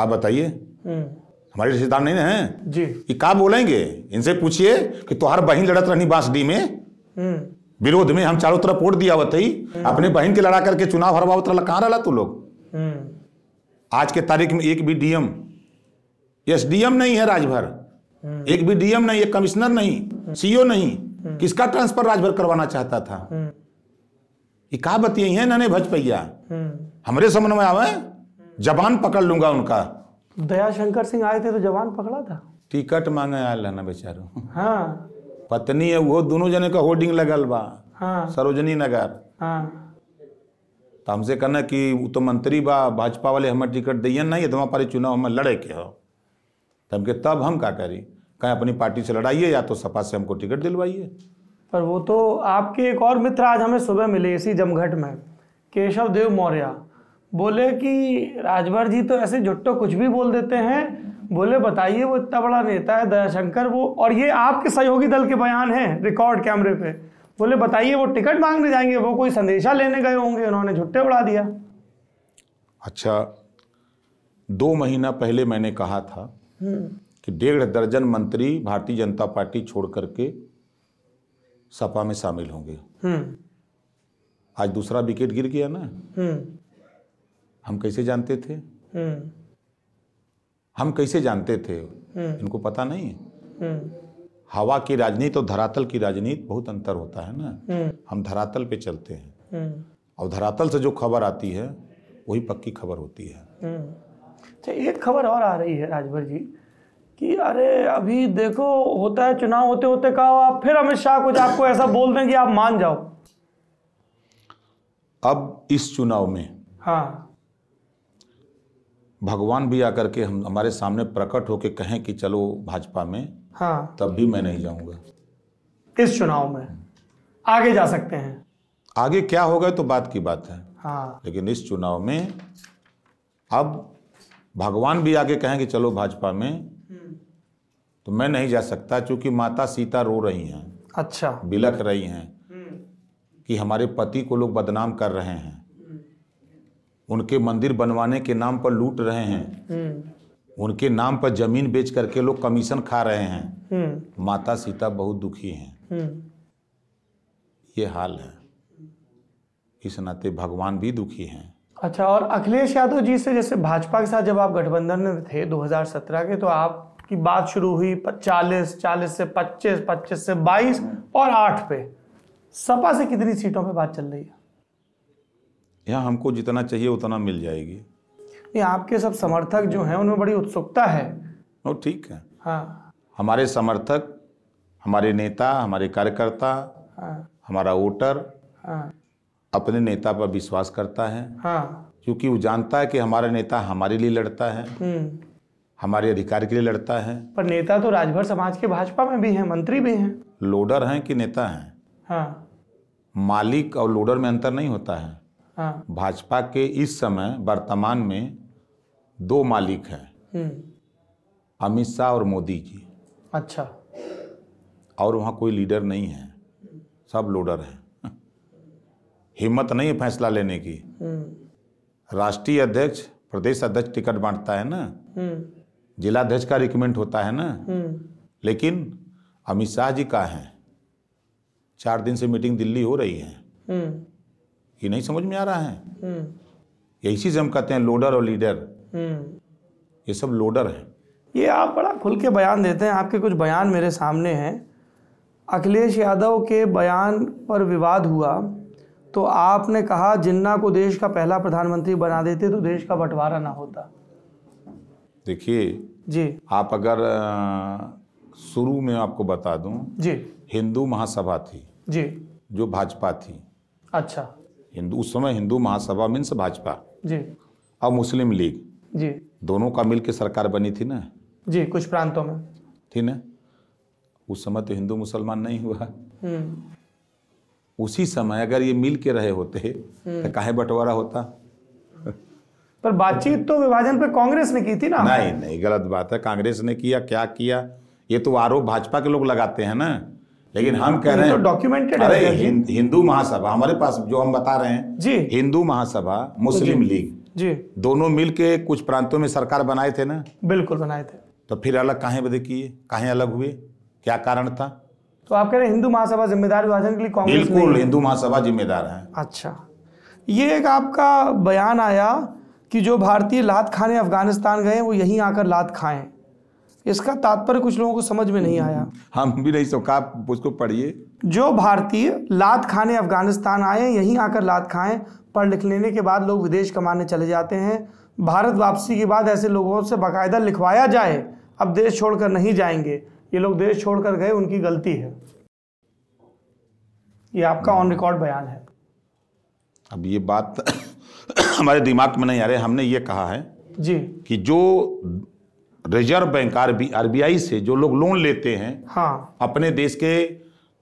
आप बताइए हमारे रिश्तेदार नहीं हैं जी ये का बोलेंगे इनसे पूछिए कि तुम्हार बहन लड़त रहनी बांसडी में विरोध में हम चारों तरफ वोट दिया होते ही हम्म। अपने बहन के लड़ा करके चुनाव हरवा उतरा कहाँ रहा तू लोग हम्म। आज के तारीख में एक भी डीएम एस डीएम नहीं है राजभर हम्म। एक भी डीएम नहीं एक कमिश्नर नहीं सीईओ नहीं किसका ट्रांसफर राजभर करवाना चाहता था ये कहा बतियाई है नने भजपैया हमारे समझ में आवे जवान पकड़ लूंगा उनका दयाशंकर सिंह आए थे तो जवान पकड़ा था टिकट मांगे आया ना बेचारो हाँ पत्नी है वो दोनों जने का होर्डिंग लगल बा हाँ। सरोजनी नगर हाँ। तो हमसे कहना कि वो तो मंत्री बा भाजपा वाले हमें टिकट दिए नहीं तो हमारे चुनाव हमें लड़े के हो तो हम के तब हम क्या करी कहें अपनी पार्टी से लड़ाइए या तो सपा से हमको टिकट दिलवाइए पर वो तो आपके एक और मित्र आज हमें सुबह मिले इसी जमघट में केशव देव मौर्य बोले कि राजभर जी तो ऐसे झुट्टो कुछ भी बोल देते हैं बोले बताइए वो इतना बड़ा नेता है दयाशंकर वो और ये आपके सहयोगी दल के बयान हैं रिकॉर्ड कैमरे पे बोले बताइए वो टिकट मांगने जाएंगे वो कोई संदेशा लेने गए होंगे उन्होंने झुट्टे बढ़ा दिया अच्छा दो महीना पहले मैंने कहा था हम्म। कि डेढ़ दर्जन मंत्री भारतीय जनता पार्टी छोड़ करके सपा में शामिल होंगे हम्म। आज दूसरा विकेट गिर गया ना हम्म। हम कैसे जानते थे हम कैसे जानते थे इनको पता नहीं है हवा की राजनीति और धरातल की राजनीति बहुत अंतर होता है ना हम धरातल पे चलते हैं और धरातल से जो खबर आती है वही पक्की खबर होती है अच्छा एक खबर और आ रही है राजभर जी कि अरे अभी देखो होता है चुनाव होते होते कहा आप फिर अमित शाह कुछ आपको ऐसा बोल दें कि आप मान जाओ अब इस चुनाव में हाँ भगवान भी आकर के हम हमारे सामने प्रकट होके कहें कि चलो भाजपा में हाँ तब भी मैं नहीं जाऊंगा इस चुनाव में आगे जा सकते हैं आगे क्या होगा तो बात की बात है हाँ लेकिन इस चुनाव में अब भगवान भी आगे कहें कि चलो भाजपा में तो मैं नहीं जा सकता क्योंकि माता सीता रो रही हैं अच्छा बिलख रही हैं हम्म। कि हमारे पति को लोग बदनाम कर रहे हैं उनके मंदिर बनवाने के नाम पर लूट रहे हैं हम्म। उनके नाम पर जमीन बेच करके लोग कमीशन खा रहे हैं हम्म। माता सीता बहुत दुखी हैं हम्म। ये हाल है इस नाते भगवान भी दुखी हैं अच्छा और अखिलेश यादव जी से जैसे भाजपा के साथ जब आप गठबंधन में थे 2017 के तो आपकी बात शुरू हुई 40 40 से 25 25 से 22 और 8 पे सपा से कितनी सीटों पे बात चल रही है यहाँ हमको जितना चाहिए उतना मिल जाएगी नहीं आपके सब समर्थक जो हैं उनमें बड़ी उत्सुकता है वो ठीक है हाँ हमारे समर्थक हमारे नेता हमारे कार्यकर्ता हाँ। हमारा वोटर हाँ। अपने नेता पर विश्वास करता है हाँ। क्योंकि वो जानता है कि हमारा नेता हमारे लिए लड़ता है हम्म। हमारे अधिकार के लिए लड़ता है पर नेता तो राजभर समाज के भाजपा में भी हैं मंत्री भी हैं लोडर हैं कि नेता हैं हाँ। मालिक और लोडर में अंतर नहीं होता है हाँ। भाजपा के इस समय वर्तमान में दो मालिक हैं हम्म। अमित शाह और मोदी जी अच्छा और वहाँ कोई लीडर नहीं है सब लोडर हैं हिम्मत नहीं है फैसला लेने की हम्म। राष्ट्रीय अध्यक्ष प्रदेश अध्यक्ष टिकट बांटता है ना अध्यक्ष हम्म। का रिकमेंड होता है ना लेकिन अमित शाह जी का है चार दिन से मीटिंग दिल्ली हो रही है ये नहीं समझ में आ रहा है हम्म। ये इसी से हम कहते हैं लोडर और लीडर हम्म। ये सब लोडर हैं ये आप बड़ा खुल के बयान देते हैं आपके कुछ बयान मेरे सामने हैं अखिलेश यादव के बयान पर विवाद हुआ तो आपने कहा जिन्ना को देश का पहला प्रधानमंत्री बना देते तो देश का बंटवारा ना होता देखिए जी आप अगर शुरू में आपको बता दूं जी हिंदू महासभा थी जी जो भाजपा थी अच्छा हिंदू उस समय हिंदू महासभा मीन्स भाजपा जी अब मुस्लिम लीग जी दोनों का मिलकर सरकार बनी थी ना जी कुछ प्रांतों में थी ना उस समय तो हिंदू मुसलमान नहीं हुआ हम्म। उसी समय अगर ये मिल के रहे होते तो हम्म। काहे बंटवारा होता पर बातचीत तो विभाजन पर कांग्रेस ने की थी ना नहीं नहीं गलत बात है कांग्रेस ने किया क्या किया ये तो आरोप भाजपा के लोग लगाते हैं ना लेकिन हम कह रहे तो हैं डॉक्यूमेंटेड अरे हिंदू महासभा हमारे पास जो हम बता रहे हैं जी हिंदू महासभा मुस्लिम लीग जी दोनों मिलके कुछ प्रांतों में सरकार बनाए थे ना बिल्कुल बनाए थे तो फिर अलग काहे बदे किए काहे अलग हुए क्या कारण था तो आप कह रहे हैं हिंदू महासभा जिम्मेदार विभाजन के लिए कांग्रेस बिल्कुल हिंदू महासभा जिम्मेदार है अच्छा ये एक आपका बयान आया कि जो भारतीय लात खाने अफगानिस्तान गए वो यहीं आकर लात खाएं इसका तात्पर्य कुछ लोगों को समझ में नहीं आया हम भी नहीं सोखा उसको पढ़िए जो भारतीय लात खाने अफगानिस्तान आए यहीं आकर लात खाएं पढ़ लिख लेने के बाद लोग विदेश कमाने चले जाते हैं भारत वापसी के बाद ऐसे लोगों से बाकायदा लिखवाया जाए अब देश छोड़कर नहीं जाएंगे ये लोग देश छोड़कर गए उनकी गलती है ये आपका ऑन रिकॉर्ड बयान है अब ये बात <coughs> हमारे दिमाग में नहीं आ रही हमने ये कहा है जी कि जो रिजर्व बैंक आरबीआई से जो लोग लोन लेते हैं हाँ अपने देश के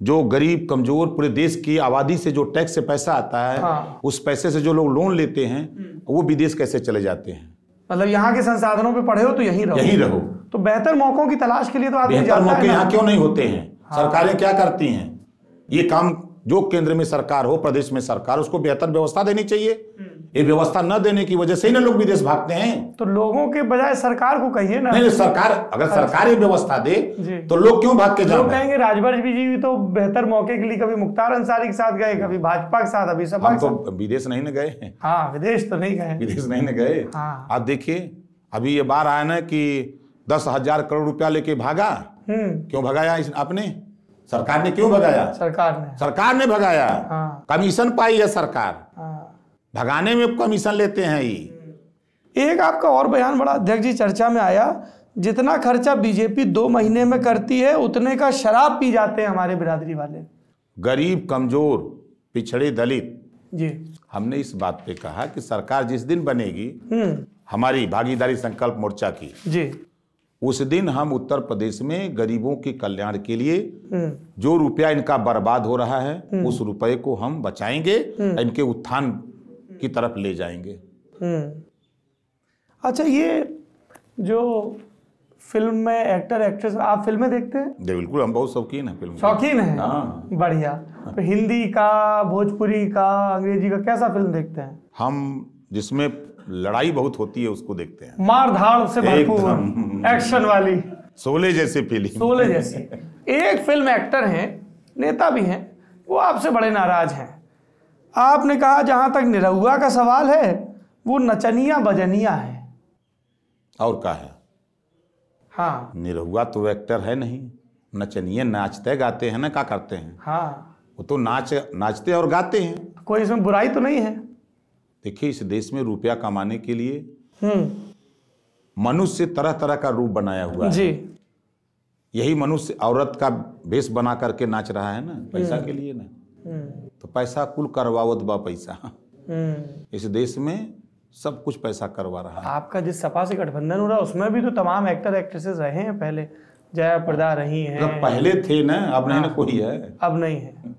जो गरीब कमजोर पूरे देश की आबादी से जो टैक्स से पैसा आता है हाँ। उस पैसे से जो लोग लोन लेते हैं हम्म। वो विदेश कैसे चले जाते हैं मतलब यहाँ के संसाधनों पे पढ़े हो तो यही रहो यही रहो तो बेहतर मौकों की तलाश के लिए तो आदमी बेहतर मौके यहाँ क्यों नहीं होते हैं हाँ। सरकारें क्या करती हैं ये काम जो केंद्र में सरकार हो प्रदेश में सरकार उसको बेहतर व्यवस्था देनी चाहिए हम्म। ये व्यवस्था न देने की वजह से ही ना लोग विदेश भागते हैं तो लोगों के बजाय सरकार को कहिए ना नहीं, सरकार अगर हाँ। सरकार ये व्यवस्था दे तो लोग क्यों भाग के जाए कहेंगे राजवंश जी भी तो बेहतर मौके के लिए कभी मुख्तार अंसारी के साथ गए कभी भाजपा के साथ अभी सब तो विदेश नहीं ना गए हाँ विदेश तो नहीं गए विदेश नहीं ना गए हाँ। आप देखिए अभी ये बार आया ना कि दस हजार करोड़ रुपया लेके भागा हम्म। क्यों भगाया आपने सरकार ने क्यों भगाया सरकार ने सरकार ने भगाया हाँ। कमीशन पाई है सरकार भगाने में कमीशन लेते हैं ये एक आपका और बयान बड़ा अध्यक्ष जी चर्चा में आया जितना खर्चा बीजेपी दो महीने में करती है उतने का शराब पी जाते हैं हमारे बिरादरी वाले गरीब कमजोर पिछड़े दलित जी हमने इस बात पे कहा कि सरकार जिस दिन बनेगी हम्म। हमारी भागीदारी संकल्प मोर्चा की जी उस दिन हम उत्तर प्रदेश में गरीबों के कल्याण के लिए हम्म। जो रुपया इनका बर्बाद हो रहा है हम्म। उस रुपए को हम बचाएंगे इनके उत्थान की तरफ ले जाएंगे हम्म। अच्छा ये जो फिल्म में एक्टर एक्ट्रेस आप फिल्में देखते हैं दे बिल्कुल हम बहुत शौकीन हैं फिल्म शौकीन हैं हाँ। बढ़िया हाँ। तो हिंदी का भोजपुरी का अंग्रेजी का कैसा फिल्म देखते हैं हम जिसमें लड़ाई बहुत होती है उसको देखते हैं मार धाड़ से भरपूर एक्शन वाली सोले जैसे फिल्म सोले जैसे एक फिल्म एक्टर हैं नेता भी हैं वो आपसे बड़े नाराज हैं आपने कहा जहां तक निरहुआ का सवाल है वो नचनिया बजनिया है और का है हाँ निरहुआ तो वेक्टर है नहीं नचनिया नाचते गाते हैं ना क्या करते हैं हाँ वो तो नाच नाचते और गाते हैं कोई इसमें बुराई तो नहीं है देखिए इस देश में रुपया कमाने के लिए हम्म। मनुष्य तरह तरह का रूप बनाया हुआ जी। है यही मनुष्य औरत का वेश बना करके नाच रहा है ना पैसा हम्म। के लिए ना हम्म। तो पैसा कुल करवावत बा पैसा हम्म। इस देश में सब कुछ पैसा करवा रहा है आपका जिस सपा से गठबंधन हो रहा है उसमें भी तो तमाम एक्टर एक्ट्रेसेस रहे हैं पहले जया प्रदा रही हैं तो पहले थे ना अब नहीं ना हाँ। कोई है अब नहीं है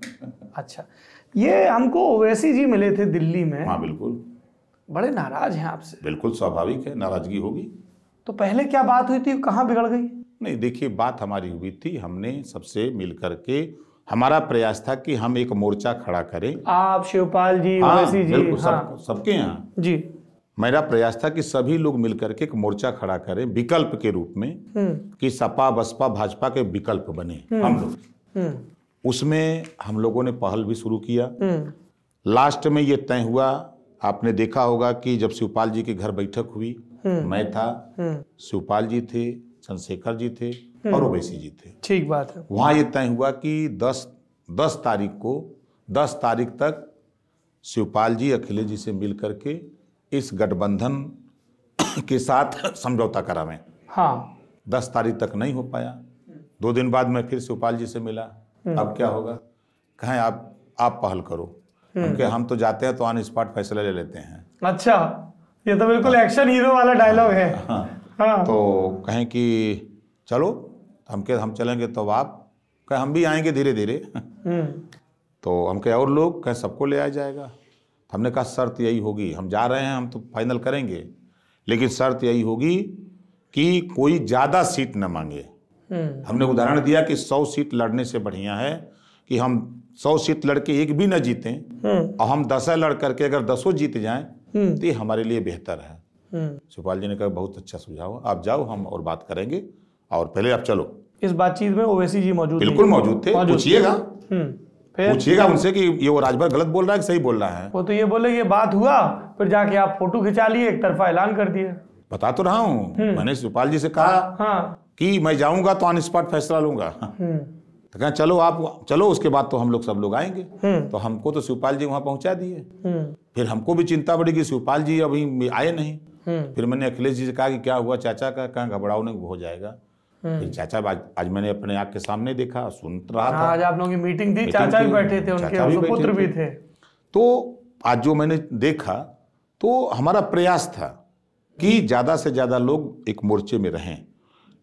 अच्छा ये हमको ओवैसी जी मिले थे दिल्ली में हाँ बिल्कुल बड़े नाराज हैं आपसे बिल्कुल स्वाभाविक है नाराजगी होगी तो पहले क्या बात हुई थी कहाँ बिगड़ गई नहीं देखिए बात हमारी हुई थी हमने सबसे मिल करके हमारा प्रयास था कि हम एक मोर्चा खड़ा करें आप शिवपाल जी हाँ, जी हाँ। सब, सबके यहाँ जी मेरा प्रयास था कि सभी लोग मिलकर के एक मोर्चा खड़ा करें विकल्प के रूप में हम्म। कि सपा बसपा भाजपा के विकल्प बने हम्म। हम लोग हम्म। उसमें हम लोगों ने पहल भी शुरू किया लास्ट में ये तय हुआ आपने देखा होगा कि जब शिवपाल जी के घर बैठक हुई मैं था शिवपाल जी थे चंद्रशेखर जी थे हम्म। और ओवैसी जी थे ठीक बात है वहाँ ये तय हुआ कि दस दस तारीख को दस तारीख तक शिवपाल जी अखिलेश जी से मिल करके इस गठबंधन के साथ समझौता करावें हाँ दस तारीख तक नहीं हो पाया दो दिन बाद मैं फिर शिवपाल जी से मिला हम्म। अब क्या होगा कहें आप आप पहल करो हम्म। क्योंकि हम तो जाते हैं तो ऑन स्पॉट फैसला ले लेते हैं अच्छा ये तो बिल्कुल एक्शन हीरो वाला डायलॉग है हाँ। हाँ। तो कहें कि चलो हम के हम चलेंगे तो आप कहें हम भी आएंगे धीरे धीरे हम्म। तो हम कहे और लोग कहें सबको ले आया जाएगा तो हमने कहा शर्त यही होगी हम जा रहे हैं हम तो फाइनल करेंगे लेकिन शर्त यही होगी कि कोई ज़्यादा सीट न मांगे हम्म। हमने उदाहरण दिया कि सौ सीट लड़ने से बढ़िया है कि हम सौ सीट लड़के एक भी न जीतें हम्म। और हम दसा लड़ करके अगर दसों जीत जाएं तो ये हमारे लिए बेहतर है हम्म। शिवपाल जी ने कहा बहुत अच्छा सुझाव आप जाओ हम और बात करेंगे और पहले आप चलो इस बातचीत में ओवैसी जी मौजूद बिल्कुल मौजूद थे पूछिएगा हम्म, पूछिएगा उनसे कि ये वो राजभर गलत बोल रहा है कि सही बोल रहा है वो तो ये बोले ये बात हुआ फिर जाके आप फोटो खिंचा लिए एक तरफा ऐलान कर दिए बता तो रहा हूँ हम्म। मैंने शिवपाल जी से कहा हाँ। कि मैं जाऊंगा तो ऑन स्पॉट फैसला लूंगा तो कहा चलो आप चलो उसके बाद तो हम लोग सब लोग आएंगे तो हमको तो शिवपाल जी वहाँ पहुँचा दिए फिर हमको भी चिंता बढ़ी कि शिवपाल जी अभी आए नहीं हम्म। फिर मैंने अखिलेश जी से कहा कि क्या हुआ चाचा का कहा घबराओ नहीं हो जाएगा हम्म। फिर चाचा आज, आज मैंने अपने आँख के सामने देखा सुन रहा हाँ, था आज आप लोगों की मीटिंग थी चाचा भी बैठे थे उनके पुत्र भी थे तो आज जो मैंने देखा तो हमारा प्रयास था कि हम्म। ज़्यादा से ज़्यादा लोग एक मोर्चे में रहें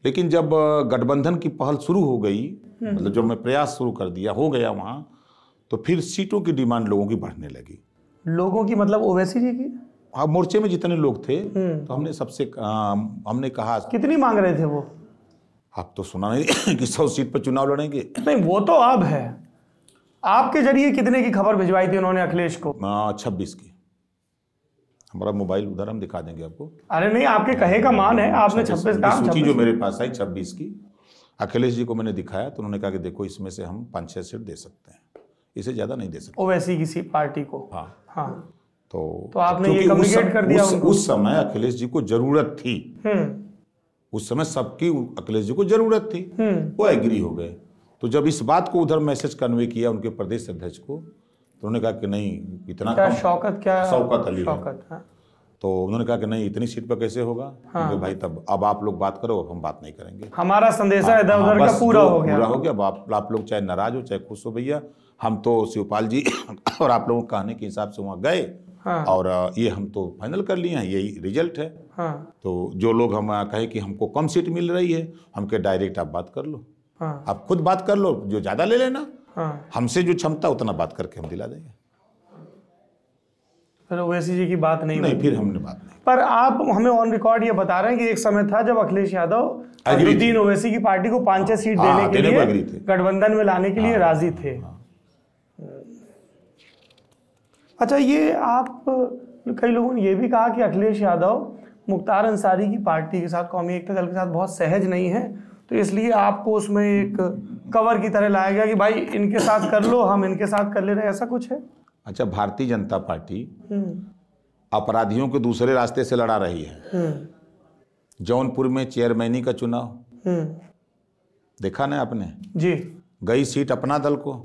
लेकिन जब गठबंधन की पहल शुरू हो गई मतलब जब मैं प्रयास शुरू कर दिया हो गया वहां तो फिर सीटों की डिमांड लोगों की बढ़ने लगी लोगों की मतलब ओवैसी जी की हाँ मोर्चे में जितने लोग थे हम्म। तो हमने सबसे आ, हमने कहा कितनी मांग रहे थे वो आप तो सुना नहीं <coughs> कि सौ सीट पर चुनाव लड़ेंगे नहीं वो तो अब है आपके जरिए कितने की खबर भिजवाई थी उन्होंने अखिलेश को छब्बीस की हमारा मोबाइल उधर हम दिखा देंगे आपको अरे नहीं आपके कहे का मान है आपने छब्बीस का सूची जो मेरे पास आई छब्बीस की अखिलेश जी को मैंने दिखाया तो उन्होंने कहा कि देखो इसमें से हम पाँच छः सीट दे सकते हैं इसे ज़्यादा नहीं दे सकते ओवैसी किसी पार्टी को हाँ हाँ तो, तो आपने ये कम्युनिकेट कर दिया उस, उनको? उस समय अखिलेश जी को जरूरत थी हम्म। उस समय सबकी अखिलेश जी को जरूरत थी हम्म। वो एग्री हो गए तो जब इस बात को उधर मैसेज कन्वे किया उनके प्रदेश अध्यक्ष को तो उन्होंने कहा कि नहीं इतना क्या शौकत क्या शौकत अली शौकत हाँ। तो उन्होंने कहा कि नहीं इतनी सीट पर कैसे होगा हाँ। तो भाई तब अब आप लोग बात करो हम बात नहीं करेंगे हमारा संदेशा हाँ, इधर हाँ, उधर का पूरा हो गया पूरा हो गया अब आप, आप लोग चाहे नाराज हो चाहे खुश हो भैया हम तो शिवपाल जी <coughs> और आप लोगों के कहने के हिसाब से वहाँ गए हाँ। और ये हम तो फाइनल कर लिए हैं यही रिजल्ट है हाँ। तो जो लोग हम कहे कि हमको कम सीट मिल रही है हमके डायरेक्ट आप बात कर लो हाँ। आप खुद बात कर लो जो ज़्यादा ले लेना हाँ। हमसे जो क्षमता उतना बात करके हम दिला देंगे फिर ओवैसी जी की बात नहीं नहीं फिर हमने बात नहीं पर आप हमें ऑन रिकॉर्ड ये बता रहे हैं कि एक समय था जब अखिलेश यादव अरुद्दीन ओवैसी की पार्टी को पांच छह सीट हाँ, देने के लिए गठबंधन में लाने के लिए हाँ। राजी थे हाँ। अच्छा ये आप कई लोगों ने ये भी कहा कि अखिलेश यादव मुख्तार अंसारी की पार्टी के साथ कौमी एकता दल के साथ बहुत सहज नहीं है तो इसलिए आपको उसमें एक कवर की तरह लाया गया कि भाई इनके साथ कर लो हम इनके साथ कर ले रहे ऐसा कुछ है अच्छा भारतीय जनता पार्टी हम्म। अपराधियों के दूसरे रास्ते से लड़ा रही है हम्म। जौनपुर में चेयरमैनी का चुनाव हम्म। देखा ना आपने जी गई सीट अपना दल को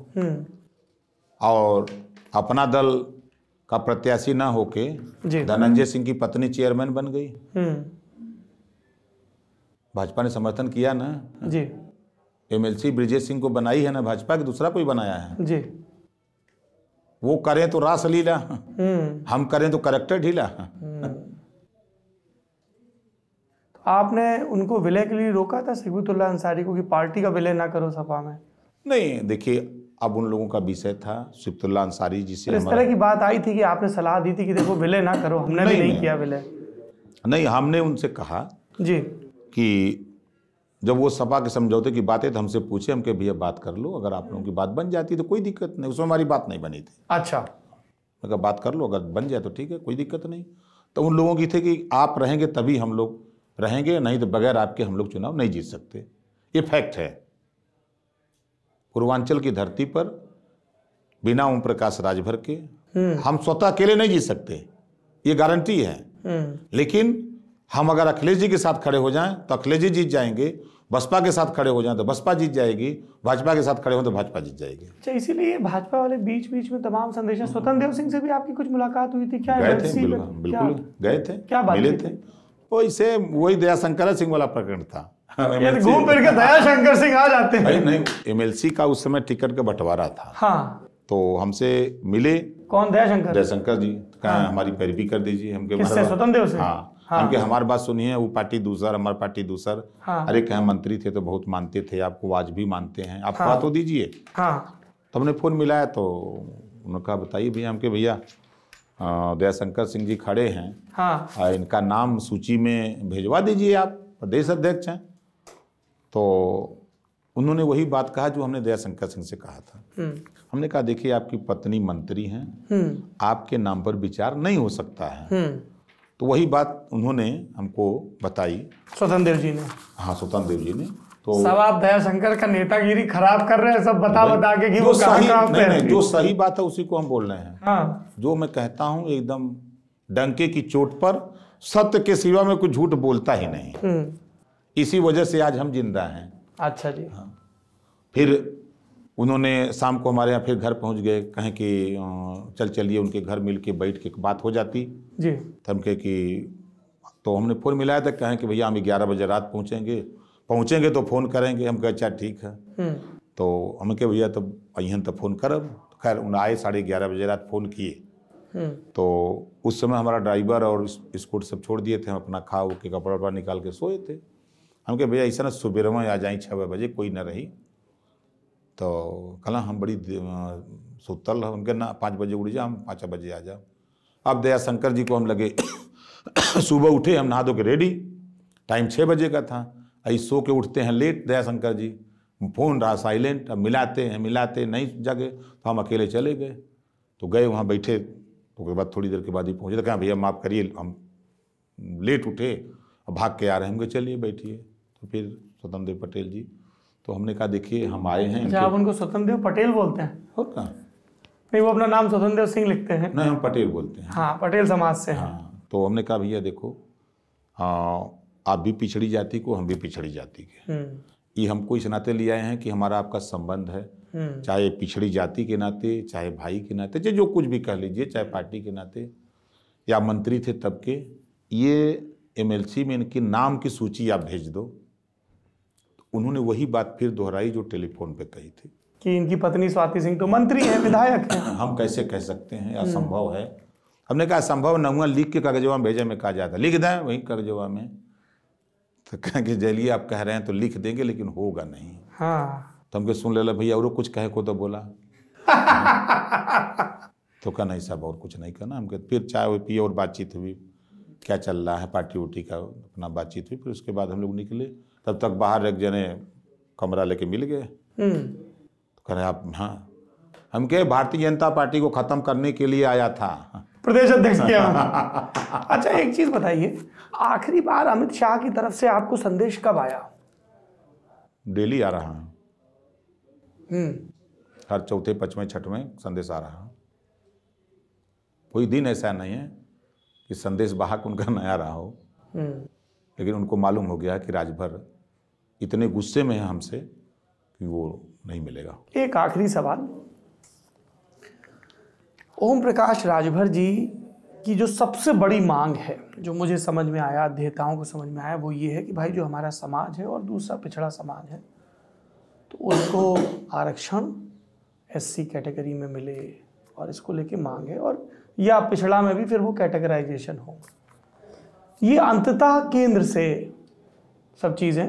और अपना दल का प्रत्याशी ना होके धनंजय सिंह की पत्नी चेयरमैन बन गई हम्म। भाजपा ने समर्थन किया ना जी एमएलसी ब्रिजेश सिंह को बनाई है ना भाजपा के दूसरा कोई बनाया है जी वो करें तो रास लीला हम्म। हम करें तो करेक्टर ढीला हम्म। तो आपने उनको विलय के लिए रोका था सिकबतुल्ला अंसारी को कि पार्टी का विलय ना करो सपा में नहीं देखिए अब उन लोगों का विषय था सिफ्तुल्ला अंसारी जी से इस तरह की बात आई थी कि आपने सलाह दी थी कि देखो विलय ना करो हमने नहीं, नहीं, नहीं किया विलय नहीं हमने उनसे कहा जी कि जब वो सपा के समझौते की बातें तो हमसे पूछे हम के भैया बात कर लो अगर आप लोगों की बात बन जाती तो कोई दिक्कत नहीं उसमें हमारी बात नहीं बनी थी अच्छा मैं कहा बात कर लो अगर बन जाए तो ठीक है कोई दिक्कत नहीं तो उन लोगों की थी कि आप रहेंगे तभी हम लोग रहेंगे नहीं तो बगैर आपके हम लोग चुनाव नहीं जीत सकते ये फैक्ट है पूर्वांचल की धरती पर बिना ओम प्रकाश राजभर के हम्म। हम स्वतः अकेले नहीं जी सकते ये गारंटी है हम्म। लेकिन हम अगर अखिलेश जी के साथ खड़े हो जाएं तो अखिलेश जी जीत जाएंगे बसपा के साथ खड़े हो जाएं तो बसपा जीत जाएगी भाजपा के साथ खड़े हो तो भाजपा जीत जाएगी अच्छा इसीलिए भाजपा वाले बीच बीच में तमाम संदेश स्वतंत्र देव सिंह से भी आपकी कुछ मुलाकात हुई थी क्या गए थे बिल्कुल गए थे क्या मिले थे वो इसे वही दयाशंकर सिंह वाला प्रकरण था हाँ, तो घूम फिर के दया शंकर सिंह आ जाते हैं नहीं एमएलसी का उस समय टिकट का बंटवारा था हाँ तो हमसे मिले कौन दयाशंकर दयाशंकर जी हाँ। हमारी पैरवी कर दीजिए हम स्वतंत्र से हाँ हाँ। हम हमारी बात सुनिए वो पार्टी दूसर हमारी पार्टी दूसर हाँ। अरे कहे मंत्री थे तो बहुत मानते थे आपको आज भी मानते हैं आप हाँ। तो दीजिए हाँ। तो हमने फोन मिलाया तो उन्होंने कहा बताइए भैया हमके भैया दयाशंकर सिंह जी खड़े हैं हाँ। इनका नाम सूची में भेजवा दीजिए आप प्रदेश अध्यक्ष हैं तो उन्होंने वही बात कहा जो हमने दयाशंकर सिंह से कहा था हम्म। हमने कहा देखिए आपकी पत्नी मंत्री हैं हम्म। आपके नाम पर विचार नहीं हो सकता है हम्म। तो वही बात उन्होंने हमको बताई स्वतंत्र देव जी ने हाँ स्वतंत्र देव जी ने तो सब आप दयाशंकर का नेतागिरी खराब कर रहे हैं सब बता बता के कि वो सही नहीं, नहीं, नहीं, जो सही बात है उसी को हम बोल रहे हैं हाँ। जो मैं कहता हूँ एकदम डंके की चोट पर सत्य के सिवा में कुछ झूठ बोलता ही नहीं इसी वजह से आज हम जिंदा हैं अच्छा जी हाँ फिर उन्होंने शाम को हमारे यहाँ फिर घर पहुँच गए कहें कि चल चलिए उनके घर मिल के बैठ के बात हो जाती जी तो हम कहे कि तो हमने फ़ोन मिलाया था कहें कि भैया हम ग्यारह बजे रात पहुँचेंगे पहुँचेंगे तो फ़ोन करेंगे हम कहे अच्छा ठीक है हम्म। तो हम कहे भैया तो अहन तो फ़ोन करब खैर उन्हें आए साढ़े ग्यारह बजे रात फ़ोन किए हम्म। तो उस समय हमारा ड्राइवर और स्कूट सब छोड़ दिए थे हम अपना खा के कपड़ा वपड़ा निकाल के सोए थे हम कहे भैया ऐसा ना सुबेरवा आ जाए छः बजे कोई ना रही तो कल हम बड़ी सुतल हम कहे ना पाँच बजे उठ जाओ हम पाँच बजे आ जाओ अब दयाशंकर जी को हम लगे <coughs> सुबह उठे हम नहा दो के रेडी टाइम छः बजे का था आई सो के उठते हैं लेट दयाशंकर जी फ़ोन रहा साइलेंट अब मिलाते हैं मिलाते नहीं जागे तो हम अकेले चले गए तो गए वहाँ बैठे तो उसके बाद थोड़ी देर के बाद ही पहुँचे तो कहा भैया माफ़ करिए हम लेट उठे अब भाग के आ रहे हैं हम चलिए बैठिए फिर स्वतंत्र देव पटेल जी तो हमने कहा देखिए हम आए हैं अच्छा, आप उनको स्वतंत्र देव पटेल बोलते हैं और क्या नहीं वो अपना नाम स्वतंत्र देव सिंह लिखते हैं नहीं हम पटेल बोलते हैं हाँ पटेल समाज से हाँ तो हमने कहा भैया देखो आ, आप भी पिछड़ी जाति को हम भी पिछड़ी जाति के हम्म। ये हमको इस नाते ले आए हैं कि हमारा आपका संबंध है हम्म। चाहे पिछड़ी जाति के नाते चाहे भाई के नाते चाहे जो कुछ भी कह लीजिए चाहे पार्टी के नाते या मंत्री थे तब के ये एमएलसी में इनके नाम की सूची आप भेज दो उन्होंने वही बात फिर दोहराई जो टेलीफोन पे कही थी कि इनकी पत्नी स्वाति सिंह तो मंत्री हैं विधायक हैं हाँ, हम कैसे कह सकते हैं असंभव हम्म। है हमने कहा असंभव न हुआ लिख के कागजवा भेजे में कहा जाता लिख दें वही कागजवा में तो कहें कि जलिए आप कह रहे हैं तो लिख देंगे लेकिन होगा नहीं हाँ तो हमके सुन ले भैया और कुछ कहे को तो बोला <laughs> तो कहा नहीं साहब और कुछ नहीं कहना कहते फिर चाय हुई पिए और बातचीत हुई क्या चल रहा है पार्टी वोटी का अपना बातचीत हुई फिर उसके बाद हम लोग निकले तब तक बाहर एक जने कमरा लेके मिल गए हम्म। तो कह रहे आप हाँ हम के भारतीय जनता पार्टी को खत्म करने के लिए आया था प्रदेश अध्यक्ष <laughs> अच्छा एक चीज बताइए आखिरी बार अमित शाह की तरफ से आपको संदेश कब आया डेली आ रहा हूँ हम्म। हर चौथे पांचवें छठवें संदेश आ रहा कोई दिन ऐसा नहीं है कि संदेश बाहक उनका नया रहा हो हम्म। लेकिन उनको मालूम हो गया कि राजभर इतने गुस्से में है हमसे कि वो नहीं मिलेगा एक आखिरी सवाल ओम प्रकाश राजभर जी की जो सबसे बड़ी मांग है जो मुझे समझ में आया अध्येताओं को समझ में आया वो ये है कि भाई जो हमारा समाज है और दूसरा पिछड़ा समाज है तो उसको आरक्षण एससी कैटेगरी में मिले और इसको लेके मांग है और या पिछड़ा में भी फिर वो कैटेगराइजेशन हो ये अंततः केंद्र से सब चीज़ें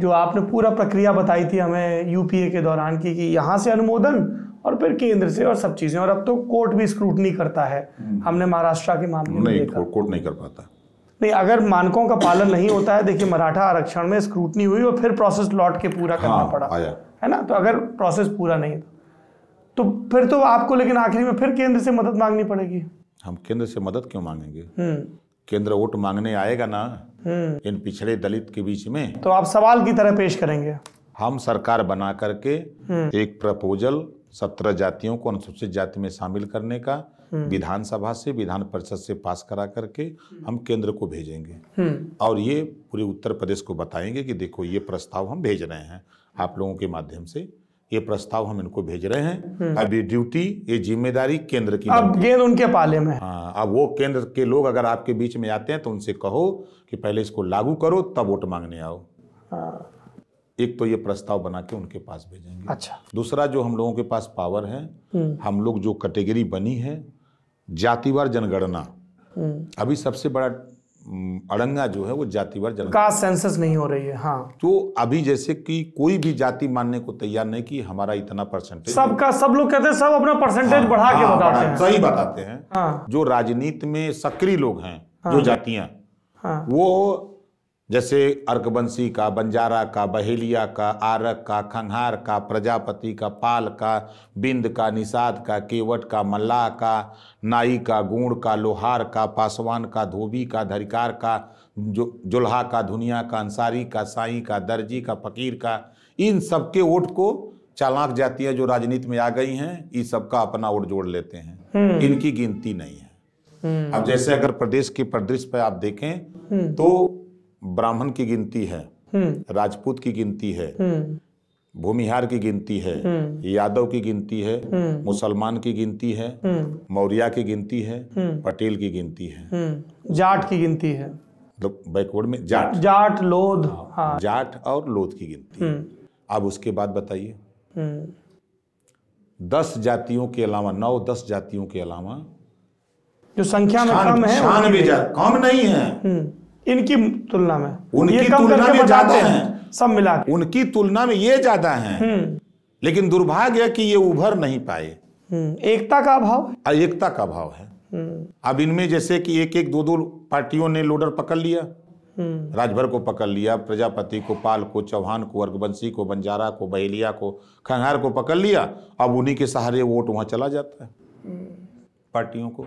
जो आपने पूरा प्रक्रिया बताई थी हमें यूपीए के दौरान की कि यहाँ से अनुमोदन और फिर केंद्र से और सब चीज़ें और अब तो कोर्ट भी स्क्रूटनी करता है हम्म। हमने महाराष्ट्र के मामले में कोर्ट नहीं कर पाता नहीं अगर मानकों का पालन नहीं होता है देखिए मराठा आरक्षण में स्क्रूटनी हुई और फिर प्रोसेस लौट के पूरा करना हाँ, पड़ा है ना तो अगर प्रोसेस पूरा नहीं तो फिर तो आपको लेकिन आखिरी में फिर केंद्र से मदद मांगनी पड़ेगी हम केंद्र से मदद क्यों मांगेंगे हम्म। केंद्र वोट मांगने आएगा ना इन पिछड़े दलित के बीच में तो आप सवाल की तरह पेश करेंगे हम सरकार बना करके एक प्रपोजल सत्रह जातियों को अनुसूचित जाति में शामिल करने का विधानसभा से विधान परिषद से पास करा करके हम केंद्र को भेजेंगे और ये पूरे उत्तर प्रदेश को बताएंगे कि देखो ये प्रस्ताव हम भेज रहे हैं आप लोगों के माध्यम से ये प्रस्ताव हम इनको भेज रहे हैं हम्म। अब ये ड्यूटी ये जिम्मेदारी केंद्र की अब गेंद उनके पाले में हाँ अब वो केंद्र के लोग अगर आपके बीच में आते हैं तो उनसे कहो कि पहले इसको लागू करो तब वोट मांगने आओ हाँ। एक तो ये प्रस्ताव बना के उनके पास भेजेंगे अच्छा दूसरा जो हम लोगों के पास पावर है हम्म। हम लोग जो कैटेगरी बनी है जातिवार जनगणना हम्म। अभी सबसे बड़ा हम्म, अड़ंगा जो है वो जातिवार जन का सेंसस नहीं हो रही है हाँ तो अभी जैसे कि कोई भी जाति मानने को तैयार नहीं कि हमारा इतना परसेंटेज सबका सब, सब लोग कहते हैं सब अपना परसेंटेज हाँ, बढ़ा हाँ, के बताते हाँ, हैं सही बताते हैं हाँ, जो राजनीति में सक्रिय लोग हैं हाँ, जो जातियां हाँ, वो जैसे अर्कवंशी का बंजारा का बहेलिया का आरक का खंघार का प्रजापति का पाल का बिंद का निषाद का केवट का मल्लाह का नाई का गुण का लोहार का पासवान का धोबी का धरिकार का जो जुल्हा का धुनिया का अंसारी का साई का दर्जी का फकीर का इन सबके वोट को चालाक जातियां जो राजनीति में आ गई हैं ये सबका अपना वोट जोड़ लेते हैं हम्म। इनकी गिनती नहीं है हम्म। अब जैसे अगर प्रदेश के परिदृश्य पर आप देखें हम्म। तो ब्राह्मण की गिनती है हम्म। राजपूत की गिनती है हम्म। भूमिहार की गिनती है हम्म। यादव की गिनती है मुसलमान की गिनती है मौर्या की गिनती है पटेल की गिनती है जाट की गिनती है बैकवर्ड में जाट जाट लोध हाँ।, हाँ। जाट और लोध की गिनती अब उसके बाद बताइए दस जातियों के अलावा नौ दस जातियों के अलावा जो संख्या में कम है कम नहीं है इनकी तुलना में उनकी तुलना में ज्यादा हैं सब मिला उनकी तुलना में ये ज्यादा हैं हम्म। लेकिन दुर्भाग्य कि ये उभर नहीं पाए हम्म। एकता का अभाव एकता का अभाव है हम्म। अब इनमें जैसे कि एक एक दो दो पार्टियों ने लोडर पकड़ लिया राजभर को पकड़ लिया प्रजापति को पाल को चौहान को अर्गवंशी को बंजारा को बहेलिया को खंगार को पकड़ लिया अब उन्हीं के सहारे वोट वहाँ चला जाता है पार्टियों को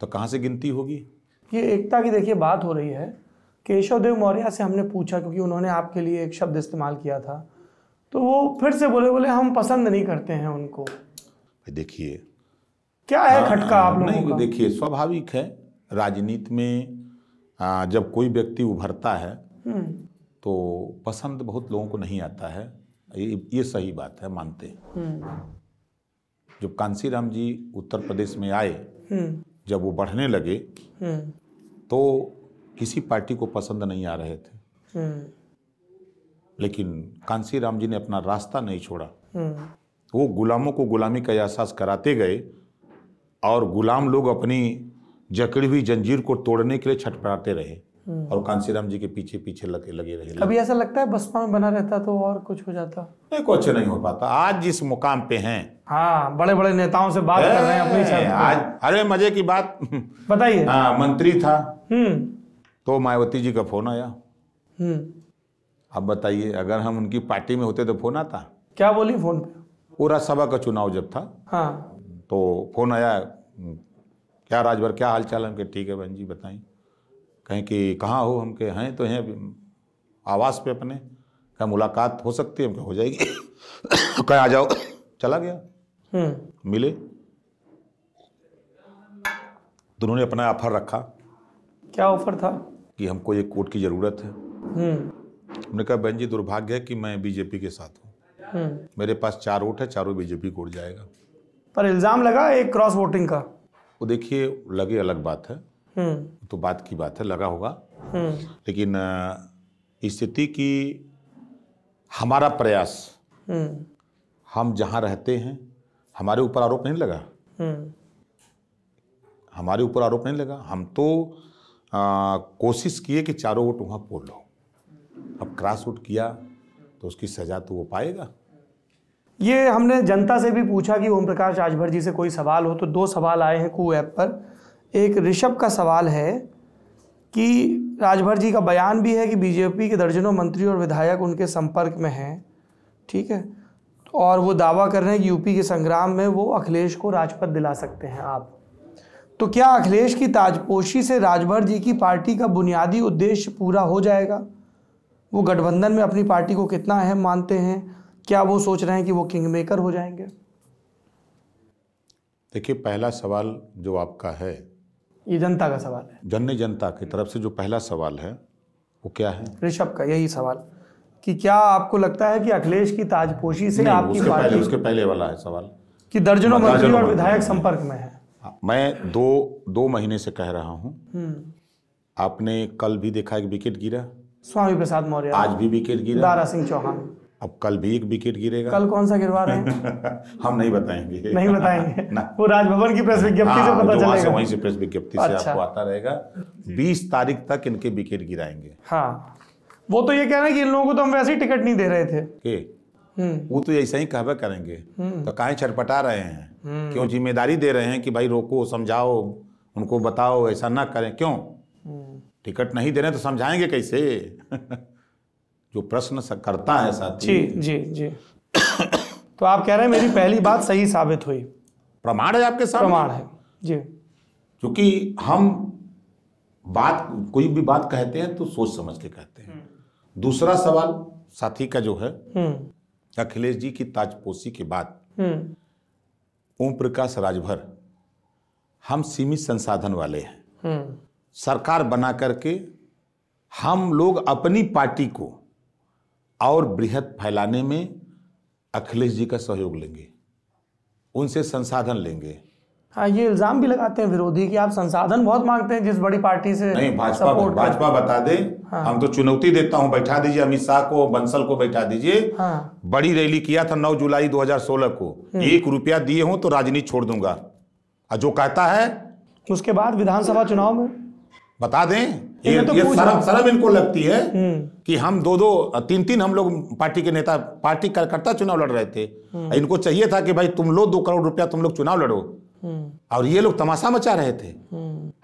तो कहां से गिनती होगी ये एकता की देखिए बात हो रही है केशव देव मौर्य से हमने पूछा क्योंकि उन्होंने आपके लिए एक शब्द इस्तेमाल किया था तो वो फिर से बोले बोले हम पसंद नहीं करते हैं उनको देखिए क्या है हाँ, खटका आप लोगों नहीं देखिए स्वाभाविक है राजनीति में आ, जब कोई व्यक्ति उभरता है हम्म। तो पसंद बहुत लोगों को नहीं आता है ये ये सही बात है मानते हैं हम्म। जब कांसी राम जी उत्तर प्रदेश में आए हम्म। जब वो बढ़ने लगे तो किसी पार्टी को पसंद नहीं आ रहे थे लेकिन कांसी राम जी ने अपना रास्ता नहीं छोड़ा वो गुलामों को गुलामी का एहसास कराते गए और गुलाम लोग अपनी जकड़ी हुई जंजीर को तोड़ने के लिए छटपटाते रहे हम्म। और कांसीराम जी के पीछे पीछे लगे लगे रहे कभी ऐसा लगता है बसपा में बना रहता तो और कुछ हो जाता नहीं कुछ नहीं हो पाता आज जिस मुकाम पे हैं हाँ बड़े बड़े नेताओं से बात कर रहे हैं अपनी आज अरे मजे की बात बताइए हाँ मंत्री था हम्म। तो मायावती जी का फोन आया अब हम्म। बताइए अगर हम उनकी पार्टी में होते तो फोन आता क्या बोली फोन पे पूरा सभा का चुनाव जब था हाँ तो फोन आया क्या राजभर क्या हाल चाल है ठीक है बहन जी बताए कहें कि कहाँ हो हम के हैं तो हैं आवास पे अपने कहें मुलाकात हो सकती है हम हो जाएगी <coughs> कहें आ जाओ <coughs> चला गया हम्म। मिले दोनों तो ने अपना ऑफर रखा क्या ऑफर था कि हमको ये कोर्ट की ज़रूरत है हम्म। हमने कहा बहन जी दुर्भाग्य है कि मैं बीजेपी के साथ हूँ हम्म। मेरे पास चार वोट है चारों बीजेपी को उड़ जाएगा पर इल्ज़ाम लगा एक क्रॉस वोटिंग का वो देखिए लगे अलग बात है तो बात की बात है लगा होगा लेकिन स्थिति की हमारा प्रयास हम जहाँ रहते हैं हमारे ऊपर आरोप नहीं लगा हमारे ऊपर आरोप नहीं लगा हम तो आ, कोशिश किए कि चारों वोट वहाँ पोल लो अब क्रॉस वोट किया तो उसकी सज़ा तो वो पाएगा ये हमने जनता से भी पूछा कि ओम प्रकाश राजभर जी से कोई सवाल हो तो दो सवाल आए हैं कु ऐप पर एक ऋषभ का सवाल है कि राजभर जी का बयान भी है कि बीजेपी के दर्जनों मंत्री और विधायक उनके संपर्क में हैं ठीक है और वो दावा कर रहे हैं कि यूपी के संग्राम में वो अखिलेश को राजपद दिला सकते हैं आप तो क्या अखिलेश की ताजपोशी से राजभर जी की पार्टी का बुनियादी उद्देश्य पूरा हो जाएगा वो गठबंधन में अपनी पार्टी को कितना अहम मानते हैं क्या वो सोच रहे हैं कि वो किंग मेकर हो जाएंगे देखिए पहला सवाल जो आपका है ये जनता का सवाल है जन जनता की तरफ से जो पहला सवाल है वो क्या है ऋषभ का यही सवाल कि क्या आपको लगता है कि अखिलेश की ताजपोशी से आपकी उसके पहले उसके पहले वाला है सवाल कि दर्जनों मंत्री और विधायक संपर्क में है हाँ, मैं दो दो महीने से कह रहा हूँ हम्म। आपने कल भी देखा एक विकेट गिरा स्वामी प्रसाद मौर्य आज भी विकेट गिरा दारा सिंह चौहान अब कल भी एक विकेट गिरेगा कल कौन सा गिरवा रहे हैं <laughs> हम नहीं बताएंगे <laughs> नहीं बताएंगे <laughs> वो राजभवन की प्रेस विज्ञप्ति से हाँ, पता चलेगा वहीं से प्रेस विज्ञप्ति से अच्छा। आपको आता रहेगा 20 तारीख तक इनके विकेट गिराएंगे हाँ वो तो ये कह रहे हैं कि इन लोगों को तो हम वैसे ही टिकट नहीं दे रहे थे के हम्म। वो तो ऐसा ही कहवा करेंगे हम्म। तो काहे छटपटा रहे हैं हम्म। क्यों जिम्मेदारी दे रहे हैं कि भाई रोको समझाओ उनको बताओ ऐसा ना करें क्यों टिकट नहीं दे रहे तो समझाएंगे कैसे जो प्रश्न करता है साथी जी जी जी तो आप कह रहे हैं मेरी पहली बात सही साबित हुई प्रमाण है आपके सामने प्रमाण है जी क्योंकि हम बात कोई भी बात कहते हैं तो सोच समझ के कहते हैं हम्म। दूसरा सवाल साथी का जो है हम्म। अखिलेश जी की ताजपोशी के बाद हम्म। ओम प्रकाश राजभर हम सीमित संसाधन वाले हैं सरकार बना करके हम लोग अपनी पार्टी को और बृहद फैलाने में अखिलेश जी का सहयोग लेंगे उनसे संसाधन लेंगे हाँ ये इल्जाम भी लगाते हैं विरोधी कि आप संसाधन बहुत मांगते हैं जिस बड़ी पार्टी से नहीं भाजपा भाजपा बता दे हाँ। हम तो चुनौती देता हूँ बैठा दीजिए अमित शाह को बंसल को बैठा दीजिए हाँ। बड़ी रैली किया था नौ जुलाई 2016 को हाँ। एक रुपया दिए हूँ तो राजनीति छोड़ दूंगा और जो कहता है उसके बाद विधानसभा चुनाव में बता दें ये, तो ये सरम सरम इनको लगती है हम्म। कि हम दो दो तीन तीन हम लोग पार्टी के नेता पार्टी कार्यकर्ता चुनाव लड़ रहे थे हम्म। इनको चाहिए था कि भाई तुम लो दो करोड़ रुपया तुम लोग चुनाव लड़ो हम्म। और ये लोग तमाशा मचा रहे थे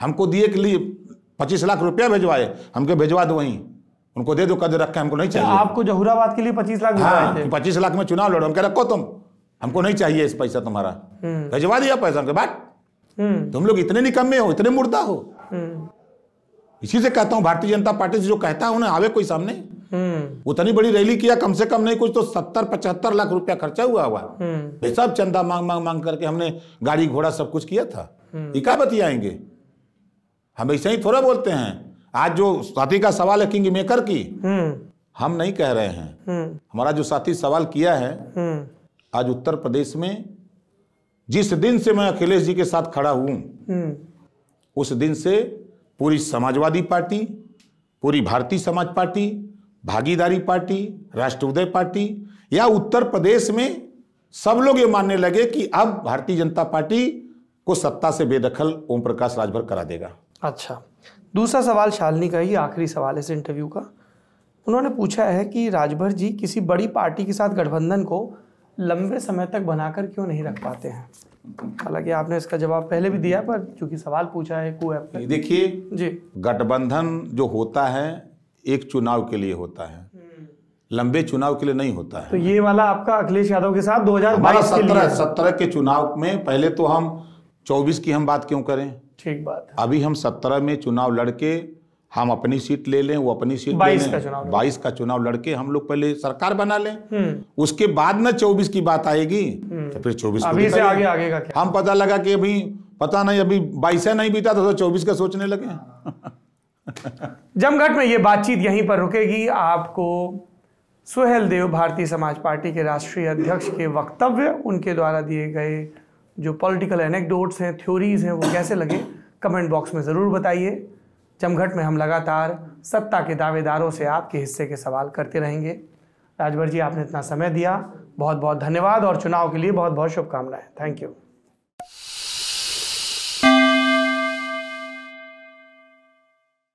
हमको दिए के लिए पच्चीस लाख रुपया भेजवाए हमको भेजवा दो वहीं उनको दे दो कद रखे हमको नहीं तो चाहिए आपको जहुराबाद के लिए पच्चीस लाख हाँ, पच्चीस लाख में चुनाव लड़ो हम रखो तुम हमको नहीं चाहिए इस पैसा तुम्हारा भेजवा दिया पैसा हमके बात तुम लोग इतने निकम्मे हो इतने मुर्दा हो इसी से कहता हूँ भारतीय जनता पार्टी से जो कहता है उन्हें आवे कोई सामने उतनी हम्म। तो बड़ी रैली किया कम से कम नहीं कुछ तो सत्तर पचहत्तर लाख रुपया खर्चा हुआ हुआ हम्म। सब चंदा मांग मांग मांग करके हमने गाड़ी घोड़ा सब कुछ किया था ये हम्म। क्या बतियाएंगे हम ऐसे ही थोड़ा बोलते हैं आज जो साथी का सवाल है किंग मेकर की हम नहीं कह रहे हैं हमारा जो साथी सवाल किया है आज उत्तर प्रदेश में जिस दिन से मैं अखिलेश जी के साथ खड़ा हूं उस दिन से पूरी समाजवादी पार्टी पूरी भारतीय समाज पार्टी भागीदारी पार्टी राष्ट्र उदय पार्टी या उत्तर प्रदेश में सब लोग ये मानने लगे कि अब भारतीय जनता पार्टी को सत्ता से बेदखल ओम प्रकाश राजभर करा देगा अच्छा दूसरा सवाल शालिनी का ही आखिरी सवाल है इस इंटरव्यू का उन्होंने पूछा है कि राजभर जी किसी बड़ी पार्टी के साथ गठबंधन को लंबे समय तक बनाकर क्यों नहीं रख पाते हैं हालांकि आपने इसका जवाब पहले भी दिया पर चूंकि सवाल पूछा है को ऐप देखिए जी गठबंधन जो होता है एक चुनाव के लिए होता है लंबे चुनाव के लिए नहीं होता है तो ये वाला आपका अखिलेश यादव के साथ दो हजार सत्रह सत्रह के चुनाव में पहले तो हम चौबीस की हम बात क्यों करें ठीक बात अभी हम सत्रह में चुनाव लड़के हम अपनी सीट ले लें वो अपनी सीट बाईस लें बाईस का चुनाव लड़के हम लोग पहले सरकार बना लें हम्म। उसके बाद ना चौबीस की बात आएगी हम्म। तो फिर चौबीस अभी से आगे आगे का क्या? हम पता लगा कि अभी पता नहीं अभी बाईस नहीं बीता था तो, तो चौबीस का सोचने लगे <laughs> जमघट में ये बातचीत यहीं पर रुकेगी आपको सुहेल देव भारतीय समाज पार्टी के राष्ट्रीय अध्यक्ष के वक्तव्य उनके द्वारा दिए गए जो पॉलिटिकल एनेक्डोट्स हैं थ्योरीज हैं वो कैसे लगे कमेंट बॉक्स में ज़रूर बताइए जमघट में हम लगातार सत्ता के दावेदारों से आपके हिस्से के सवाल करते रहेंगे राजभर जी आपने इतना समय दिया बहुत बहुत धन्यवाद और चुनाव के लिए बहुत बहुत शुभकामनाएं थैंक यू